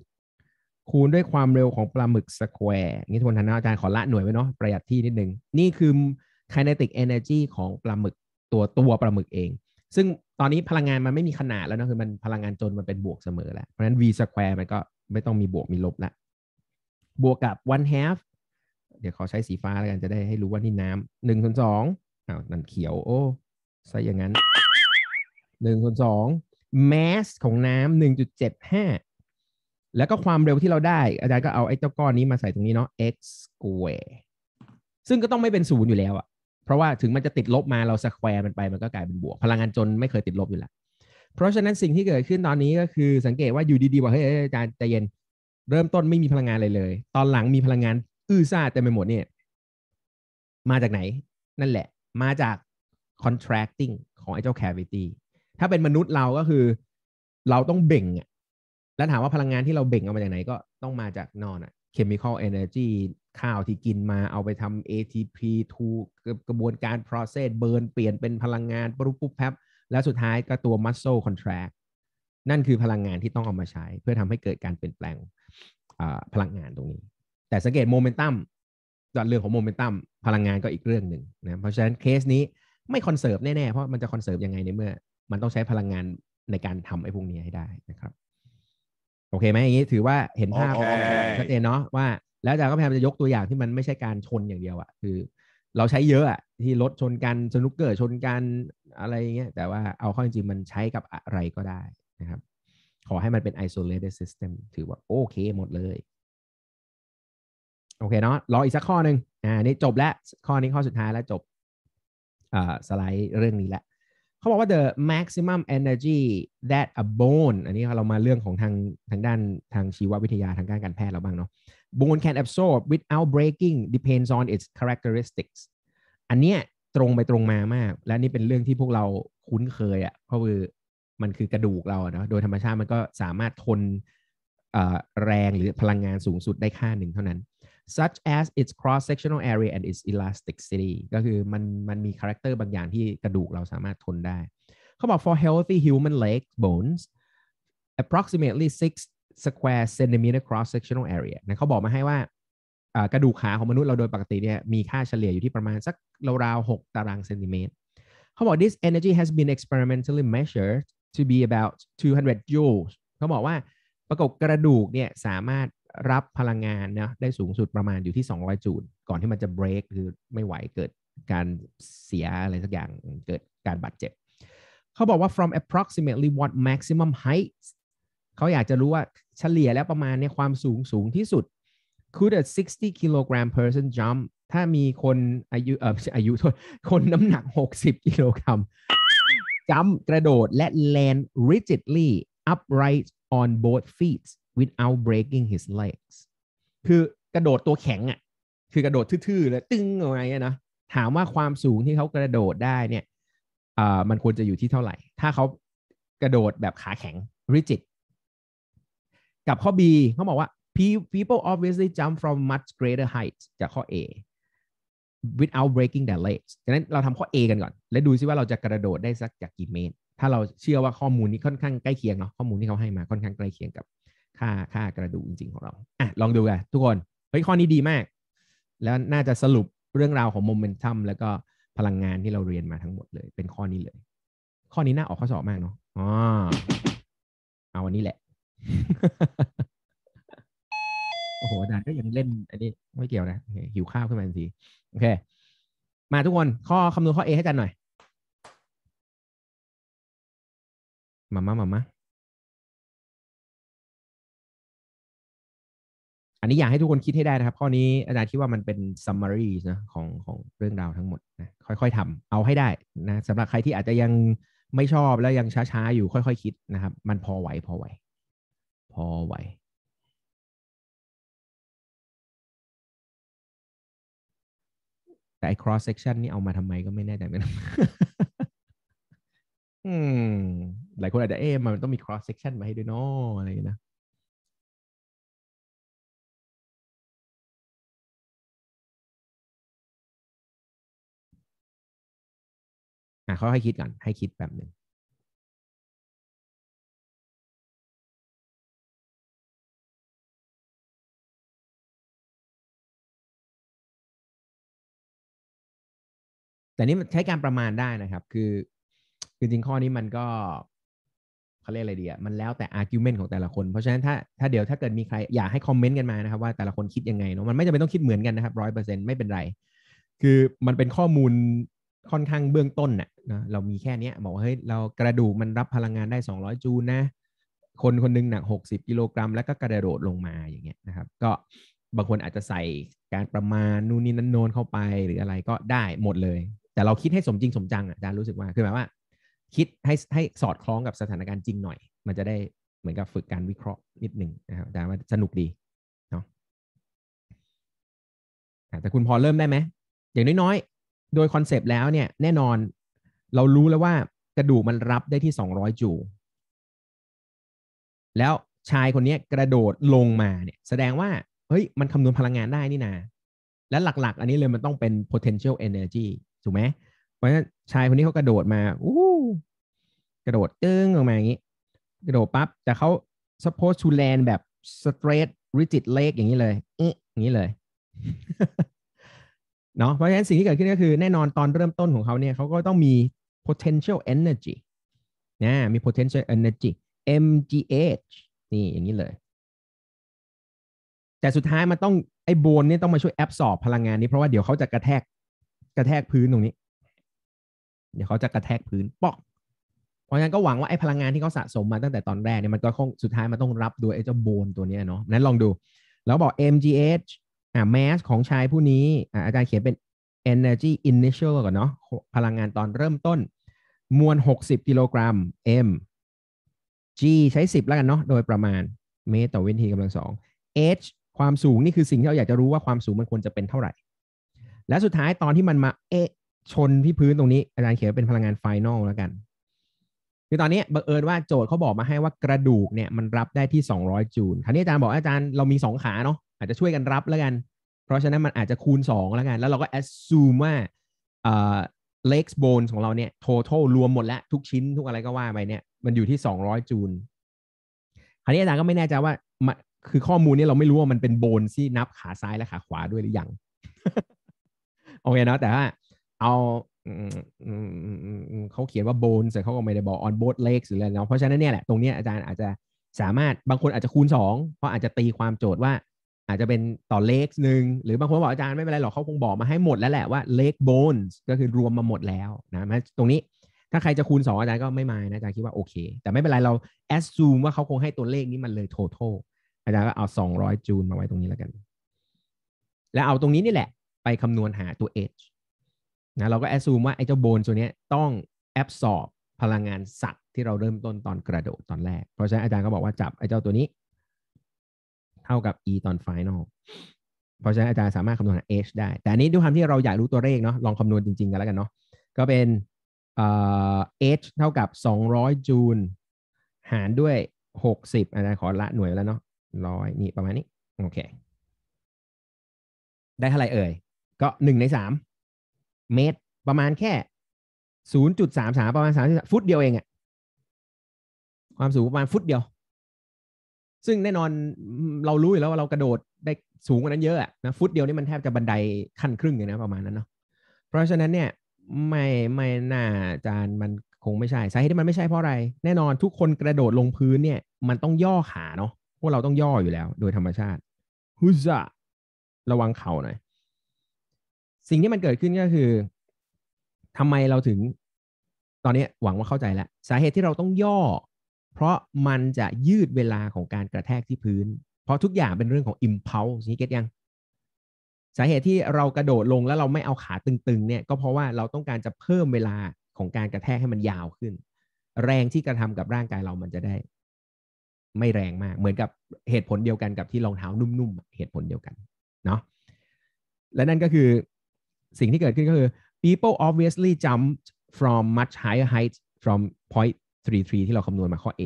คูณด้วยความเร็วของปลาหมึกสแควร์นี่ทวนทันนะอาจารย์ขอละหน่วยไว้เนาะประหยัดที่นิดนึง นี่คือ kinetic energy ของปลาหมึกตัวตัวปลาหมึกเอง ซึ่งตอนนี้พลังงานมันไม่มีขนาดแล้วนะคือมันพลังงานจนมันเป็นบวกเสมอแล้วเพราะฉะนั้น v สแควร์มันก็ไม่ต้องมีบวกมีลบละบวกกับ one half เดี๋ยวขอใช้สีฟ้าแล้วกันจะได้ให้รู้ว่านี่น้ำหนึ่งส่วนสองอ้าวนั่นเขียวโอ้ใส่อย่างนั้นหนึ่งส่วนสอง mass ของน้ำหนึ่งจุดเจ็ดห้าแล้วก็ความเร็วที่เราได้อาจารย์ก็เอาไอ้เจ้าก้อนนี้มาใส่ตรงนี้เนาะ x square ซึ่งก็ต้องไม่เป็นศูนย์อยู่แล้วอะเพราะว่าถึงมันจะติดลบมาเราสแควร์มันไปมันก็กลายเป็นบวก พลังงานจนไม่เคยติดลบอยู่แล้วเพราะฉะนั้นสิ่งที่เกิดขึ้นตอนนี้ก็คือสังเกตว่าอยู่ดีๆว่าเฮ้ยอาจารย์ใจเย็นเริ่มต้นไม่มีพลังงานอะไรเลย ตอนหลังมีพลังงานอื้อซ่าเต็มไปหมดเนี่ย มาจากไหน นั่นแหละ มาจาก contracting ของไอ้เจ้า cavity ถ้าเป็นมนุษย์เราก็คือ เราต้องเบ่งอะแล้วถามว่าพลังงานที่เราเบ่งเอามาจากไหนก็ต้องมาจากนอนอะ chemical energy ข้าวที่กินมาเอาไปทำ ATP to กระบวนการ process เบิร์นเปลี่ยนเป็นพลังงานปุ๊บปุ๊บแป๊บ แล้วสุดท้ายก็ตัว muscle contract นั่นคือพลังงานที่ต้องเอามาใช้ เพื่อทำให้เกิดการเปลี่ยนแปลงพลังงานตรงนี้ แต่สังเกตโมเมนตัมเรื่องของโมเมนตัมพลังงานก็อีกเรื่องหนึ่งนะเพราะฉะนั้นเคสนี้ไม่คอนเซิร์ฟแน่ ๆ เพราะมันจะคอนเซิร์ฟยังไงในเมื่อ มันต้องใช้พลังงานในการทำไอ้พวกนี้ให้ได้นะครับ โอเคไหมอย่างนี้ถือว่าเห็นภาพชัดเจนเนาะว่าแล้วอาจารย์ก็พยายามจะยกตัวอย่างที่มันไม่ใช่การชนอย่างเดียวอะคือ เราใช้เยอะอะที่รถชนกันสนุกเกอร์ชนกันอะไรเงี้ย แต่ว่าเอาข้อจริงมันใช้กับอะไรก็ได้นะครับขอให้มันเป็น isolated system ถือว่า โอเคหมดเลย โอเคเนาะรออีกสักข้อหนึ่งอ่านี่จบแล้วข้อนี้ข้อสุดท้ายแล้วจบอ่าสไลด์เรื่องนี้แล้วขาบอกว่า the maximum energy that a bone อันนี้เรามาเรื่องของทางทางด้านทางชีววิทยาทางด้านการแพทย์เราบ้างเนาะ bone can absorb without breaking depends on its characteristics อันเนี้ยตรงไปตรงมามาก และนี่เป็นเรื่องที่พวกเราคุ้นเคยอะ่ะก็คืามันคือกระดูกเราเนาะ โดยธรรมชาติมันก็สามารถทนแรงหรือพลังงานสูงสุดได้ค่าหนึ่งเท่านั้น such as its cross sectional area and its elasticity ก็คือมันมันมีคาแรคเตอร์บางอย่างที่กระดูกเราสามารถทนได้ เขาบอก for healthy human leg bones approximately 6 square centimeter cross sectional area นะเขาบอกมาให้ว่ากระดูกขาของมนุษย์เราโดยปกติเนี่ยมีค่าเฉลี่ยอยู่ที่ประมาณสักราวๆ6ตารางเซนติเมตร เขาบอก this energy has been experimentally measured to be about 200 joules เขาบอกว่าประกบกระดูกเนี่ย สามารถรับพลังงานนะได้สูงสุดประมาณอยู่ที่ 200 จูลก่อนที่มันจะเบรกคือไม่ไหวเกิดการเสียอะไรสักอย่าง เกิดการบาดเจ็บเขาบอกว่า from approximately what maximum height เขาอยากจะรู้ว่าเฉลี่ยแล้วประมาณในความสูงสูงที่สุด could a 60 kilogram person jump ถ้ามีคนอายุเอ่ออายุคนน้ำหนัก 60กิโลกรัมจัมกระโดดและ land rigidly upright on both feet without breaking his legs คือกระโดดตัวแข็งอ่ะคือกระโดดทื่อๆแล้วตึ้งอะไรนะ ถามว่าความสูงที่เขากระโดดได้เนี่ยอ่ามันควรจะอยู่ที่เท่าไหร่ ถ้าเขากระโดดแบบขาแข็ง rigid กับข้อ B เขาบอกว่า people obviously jump from much greater height จากข้อ A without breaking t h e legs ดังนั้นเราทำข้อ A กันก่อน และดูซิว่าเราจะกระโดดได้สักจากกี่เมตร ถ้าเราเชื่อว่าข้อมูลนี้ค่อนข้างใกล้เคียงเนาะข้อมูลที่เขาให้มาค่อนข้างใกล้เคียงกับ ค่าค่ากระดูกจริงๆของเรา อ่ะ ลองดูกันทุกคน เฮ้ย ข้อนี้ดีมาก แล้วน่าจะสรุปเรื่องราวของโมเมนตัมแล้วก็พลังงานที่เราเรียนมาทั้งหมดเลย เป็นข้อนี้เลย ข้อนี้น่าออกข้อสอบมากเนาะอ๋อเอาวันนี้แหละ โอ้โหอาจารย์ก็ยังเล่นอันนี้ไม่เกี่ยวนะหิวข้าวขึ้นมาทันทีโอเค มาทุกคน ข้อคำนวณข้อ A ให้จันหน่อย มามามามาอันนี้อยากให้ทุกคนคิดให้ได้นะครับ ข้อนี้อาจารย์คิดว่ามันเป็น summary นะของของเรื่องราวทั้งหมดนะค่อย ๆทำเอาให้ได้นะสำหรับใครที่อาจจะยังไม่ชอบแล้วยังช้า ๆ อยู่ค่อย ๆ คิดนะครับ มันพอไหวพอไหวพอไหวแต่ไอ้ cross section นี่เอามาทำไมก็ไม่แน่ใจเหมือนกันอืมหลาย คน อาจจะ เอ๊ะมันต้องมี cross section มา ให้ด้วยเนาะ อะไรนนะอ่ะเขาให้คิด ก่อน ให้คิดแบบหนึ่งแต่นี่ใช้การประมาณได้นะครับ คือคือจริงข้อนี้มันก็เขาเรียกอะไรดีอ่ะมันแล้วแต่อาร์กิวเมนต์ของแต่ละคนเพราะฉะนั้นถ้าถ้าเดี๋ยวถ้าเกิดมีใครอยากให้คอมเมนต์กันมานะครับว่าแต่ละคนคิดยังไงเนาะมันไม่จำเป็นต้องคิดเหมือนกันนะครับร้อยเปอร์เซ็นต์ไม่เป็นไร คือมันเป็นข้อมูลค่อนข้างเบื้องต้นน่ะนะเรามีแค่นี้บอกว่าเฮ้ย เรากระดูกมันรับพลังงานได้สองร้อยจูลนะ คนคนนึงหนักหกสิบกิโลกรัมแล้วก็กระโดดลงมาอย่างเงี้ยนะครับ ก็บางคนอาจจะใส่การประมาณนู่นนี่นั่นโน้นเข้าไป หรืออะไรก็ได้หมดเลยแต่เราคิดให้สมจริงสมจังอ่ะอาจารย์รู้สึกว่าคือหมายว่า คิดให้ให้สอดคล้องกับสถานการณ์จริงหน่อย มันจะได้เหมือนกับฝึกการวิเคราะห์นิดหนึ่งนะครับอาจารย์ว่าสนุกดีเนาะแต่คุณพอเริ่มได้ไหม อย่างน้อย ๆ โดยคอนเซปต์แล้วเนี่ยแน่นอนเรารู้แล้วว่ากระดูกมันรับได้ที่ 200จูแล้วชายคนนี้กระโดดลงมาเนี่ย แสดงว่า เฮ้ย มันคำนวณพลังงานได้นี่นา และหลักๆ อันนี้เลยมันต้องเป็น potential energy ถูกไหมเพราะฉะนั้นชายคนนี้เขากระโดดมา อู้ กระโดดตึ้งออกมาอย่างนี้ กระโดดปั๊บ แต่เขา suppose to land แบบ straight rigid leg อย่างนี้เลยอื้อย่างนี้เลย เนาะ เพราะฉะนั้นสิ่งที่เกิดขึ้นก็คือแน่นอนตอนเริ่มต้นของเขาเนี่ยเขาก็ต้องมี potential energy นะมี potential energy MGH นี่อย่างนี้เลย แต่สุดท้ายมันต้อง ไอ้โบนนี่ต้องมาช่วยแอบสอบพลังงานนี้เพราะว่าเดี๋ยวเขาจะกระแทกกระแทกพื้นตรงนี้ เดี๋ยวเขาจะกระแทกพื้นปอก เพราะงั้นก็หวังว่าไอ้พลังงานที่เขาสะสมมาตั้งแต่ตอนแรกเนี่ยมันก็คงสุดท้ายมันต้องรับโดยไอ้เจ้าโบนตัวนี้เนาะนั้นลองดู แล้วบอก MGH อ่า mass ของชายผู้นี้อ่าอาจารย์เขียนเป็น energy initial ก่อนเนาะพลังงานตอนเริ่มต้น มวล60 กิโลกรัม m g ใช้ 10 แล้วกันเนาะโดยประมาณเมตรต่อวินาทีกำลังสอง h ความสูงนี่คือสิ่งที่เราอยากจะรู้ว่าความสูงมันควรจะเป็นเท่าไหร่แล้วสุดท้ายตอนที่มันมาเอะชนที่พื้นตรงนี้ อาจารย์เขียนเป็นพลังงานไฟนอลแล้วกัน คือตอนนี้บังเอิญว่าโจทย์เขาบอกมาให้ว่ากระดูกเนี่ยมันรับได้ที่ 200 จูลคราวนี้อาจารย์บอกอาจารย์เรามี 2 ขาเนาะอาจจะช่วยกันรับแล้วกัน เพราะฉะนั้นมันอาจจะคูณ 2 แล้วกัน แล้วเราก็แอดซูมว่าเอ่อ legs b o n e ของเราเนี่ย total รวมหมดแล้วทุกชิ้นทุกอะไรก็ว่าไปเนี่ยมันอยู่ที่ 200 จูลคราวนี้อาจารย์ก็ไม่แน่ใจว่าคือข้อมูลนี้เราไม่รู้ว่ามันเป็นโบนที่นับขาซ้ายและ ขาขวาด้วยหรือยังโอเคเนาะแต่ว่าเอาเขาเขียนว่าโบนส์แต่เขาก็ไม่ได้บอกออนโบ h เลข s หรืออะไรเนาะเพราะฉะนั้นเนี่ยแหละ ตรงนี้อาจารย์อาจจะสามารถบางคนอาจจะคูณ 2 เพราะอาจจะตีความโจทย์ว่า อาจจะเป็นต่อเลขหนึ่งหรือบางคนบอกอาจารย์ไม่เป็นไรหรอกเขาคงบอกมาให้หมดแล้วแหละว่าเลขโบนส์ก็คือรวมมาหมดแล้วนะตรงนี้ถ้าใครจะคูณ2 อาจารย์ก็ไม่มายนะอาจารย์คิดว่าโอเค แต่ไม่เป็นไรเราแอสซูมว่าเขาคงให้ตัวเลขนี้มันเลย t ท t a l อาจารย์ก็เอา200จูน มาไว้ตรงนี้แล้วกัน แล้วเอาตรงนี้นี่แหละไปคำนวณหาตัว H นะเราก็แอดซูมว่า ไอ้เจ้าโบนตัวนี้ต้องแอบสอบพลังงานสัตว์ ที่เราเริ่มต้นตอนกระโดดตอน แรกเพราะฉะนั้นอาจารย์ก็บอกว่าจับ ไอ้เจ้าตัวนี้ เท่ากับ e ตอนไฟนอลเพราะฉะนั้นอาจารย์สามารถคำนวณหา h ได้ แต่อันนี้ด้วยความที่เราอยากรู้ตัวเลขเนาะลองคำนวณจริงๆกันแล้วกันเนาะก็เป็นเออ h เท่ากับ 200จูลหารด้วย 60 อาจารย์ขอละหน่วยแล้วเนาะร้อยนี่ประมาณนี้โอเคได้เท่าไหร่เอ่ยก็หนึ่งในสามเมตรประมาณแค่ศูนย์จุดสามสามประมาณสามฟุตเดียวเองอะความสูงประมาณฟุตเดียวซึ่งแน่นอนเรารู้อยู่แล้วว่าเรากระโดดได้สูงกว่านั้นเยอะนะฟุต เดียวนี่มันแทบจะบันไดขั้นครึ่งเลยนะ ประมาณนั้นเนาะเพราะฉะนั้นเนี่ยไม่ไม่น่าอาจารย์มันคงไม่ใช่สาเหตุที่มันไม่ใช่เพราะอะไร แน่นอนทุกคนกระโดดลงพื้นเนี่ย มันต้องย่อขาเนาะพวกเราต้องย่ออยู่แล้ว โดยธรรมชาติฮุซ่าระวังเข่าหน่อยสิ่งที่มันเกิดขึ้นก็คือ ทำไมเราถึง ตอนนี้หวังว่าเข้าใจแล้วสาเหตุที่เราต้องย่อ เพราะมันจะยืดเวลาของการกระแทกที่พื้น เพราะทุกอย่างเป็นเรื่องของ impulse นี่เก็ตยัง สาเหตุที่เรากระโดดลงแล้วเราไม่เอาขาตึงๆเนี่ยก็เพราะว่าเราต้องการจะเพิ่มเวลาของการกระแทกให้มันยาวขึ้น แรงที่กระทำกับร่างกายเรามันจะได้ ไม่แรงมากเหมือนกับเหตุผลเดียวกันกับที่รองเท้านุ่มๆเหตุผลเดียวกันเนาะและนั่นก็คือสิ่งที่เกิดขึ้นก็คือ people obviously jump from much higher height from point 33 ที่เราคำนวณมาข้อ A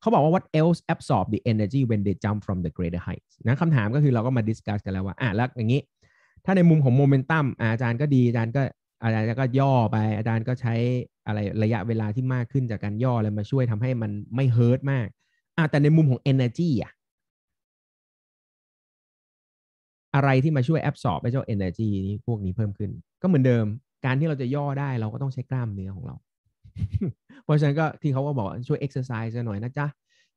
เขาบอกว่า what else absorb the energy when they jump from the greater height นะคำถามก็คือเราก็มา discuss กันแล้วว่าอ่ะแล้วอย่างนี้ ถ้าในมุมของโมเมนตัมอาจารย์ก็ดีอาจารย์ก็อาจารย์ก็ย่อไป อาจารย์ก็ใช้อะไรระยะเวลาที่มากขึ้นจากการย่ออะไรมาช่วยทำให้มันไม่เฮิร์ตมากอ่ะแต่ในมุมของ energy อ่ะอะไรที่มาช่วยแอบสอบไอ้เจ้า energy นี้พวกนี้เพิ่มขึ้น ก็เหมือนเดิมการที่เราจะย่อได้เราก็ต้องใช้กล้ามเนื้อของเรา เพราะฉะนั้นก็ที่เขาก็บอกช่วย exercise หน่อยนะจ๊ะ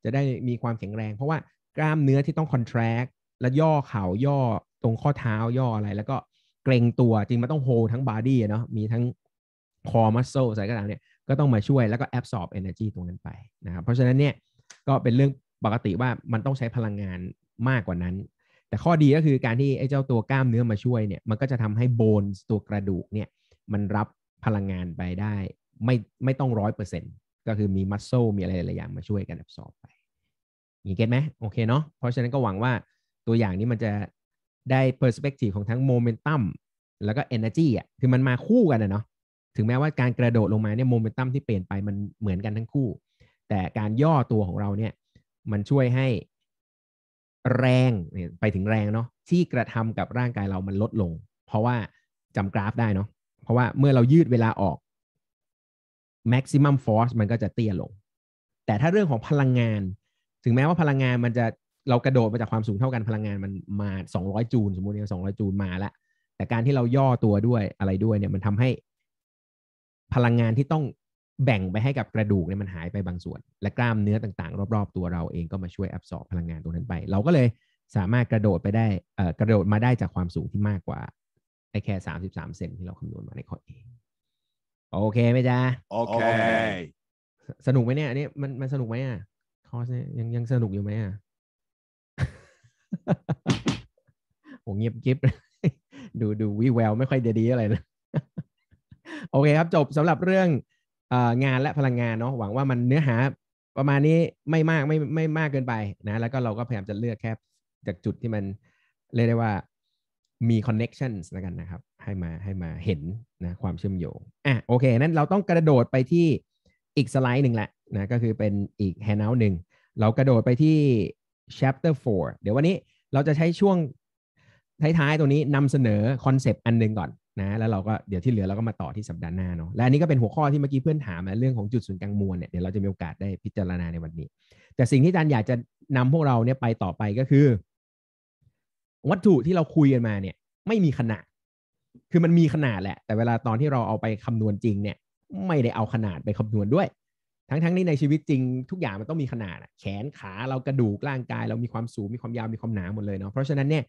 จะได้มีความแข็งแรง เพราะว่ากล้ามเนื้อที่ต้อง contract และย่อเข่าย่อตรงข้อเท้าย่ออะไร แล้วก็เกรงตัวจริงมันต้องโฮทั้งบอดี้เนาะมีทั้งคอมัสโ l e ใส่ก็ตางเนี่ยก็ต้องมาช่วยแล้วก็แอบสอ b เอเนอร์จีตรงนั้นไปนะครับเพราะฉะนั้นเนี่ยก็เป็นเรื่องปกติว่ามันต้องใช้พลังงานมากกว่านั้นแต่ข้อดีก็คือการที่ไอ้เจ้าตัวกล้ามเนื้อมาช่วยเนี่ย มันก็จะทำให้โบนตัวกระดูกเนี่ย มันรับพลังงานไปได้ไม่ไม่ต้องร้อยเปอร์เซ็นก็คือมีมัสโซมีอะไรหลายอย่างมาช่วยกันสบอบไปมีเก็ตไหม โอเคเนาะ เพราะฉะนั้นก็หวังว่าตัวอย่างนี้มันจะได้เพอร์สเปกทีฟของทั้งโมเมนตัมแล้วก็เอเนอร์จีอ่ะ คือมันมาคู่กันนะเนาะ ถึงแม้ว่าการกระโดดลงมาเนี่ยโมเมนตัมที่เปลี่ยนไปมันเหมือนกันทั้งคู่ แต่การย่อตัวของเราเนี่ยมันช่วยให้แรงไปถึงแรงเนาะที่กระทำกับร่างกายเรามันลดลง เพราะว่าจำกราฟได้เนาะเพราะว่าเมื่อเรายืดเวลาออก maximum force มันก็จะเตี้ยลง แต่ถ้าเรื่องของพลังงาน ถึงแม้ว่าพลังงานมันจะเรากระโดดมาจากความสูงเท่ากันพลังงานมันมา 200 จูลสมมุติเนี่ย200 จูลมาละแต่การที่เราย่อตัวด้วยอะไรด้วย เนี่ยมันทำให้ พลังงานที่ต้องแบ่งไปให้กับกระดูกเนี่ยมันหายไปบางส่วน และกล้ามเนื้อต่าง ๆ รอบๆตัวเราเองก็มาช่วยอับสอบพลังงานตรงนั้นไป เราก็เลยสามารถกระโดดไปได้กระโดดมาได้จากความสูงที่มากกว่าไอ้แค่สามสิบสามเซนที่เราคำนวณมาในข้อเองโอเคไหมจ๊ะโอเค สนุกไหมเนี่ยอันนี้มันมันสนุกไหมอ่ะคอร์สเนี่ยยังยังสนุกอยู่ไหมอ่ะัวเงียบกิบดูดูวิแววไม่ค่อยดีอะไรนะโอเคครับจบสำหรับเรื่องงานและพลังงานเนาะหวังว่ามันเนื้อหาประมาณนี้ไม่มากไม่ไม่มากเกินไปนะแล้วก็เราก็พยายามจะเลือกแค่จากจุดที่มัน เรียกได้ว่ามีคอนเน็กชันแล้วกันนะครับ ให้มาให้มาเห็นนะความเชื่อมโยงอ่ะโอเค นั้นเราต้องกระโดดไปที่อีกสไลด์หนึ่งแหละนะก็คือเป็นอีกแฮนด์เอาหนึ่งเรากระโดดไปที่ chapter 4 เดี๋ยววันนี้เราจะใช้ช่วงท้าย ๆตัวนี้นำเสนอคอนเซปต์อันหนึ่งก่อนนะแล้วเราก็เดี๋ยวที่เหลือเราก็มาต่อที่สัปดาห์หน้าเนาะและอันนี้ก็เป็นหัวข้อที่เมื่อกี้เพื่อนถามนะเรื่องของจุดศูนย์กลางมวลเนี่ยเดี๋ยวเราจะมีโอกาสได้พิจารณาในวันนี้ แต่สิ่งที่อาจารย์อยากจะนำพวกเราเนี่ยไปต่อไปก็คือ วัตถุที่เราคุยกันมาเนี่ยไม่มีขนาด คือมันมีขนาดแหละ แต่เวลาตอนที่เราเอาไปคำนวณจริงเนี่ย ไม่ได้เอาขนาดไปคำนวณด้วย ทั้งๆนี้ในชีวิตจริง ทุกอย่างมันต้องมีขนาดแขนขาเรากระดูกร่างกาย เรามีความสูง มีความยาวมีความหนาหมดเลยเนาะเพราะฉะนั้นเนี่ย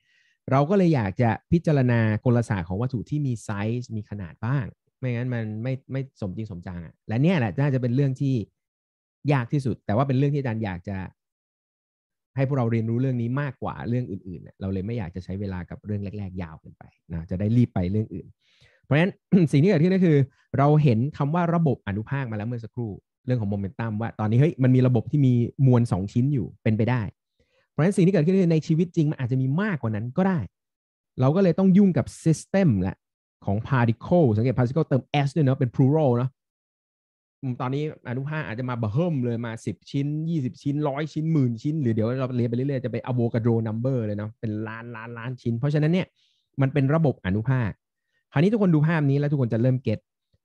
เราก็เลยอยากจะพิจารณากลศาสตร์ของวัตถุที่มีไซส์มีขนาดบ้างไม่งั้นมันไม่ไม่สมจริงสมจังอะ่ะและเนี่ยแหละน่าจะเป็นเรื่องที่ยากที่สุด แต่ว่าเป็นเรื่องที่อาจารย์อยากจะ ให้พวกเราเรียนรู้เรื่องนี้มากกว่าเรื่องอื่นๆเราเลยไม่อยากจะใช้เวลากับเรื่องแรกๆยาวเกินไปนะจะได้รีบไปเรื่องอื่น เพราะฉะนั้นสิ่งที่เกิดขึ้นก็คือเราเห็นคำว่าระบบอนุภาคมาแล้วเมื่อสักครู่เรื่องของโมเมนตัมว่า ตอนนี้เฮ้ยมันมีระบบที่มีมวล2ชิ้นอยู่เป็นไปได้พราะฉะนั้นสิ่งที่เกิดขึ้นในชีวิตจริง มันอาจจะมีมากกว่านั้นก็ได้ เราก็เลยต้องยุ่งกับิสเต็มแหละ ของพาร์ติเคิลสังเกตพาร์ติเคิลเติม s ด้วยเนาะ เป็น plural เนาะตอนนี้อนุภาคอาจจะมาเบิ่มเลยมา 10 ชิ้น 20 ชิ้นร้อยชิ้นหมื่นชิ้น หรือเดี๋ยวเราเรียนไปเรื่อยๆจะไปอโวกาโดนัมเบอร์เลยเนาะ เป็นล้านล้านล้านชิ้น เพราะฉะนั้นเนี่ยมันเป็นระบบอนุภาค คราวนี้ทุกคนดูภาพนี้แล้วทุกคนจะเริ่มเก็ต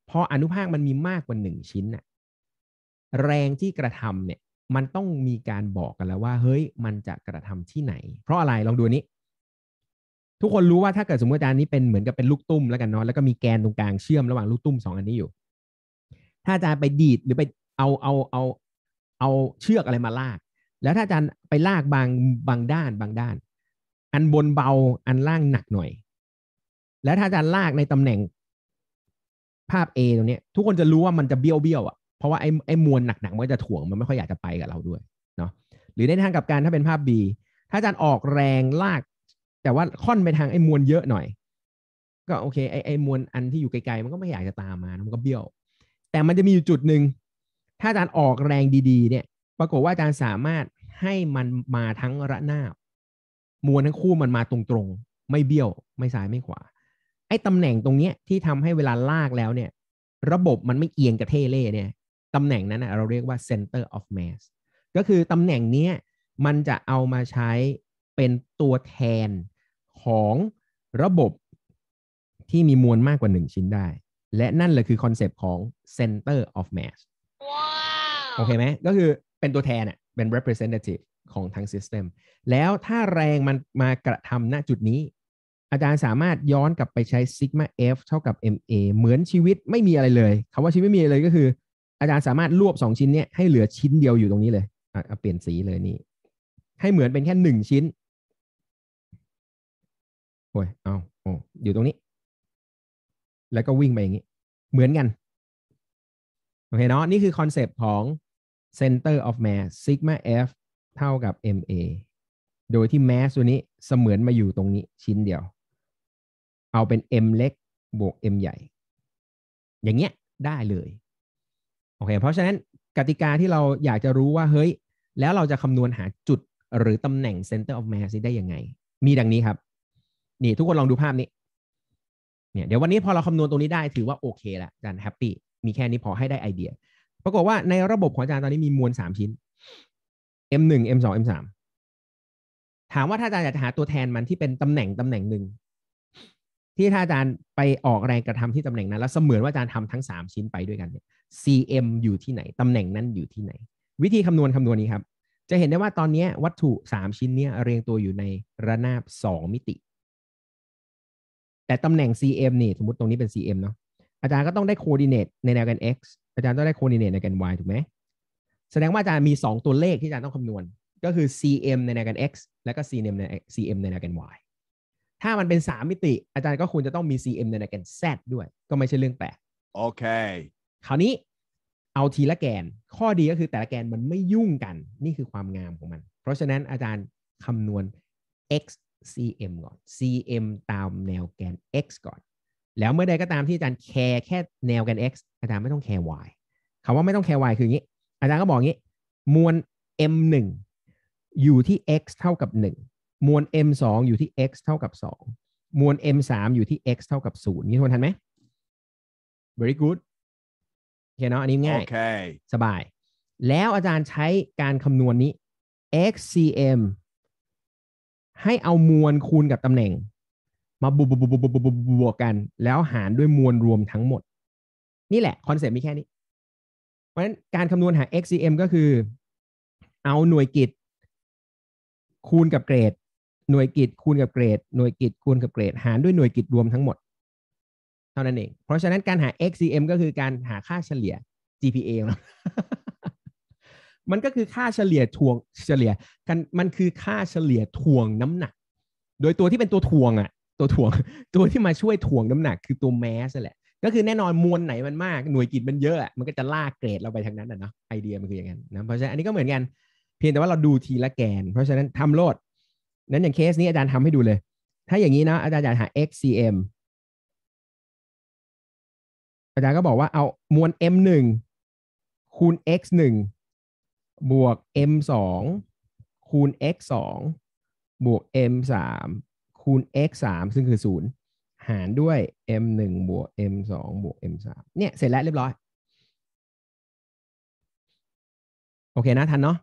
พออนุภาคมันมีมากกว่าหนึ่งชิ้นน่ะแรงที่กระทำเนี่ยมันต้องมีการบอกกันแล้วว่า เฮ้ยมันจะกระทำที่ไหน เพราะอะไรลองดูนี้ ทุกคนรู้ว่าถ้าเกิดสมมติอาจารย์นี้เป็นเหมือนกับเป็นลูกตุ้มแล้วกันเนาะแล้วก็มีแกนตรงกลางเชื่อมระหว่างลูกตุ้มสองอันนี้อยู่ ถ้าอาจารย์ไปดีดหรือไปเอาเอาเอาเอาเชือกอะไรมาลาก แล้วถ้าอาจารย์ไปลากบางบางด้านบางด้าน อันบนเบาอันล่างหนักหน่อย แล้วถ้าอาจารย์ลากในตำแหน่งภาพ A ตรงนี้ทุกคนจะรู้ว่ามันจะเบี้ยวเบี้ยวอ่ะเพราะว่า ไอ้ไอ้มวลหนักๆมันจะถ่วงมันไม่ค่อยอยากจะไปกับเราด้วยเนาะหรือในทางกับการถ้าเป็นภาพ B ถ้าอาจารย์ออกแรงลาก แต่ว่าค่อนไปทางไอ้มวลเยอะหน่อย ก็โอเคไอ้ไอ้มวลอันที่อยู่ไกลๆมันก็ไม่อยากจะตามมามันก็เบี้ยว แต่มันจะมีอยู่จุดหนึ่ง ถ้าอาจารย์ออกแรงดีๆ เนี่ยปรากฏว่าอาจารย์สามารถให้มันมาทั้งระนาบ มวลทั้งคู่มันมาตรงๆ ไม่เบี้ยวไม่ซ้ายไม่ขวา ไอ้ตำแหน่งตรงเนี้ยที่ทำให้เวลาลากแล้วเนี่ย ระบบมันไม่เอียงกระเทเล่เนี่ยตำแหน่งนั้นเราเรียกว่า center of mass ก็คือตำแหน่งนี้มันจะเอามาใช้เป็นตัวแทนของระบบที่มีมวลมากกว่า 1 ชิ้นได้ และนั่นแหละคือคอนเซปต์ของ center of mass โอเคไหม ก็คือเป็นตัวแทนเป็น representative ของทั้ง system แล้วถ้าแรงมันมากระทำณจุดนี้ อาจารย์สามารถย้อนกลับไปใช้ sigma f เท่ากับ ma เหมือนชีวิตไม่มีอะไรเลย คำว่าชีวิตไม่มีอะไรก็คืออาจารย์สามารถรวบสองชิ้นเนี้ยให้เหลือชิ้นเดียวอยู่ตรงนี้เลยเอาเปลี่ยนสีเลยนี่ ให้เหมือนเป็นแค่หนึ่งชิ้น โอ้ย เอาโอ้อยู่ตรงนี้ แล้วก็วิ่งไปอย่างนี้ เหมือนกัน โอเคเนาะ นี่คือคอนเซปต์ของ center of mass sigma f เท่ากับ ma โดยที่ mass ตัวนี้เสมือนมาอยู่ตรงนี้ชิ้นเดียว เอาเป็น m เล็กบวก m ใหญ่ อย่างเงี้ยได้เลยโอเค เพราะฉะนั้นกติกาที่เราอยากจะรู้ว่าเฮ้ยแล้วเราจะคำนวณหาจุดหรือตำแหน่ง center of mass ได้ยังไง มีดังนี้ครับนี่ทุกคนลองดูภาพนี้เนี่ยเดี๋ยววันนี้พอเราคำนวณตรงนี้ได้ถือว่าโอเค ละอาจารย์แฮปปี้มีแค่นี้พอให้ได้ไอเดีย ปรากฏว่าในระบบของอาจารย์ตอนนี้มีมวลสามชิ้น m1 m2 m3 ถามว่าถ้าอาจารย์อยากจะหาตัวแทนมันที่เป็นตำแหน่งตำแหน่งหนึ่งที่ถ้าอาจารย์ไปออกแรงกระทำที่ตำแหน่งนั้น แล้วเสมือนว่าอาจารย์ทำทั้งสามชิ้นไปด้วยกันเนี่ย CM อยู่ที่ไหน ตำแหน่งนั้นอยู่ที่ไหน วิธีคำนวณคำนวณนี้ครับ จะเห็นได้ว่าตอนนี้วัตถุ 3 ชิ้นนี้เรียงตัวอยู่ในระนาบ 2 มิติ แต่ตำแหน่ง CM นี่สมมติตรงนี้เป็น CM เนาะอาจารย์ก็ต้องได้โคดิเนตในแนวกัน x อาจารย์ต้องได้โคดิเนตในแกน y ถูกไหม แสดงว่าอาจารย์มี 2 ตัวเลขที่อาจารย์ต้องคำนวณ ก็คือ cm ในแนวกัน x และก็ cm ใน cm ในแนวกัน y ถ้ามันเป็น 3 มิติ อาจารย์ก็ควรจะต้องมี cm ในแนวกัน z ด้วย ก็ไม่ใช่เรื่องแปลก โอเคคราวนี้เอาทีละแกน ข้อดีก็คือแต่ละแกนมันไม่ยุ่งกัน นี่คือความงามของมัน เพราะฉะนั้นอาจารย์คำนวณ x cm ก่อน cm ตามแนวแกน x ก่อน แล้วเมื่อใดก็ตามที่อาจารย์แคร์แค่แนวแกน x อาจารย์ไม่ต้องแคร์ y คำว่าไม่ต้องแคร์ y คืออย่างนี้ อาจารย์ก็บอกอย่างนี้ มวล m 1อยู่ที่ x เท่ากับ1มวล m 2อยู่ที่ x เท่ากับ2มวล m 3อยู่ที่ x เท่ากับ0นี่ทวนทันไหม very good เคเนาะอันนี้ง่าย okay. สบาย แล้วอาจารย์ใช้การคำนวณนนี้ xcm ให้เอามวลคูณกับตำแหน่งมาบวกบกบบกัน แล้วหารด้วยมวลรวมทั้งหมด นี่แหละคอนเซ็ปต์มีแค่นี้ เพราะฉะนั้นการคำนวณหา xcm ก็คือ เอาหน่วยกิจคูณกับเกรด หน่วยกิจคูณกับเกรดหน่วยกิจคูณกับเกรด หารด้วยหน่วยกิจรวมทั้งหมดท่านั้นเองเพราะฉะนั้นการหา XCM ก็คือการหาค่าเฉลี่ย GPA เนาะมันก็คือค่าเฉลี่ยทวงเฉลี่ยกันมันคือค่าเฉลี่ยทวงน้ำหนัก โดยตัวที่เป็นตัวทวงอะตัวทวงตัวที่มาช่วยทวงน้ำหนัก คือตัวแมสแหละก็คือแน่นอนมวลไหนมันมากหน่วยกิจมันเยอะ มันก็จะลากเกรดเราไปทางนั้นนะเนาะไอเดียมันคืออย่างนั้นนะเพราะฉะนั้นอันนี้ก็เหมือนกันเพียงแต่ว่าเราดูทีละแกน เพราะฉะนั้นทำโลดนั้นอย่างเคสนี้อาจารย์ทำให้ดูเลย ถ้าอย่างนี้นะอาจารย์อยากหา XCM อาจารย์ก็บอกว่าเอา มวล m หนึ่งคูณ x หนึ่งบวก m สองคูณ x สองบวก m สามคูณ x สามซึ่งคือศูนย์หารด้วย m หนึ่งบวก m สองบวก m สามเนี่ยเสร็จแล้วเรียบร้อย โอเคนะทันเนาะ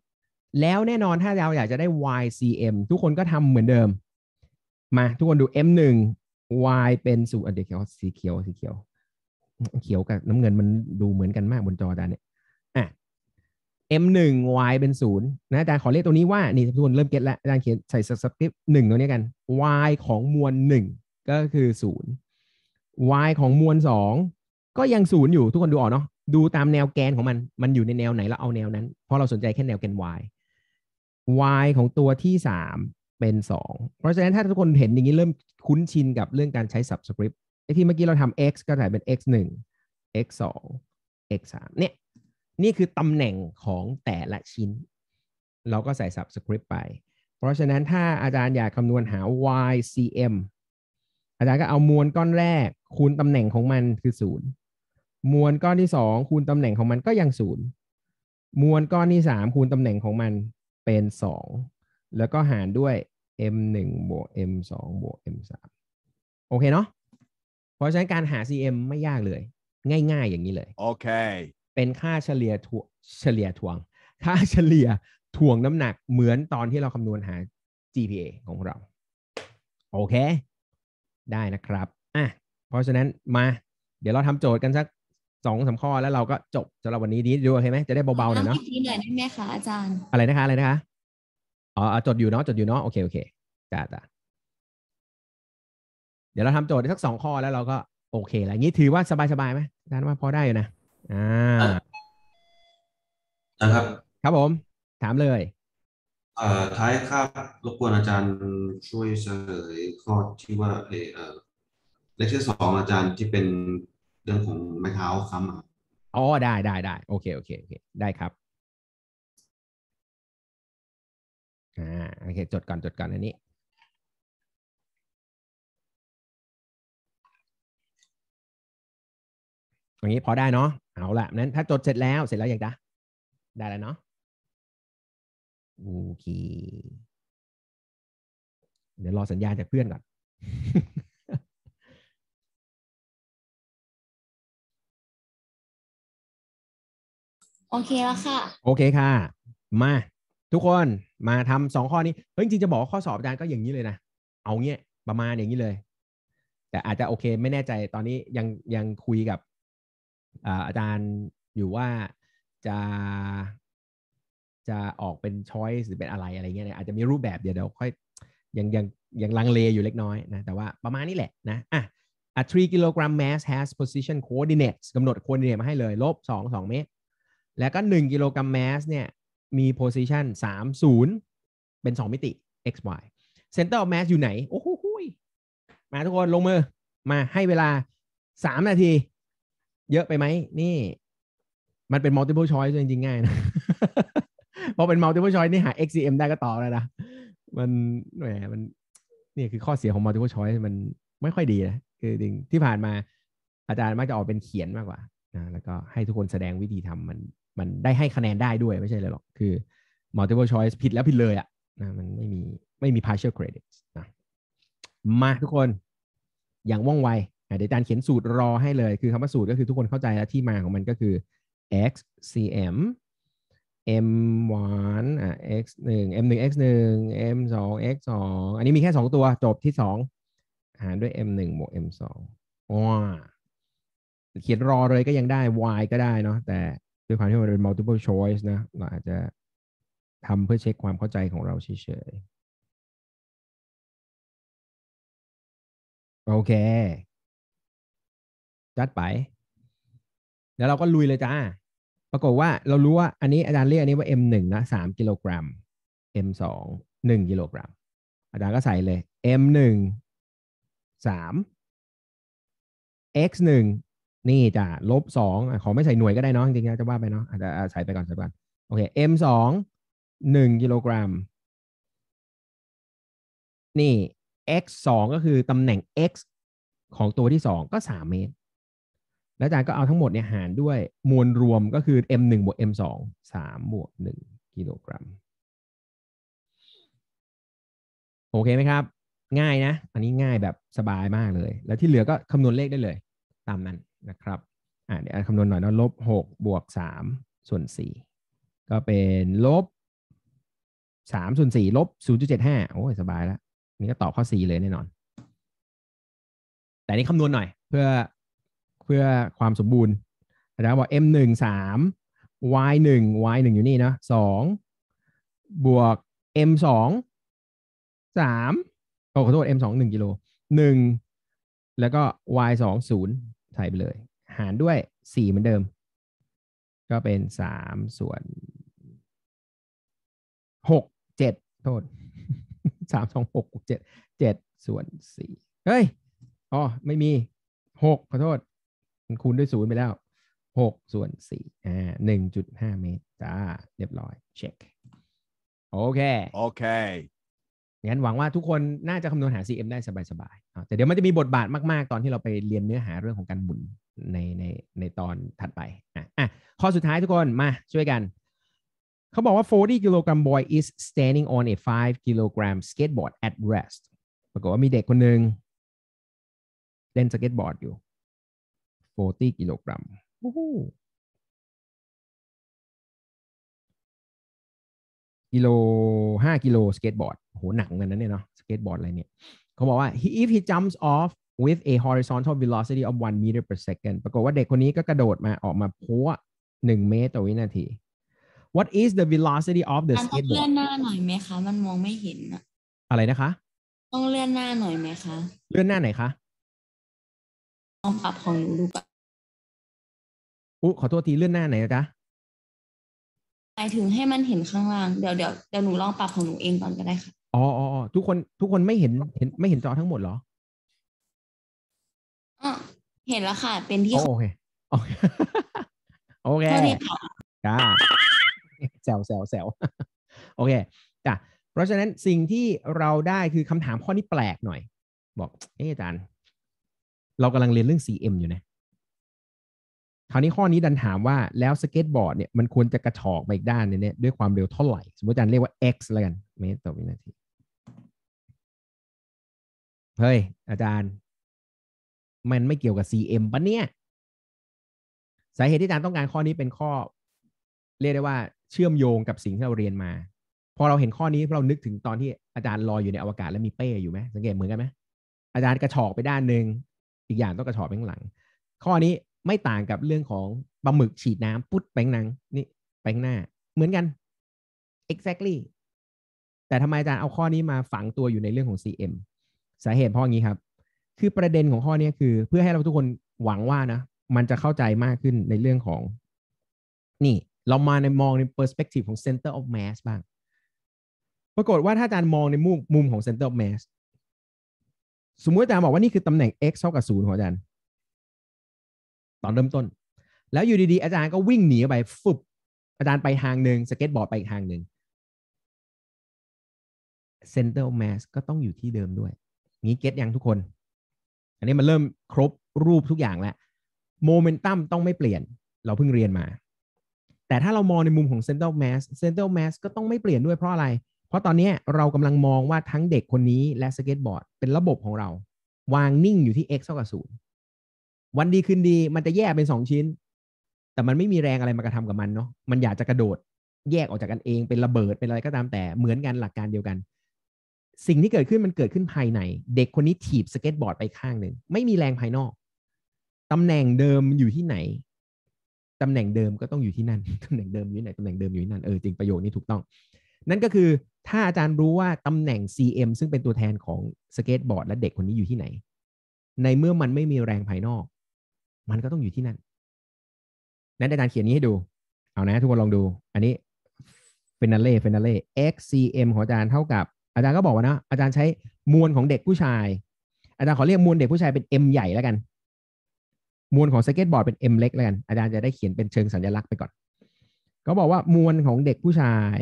แล้วแน่นอนถ้าเราอยากจะได้ ycm ทุกคนก็ทำเหมือนเดิม มาทุกคนดู m หนึ่ง y เป็นศูนย์เดี๋ยวยวสีเขียวสีเขียวเขียวกับน้ำเงิน มันดูเหมือนกันมากบนจออาจารย์เนี่ยอ่ะ m หนึ่ง Y เป็นศูนย์นะอาจารย์ขอเรียกตัวนี้ว่านี่ทุกคนเริ่มเก็ตแล้วอาจารย์เขียนใส่สคริปต์หนึ่งตัวนี้กัน Y ของมวลหนึ่งก็คือศูนย์ Y ของมวลสองก็ยังศูนย์อยู่ทุกคนดูออกเนาะดูตามแนวแกนของมันมันอยู่ในแนวไหนแล้วเอาแนวนั้น เพราะเราสนใจแค่แนวแกน y y ของตัวที่สามเป็นสองเพราะฉะนั้นถ้าทุกคนเห็นอย่างนี้เริ่มคุ้นชินกับเรื่องการใช้ subscript ไอที่เมื่อกี้เราทำ x ก็กลายเป็น x 1 x 2 x 3เนี่ย นี่คือตำแหน่งของแต่ละชิ้น เราก็ใส่ subscript ไป เพราะฉะนั้นถ้าอาจารย์อยากคำนวณหา y cm อาจารย์ก็เอามวลก้อนแรกคูณตำแหน่งของมันคือ 0 มวลก้อนที่ 2 คูณตำแหน่งของมันก็ยัง0มวลก้อนที่ 3 คูณตำแหน่งของมันเป็น 2 แล้วก็หารด้วย m 1บวก m 2บวก m 3โอเคเนาะเพราะฉะนั้นการหา CM ไม่ยากเลย ง่ายๆอย่างนี้เลยโอเค เป็นค่าเฉลี่ยทวเฉลี่ยทวง ค่าเฉลี่ยทวงน้ำหนักเหมือนตอนที่เราคำนวณหา GPA ของเรา โอเค ได้นะครับอ่ะเพราะฉะนั้นมา เดี๋ยวเราทำโจทย์กันสักสองสาข้อแล้วเราก็จบสำหรับวันนี้ดีดูโอเคไหมจะได้เบาๆหน่อยเนาะี่ดหน่อยได้ไหมคะอาจารย์อะไรนะคะ อะไรนะคะอ๋อจดอยู่เนาะจดอยู่เนาะโอเคโอเคจ้าจ้าดี๋ยวเราทำโจทย์ได้สักสองข้อแล้วเราก็โอเค แล้วี้ถือว่าสบายสบายไหมอาจารย์ว่าพอได้อยู่นะอ่านะครับ ครับผม ถามเลย เอ่อท้ายครับรบกวนอาจารย์ช่วยเฉลยข้อที่ว่าเออเลคเชอร์สองอาจารย์ที่เป็นเรื่องของไม้เท้าค้ำอ๋อ ได้ได้ได้โอเคโอเคโอเค ได้ครับอ่าโอเค จดก่อนจดก่อนอันนี้อย่างนี้พอได้เนาะเอาละนั้นถ้าจดเสร็จแล้วเสร็จแล้วอยากได้ได้แล้วเนาะโอเคเดี๋ยวรอสัญญาณจากเพื่อนก่อนโอเคแล้วค่ะโอเคค่ะ มา ทุกคนมาทำสองข้อนี้เจริงจะบอกข้อสอบอาจารย์ก็อย่างนี้เลยนะเอาเงี้ยประมาณอย่างนี้เลยแต่อาจจะโอเคไม่แน่ใจตอนนี้ยังยังคุยกับอาจารย์อยู่ว่าจะจะออกเป็นช้อยส์หรือเป็นอะไรอะไรเงี้ยอาจจะมีรูปแบบเดี๋ยวเดี๋ยวค่อยยังยังยังลังเลอยู่เล็กน้อยนะ แต่ว่าประมาณนี้แหละนะอ่ะอ่ะ three kilogram mass has position coordinates กำหนด coordinate มาให้เลยลบ 2 2 เมตร แล้วก็1กิโลกรัม mass เนี่ยมี position 3 0 เป็น 2 มิติ x y center of mass อยู่ไหน โอ้โหมาทุกคนลงมือมาให้เวลา 3 นาทีเยอะไปไหม นี่มันเป็น multiple choice จริงๆง่ายนะพอเป็น multiple choice นี่หา XCM ได้ก็ตอบแล้วนะมันแหม มันนี่คือข้อเสียของ multiple choice มันไม่ค่อยดีนะ คือจริงที่ผ่านมาอาจารย์มักจะออกเป็นเขียนมากกว่านะแล้วก็ให้ทุกคนแสดงวิธีทำมันมันได้ให้คะแนนได้ด้วยไม่ใช่เลยหรอก คือ multiple choice ผิดแล้วผิดเลยอะ่ะนะมันไม่มีไม่มี partial credits นะ มาทุกคนอย่างว่องไวเดี๋ยวอาจารย์เขียนสูตรรอให้เลย คือคำว่าสูตรก็คือทุกคนเข้าใจแล้วที่มาของมันก็คือ x cm m 1 x 1 m 1 x 1 m 2 x 2อันนี้มีแค่ 2 ตัวจบที่ 2 หารด้วย m 1บวก m 2ว้าเขียนรอเลยก็ยังได้ y ก็ได้เนาะ แต่ด้วยความที่มันเป็น multiple choice นะ เราอาจจะทำเพื่อเช็คความเข้าใจของเราเฉยๆ โอเคจัดไป แล้วเราก็ลุยเลยจ้า ปรากฏว่าเรารู้ว่าอันนี้อาจารย์เรียกอันนี้ว่า M1 นะสามกิโลกรัม M2 หนึ่งกิโลกรัมอาจารย์ก็ใส่เลย M1 สาม x หนึ่งนี่จ้ะลบสองขอไม่ใส่หน่วยก็ได้เนาะจริงๆจะว่าไปเนาะอาจจะใส่ไปก่อนใส่ก่อนโอเค m สองหนึ่งกิโลกรัมนี่ x สองก็คือตำแหน่ง x ของตัวที่สองก็สามเมตรแล้วอาจารย์ก็เอาทั้งหมดเนี่ยหารด้วยมวลรวมก็คือ m 1บวก m 2 3บวก1กิโลกรัม โอเคไหมครับ ง่ายนะอันนี้ง่ายแบบสบายมากเลย แล้วที่เหลือก็คำนวณเลขได้เลย ตามนั้นนะครับอ่าเดี๋ยวคำนวณหน่อยนะลบ6บวก3ส่วน4ก็เป็นลบ3ส่วน4ลบ0.75 โอ้ยสบายแล้วนี่ก็ตอบข้อ4เลยแน่นอน แต่นี่คำนวณหน่อย เพื่อเพื่อความสมบูรณ์อาจาบอก m หนึ่งสาม y หนึ่ง y หนึ่งอยู่นี่เนาะสองบวก m สองสามโอ้ขอโทษ m สองหนึ่งกิโลหนึ่ง แล้วก็ y สองศูนย์ใส่ไปเลย หารด้วยสี่ เหมือนเดิม ก็เป็นสาม ส่วนหกเจ็ด โทษ สามสองหกเจ็ดเจ็ด ส่วนสี่เฮ้ย อ๋อ ไม่มีหกขอโทษคูณด้วยศูนย์ไปแล้วหกส่วนสี่อ่าหนึ่งจุดห้าเมตรจ้าเรียบร้อย เช็ค โอเคโอเคงั้นหวังว่าทุกคนน่าจะคำนวณหา CM ได้สบายๆแต่เดี๋ยวมันจะมีบทบาทมากๆ ตอนที่เราไปเรียนเนื้อหาเรื่องของการหมุนในในในตอนถัดไปอ่ะอ่ะข้อสุดท้ายทุกคนมาช่วยกัน เขาบอกว่า 40กิโลกรัม boy is standing on a 5กิโลกรัม skateboard at rest ปรากฏว่ามีเด็กคนหนึ่งเล่นสเก็ตบอร์ดอยู่40กิโลกรัม กิโลห้ากิโล สเก็ตบอร์ด โหหนักเงินนั้นเนี่ยเนาะสเก็ตบอร์ดอะไรเนี่ย เขาบอกว่า he if he jumps off with a horizontal velocity of 1 meter per second ปรากฏว่าเด็กคนนี้ก็กระโดดมาออกมานึ่1เมตรต่อวินาที what is the velocity of the skateboard ต้องเลื่อนหน้าหน่อยไหมคะ มันมองไม่เห็นอะอะไรนะคะ ต้องเลื่อนหน้าหน่อยไหมคะ เลื่อนหน้าไหนคะองปรับของหนูดูก่อนอุ๊ขอโทษทีเลื่อนหน้าไหนจ๊ะหมายถึงให้มันเห็นข้างล่าง เดี๋ยวเดี๋ยวเดี๋ยวหนูลองปรับของหนูเองก่อนก็ได้ค่ะ อ๋ออ๋อทุกคนทุกคนไม่เห็นเห็นไม่เห็นจอทั้งหมดเหรออ๋อเห็นแล้วค่ะ เป็นที่ โอเค โอเคโอเคจ้าแซวแซวแซวโอเค จ้ะเพราะฉะนั้นสิ่งที่เราได้คือคำถามข้อนี้แปลกหน่อย บอก เอะอาจารย์เรากำลังเรียนเรื่อง CM อยู่นะ คราวนี้ข้อนี้ดันถามว่าแล้วสเก็ตบอร์ดเนี่ยมันควรจะกระชอกไปอีกด้านเนี่ยด้วยความเร็วเท่าไหร่สมมติอาจารย์เรียกว่า x แล้วกันเมตรต่อวินาทีเฮ้ยอาจารย์ มันไม่เกี่ยวกับ CM ปะเนี่ย สาเหตุที่อาจารย์ต้องการข้อนี้เป็นข้อ เรียกได้ว่าเชื่อมโยงกับสิ่งที่เราเรียนมา พอเราเห็นข้อนี้เรานึกถึงตอนที่อาจารย์ลอยอยู่ในอวกาศแล้วมีเป้อยู่ไหมสังเกตเหมือนกันไหมอาจารย์กระชอกไปด้านหนึ่งอีกอย่างต้องกระชอบแป้งหลัง ข้อนี้ไม่ต่างกับเรื่องของปลาหมึกฉีดน้ำ ปุ๊บแป้งหนัง นี่แป้งหน้า เหมือนกัน exactly แต่ทำไมอาจารย์เอาข้อนี้มาฝังตัวอยู่ในเรื่องของ CM สาเหตุเพราะงี้ครับ คือประเด็นของข้อนี้คือ เพื่อให้เราทุกคนหวังว่านะ มันจะเข้าใจมากขึ้นในเรื่องของ นี่เรามาในมองในเปอร์สเปกติฟของ center of mass บ้าง ปรากฏว่าถ้าอาจารย์มองในมุมมุมของ center of mass สมมุติอาจารย์บอกว่านี่คือตำแหน่ง x เท่ากับศูนย์ของอาจารย์ ตอนเริ่มต้น แล้วอยู่ดีๆ อาจารย์ก็วิ่งหนีไปฟุบอาจารย์ไปทางหนึ่งสเก็ตบอร์ดไปอีกทางหนึ่งเซนเตอร์แมสก็ต้องอยู่ที่เดิมด้วยนี้เก็ตยังทุกคน อันนี้มันเริ่มครบรูปทุกอย่างแล้วโมเมนตัมต้องไม่เปลี่ยนเราเพิ่งเรียนมา แต่ถ้าเรามองในมุมของเซนเตอร์แมสเซนเตอร์แมสก็ต้องไม่เปลี่ยนด้วยเพราะอะไรราะตอนนี้เรากำลังมองว่าทั้งเด็กคนนี้และสเก็ตบอร์ด เป็นระบบของเรา วางนิ่งอยู่ที่ x เท่ากับศูนย์วันดีคืนดีมันจะแยกเป็นสองชิ้น แต่มันไม่มีแรงอะไรมากระทำกับมันเนาะมันอยากจะกระโดดแยกออกจากกันเองเป็นระเบิด เป็นอะไรก็ตามแต่เหมือนกันหลักการเดียวกัน สิ่งที่เกิดขึ้นมันเกิดขึ้นภายในเด็กคนนี้ถีบสเก็ตบอร์ดไปข้างหนึ่งไม่มีแรงภายนอกตำแหน่งเดิมอยู่ที่ไหนตำแหน่งเดิมก็ต้องอยู่ที่นั่นตำแหน่งเดิมอยู่ไหนตำแหน่งเดิมอยู่ที่นั่นเออจริงประโยคนี้ถูกต้องนั่นก็คือถ้าอาจารย์รู้ว่าตำแหน่ง CM ซึ่งเป็นตัวแทนของสเก็ตบอร์ดและเด็กคนนี้อยู่ที่ไหน ในเมื่อมันไม่มีแรงภายนอก มันก็ต้องอยู่ที่นั่น นั้นอาจารย์เขียนนี้ให้ดู เอานะทุกคนลองดู อันนี้เฟนาเล่เฟนาเล่ XCM ของอาจารย์เท่ากับ อาจารย์ก็บอกว่านะ อาจารย์ใช้มวลของเด็กผู้ชาย อาจารย์ขอเรียกมวลเด็กผู้ชายเป็น M ใหญ่แล้วกัน มวลของสเก็ตบอร์ดเป็น M เล็ก แล้วกัน อาจารย์จะได้เขียนเป็นเชิงสัญลักษณ์ไปก่อนก็บอกว่ามวลของเด็กผู้ชาย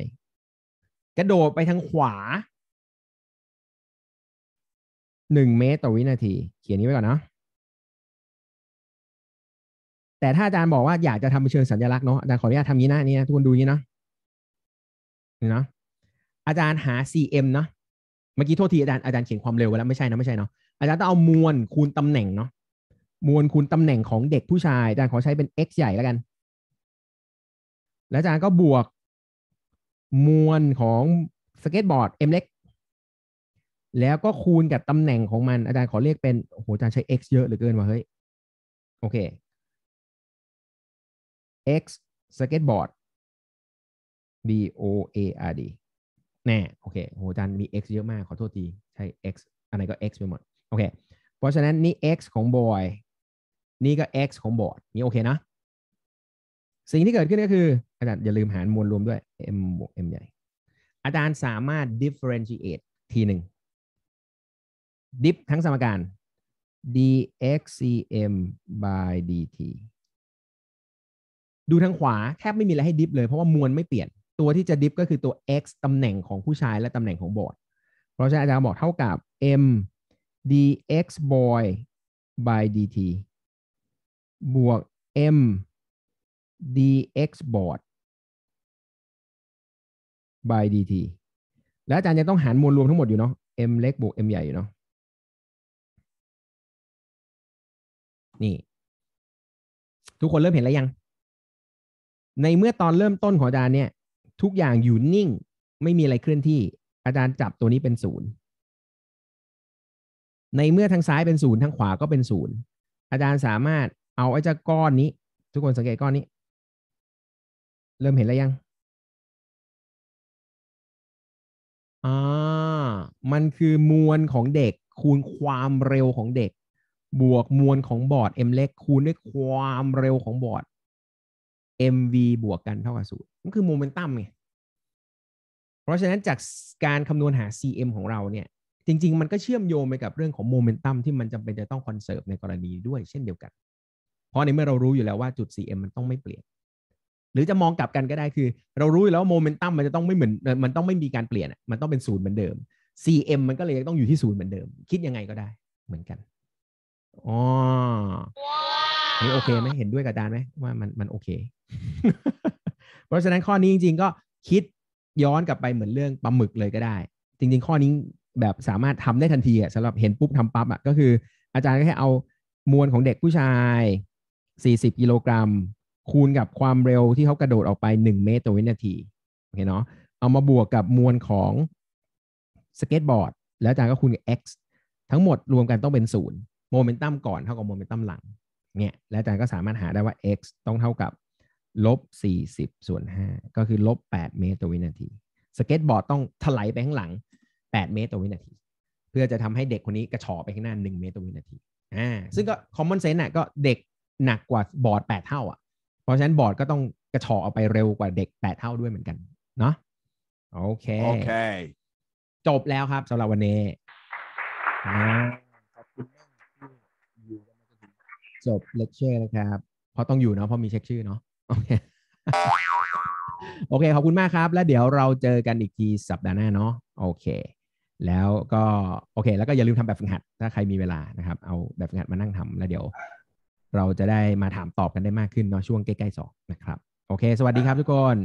กระโดดไปทางขวา หนึ่งเมตรต่อวินาที เขียนนี้ไว้ก่อนเนาะ แต่ถ้าอาจารย์บอกว่าอยากจะทำเชิงสัญลักษณ์เนาะ อาจารย์ขออนุญาตทำนี้นะ นี่นะทุกคนดูนี้เนาะนี่เนาะ อาจารย์หา cm เนาะ เมื่อกี้โทษทีอาจารย์อาจารย์เขียนความเร็วไว้แล้วไม่ใช่นะไม่ใช่เนาะ อาจารย์ต้องเอามวลคูณตำแหน่งเนาะ มวลคูณตำแหน่งของเด็กผู้ชาย อาจารย์ขอใช้เป็น x ใหญ่แล้วกัน แล้วอาจารย์ก็บวกมวลของสเก็ตบอร์ดเอ็มเล็ก แล้วก็คูณกับตำแหน่งของมัน อาจารย์ขอเรียกเป็น โอ้โหอาจารย์ใช้ x เยอะเหลือเกินว่ะเฮ้ย โอเค x สเก็ตบอร์ด b o a r d แน่โอเคโหอาจารย์มี x เยอะมากขอโทษที ใช้ x อะไรก็ x ไปหมด โอเค เพราะฉะนั้นนี่ x ของบอยนี่ก็ x ของบอร์ด นี่โอเคนะสิ่งที่เกิดขึ้นก็คือ อาจารย์อย่าลืมหารมวลรวมด้วย m บวก m ใหญ่ อาจารย์สามารถ differentiate ทีหนึ่ง d i ฟทั้งสมการ dxcm by dt ดูทางขวาแทบไม่มีอะไรให้ดิฟ เลยเพราะว่ามวลไม่เปลี่ยนตัวที่จะดิฟก็คือตัว x ตำแหน่งของผู้ชายและตำแหน่งของบอด เพราะฉะนั้นอาจารย์บอกเท่ากับ m dx boy by dt บวก m dx board by dt แล้วอาจารย์ยังต้องหารมวลรวมทั้งหมดอยู่เนาะ m เล็กบวก m ใหญ่อยู่เนาะนี่ทุกคนเริ่มเห็นแล้วยัง ในเมื่อตอนเริ่มต้นของอาจารย์เนี่ย ทุกอย่างอยู่นิ่งไม่มีอะไรเคลื่อนที่ อาจารย์จับตัวนี้เป็นศูนย์ในเมื่อทางซ้ายเป็นศูนย์ทางขวาก็เป็นศูนย์อาจารย์สามารถเอาไอ้เจ้าก้อนนี้ ทุกคนสังเกตก้อนนี้เริ่มเห็นแล้วยัง อ่า มันคือมวลของเด็กคูณความเร็วของเด็ก บวกมวลของบอร์ด m เล็กคูณด้วยความเร็วของบอร์ด mv บวกกันเท่ากับศูนย์มันคือโมเมนตัมไง เพราะฉะนั้นจากการคำนวณหา cm ของเราเนี่ย จริง ๆ มันก็เชื่อมโยงไปกับเรื่องของโมเมนตัมที่มันจำเป็นจะต้องคอนเซิร์ฟในกรณีด้วยเช่นเดียวกัน เพราะในเมื่อเรารู้อยู่แล้วว่าจุด cm มันต้องไม่เปลี่ยนหรือจะมองกลับกันก็ได้คือเรารู้แล้วโมเมนตัมมันจะต้องไม่เหมือนมันต้องไม่มีการเปลี่ยน มันต้องเป็นศูนย์เหมือนเดิม CM มันก็เลยต้องอยู่ที่ศูนย์เหมือนเดิม คิดยังไงก็ได้เหมือนกันอ๋อนี่โอเคไหมเห็นด้วยกับอาจารย์ไหมว่ามันมันโอเค เพราะฉะนั้นข้อนี้จริงๆ ก็คิดย้อนกลับไปเหมือนเรื่องปลาหมึกเลยก็ได้ จริงๆข้อนี้แบบสามารถทำได้ทันทีอ่ะสำหรับเห็นปุ๊บทำปั๊บอ่ะก็คือ อาจารย์ก็แค่เอามวลของเด็กผู้ชาย 40กิโลกรัมคูณกับความเร็วที่เขากระโดดออกไป 1 เมตรต่อวินาทีโอเคเนาะเอามาบวกกับมวลของสเก็ตบอร์ดแล้วอาจารย์ก็คูณกับ x ทั้งหมดรวมกันต้องเป็นศูนย์โมเมนตัมก่อนเท่ากับโมเมนตัมหลังเนี่ยแล้วอาจารย์ก็สามารถหาได้ว่า x ต้องเท่ากับลบ40ส่วน5ก็คือลบ8เมตรต่อวินาทีสเก็ตบอร์ดต้องถลายไปข้างหลัง 8 เมตรต่อวินาที เพื่อจะทำให้เด็กคนนี้กระชอไปข้างหน้า 1 เมตรต่อวินาทีอ่าซึ่งก็คอมมอนเซนต์น่ะก็เด็กหนักกว่าบอร์ด 8 เท่าอ่ะเพราะฉะนั้นบอร์ดก็ต้องกระชอเอาไปเร็วกว่าเด็กแปดเท่าด้วยเหมือนกันเนาะโอเคโอเค จบแล้วครับสำหรับวันนี้ขอบคุณมากที่อยู่กันมาจนถึงจบเลคเชอร์นะครับ เพราะต้องอยู่เนาะเพราะมีเช็คชื่อเนาะโอเคโอเค ขอบคุณมากครับ แล้วเดี๋ยวเราเจอกันอีกที สัปดาห์หน้าเนาะโอเค แล้วก็ โอเค แล้วก็อย่าลืมทำแบบฝึกหัด ถ้าใครมีเวลานะครับ เอาแบบฝึกหัดมานั่งทำแล้วเดี๋ยวเราจะได้มาถามตอบกันได้มากขึ้นเนาะช่วงใกล้ ๆ สองนะครับ โอเค สวัสดีครับทุกคน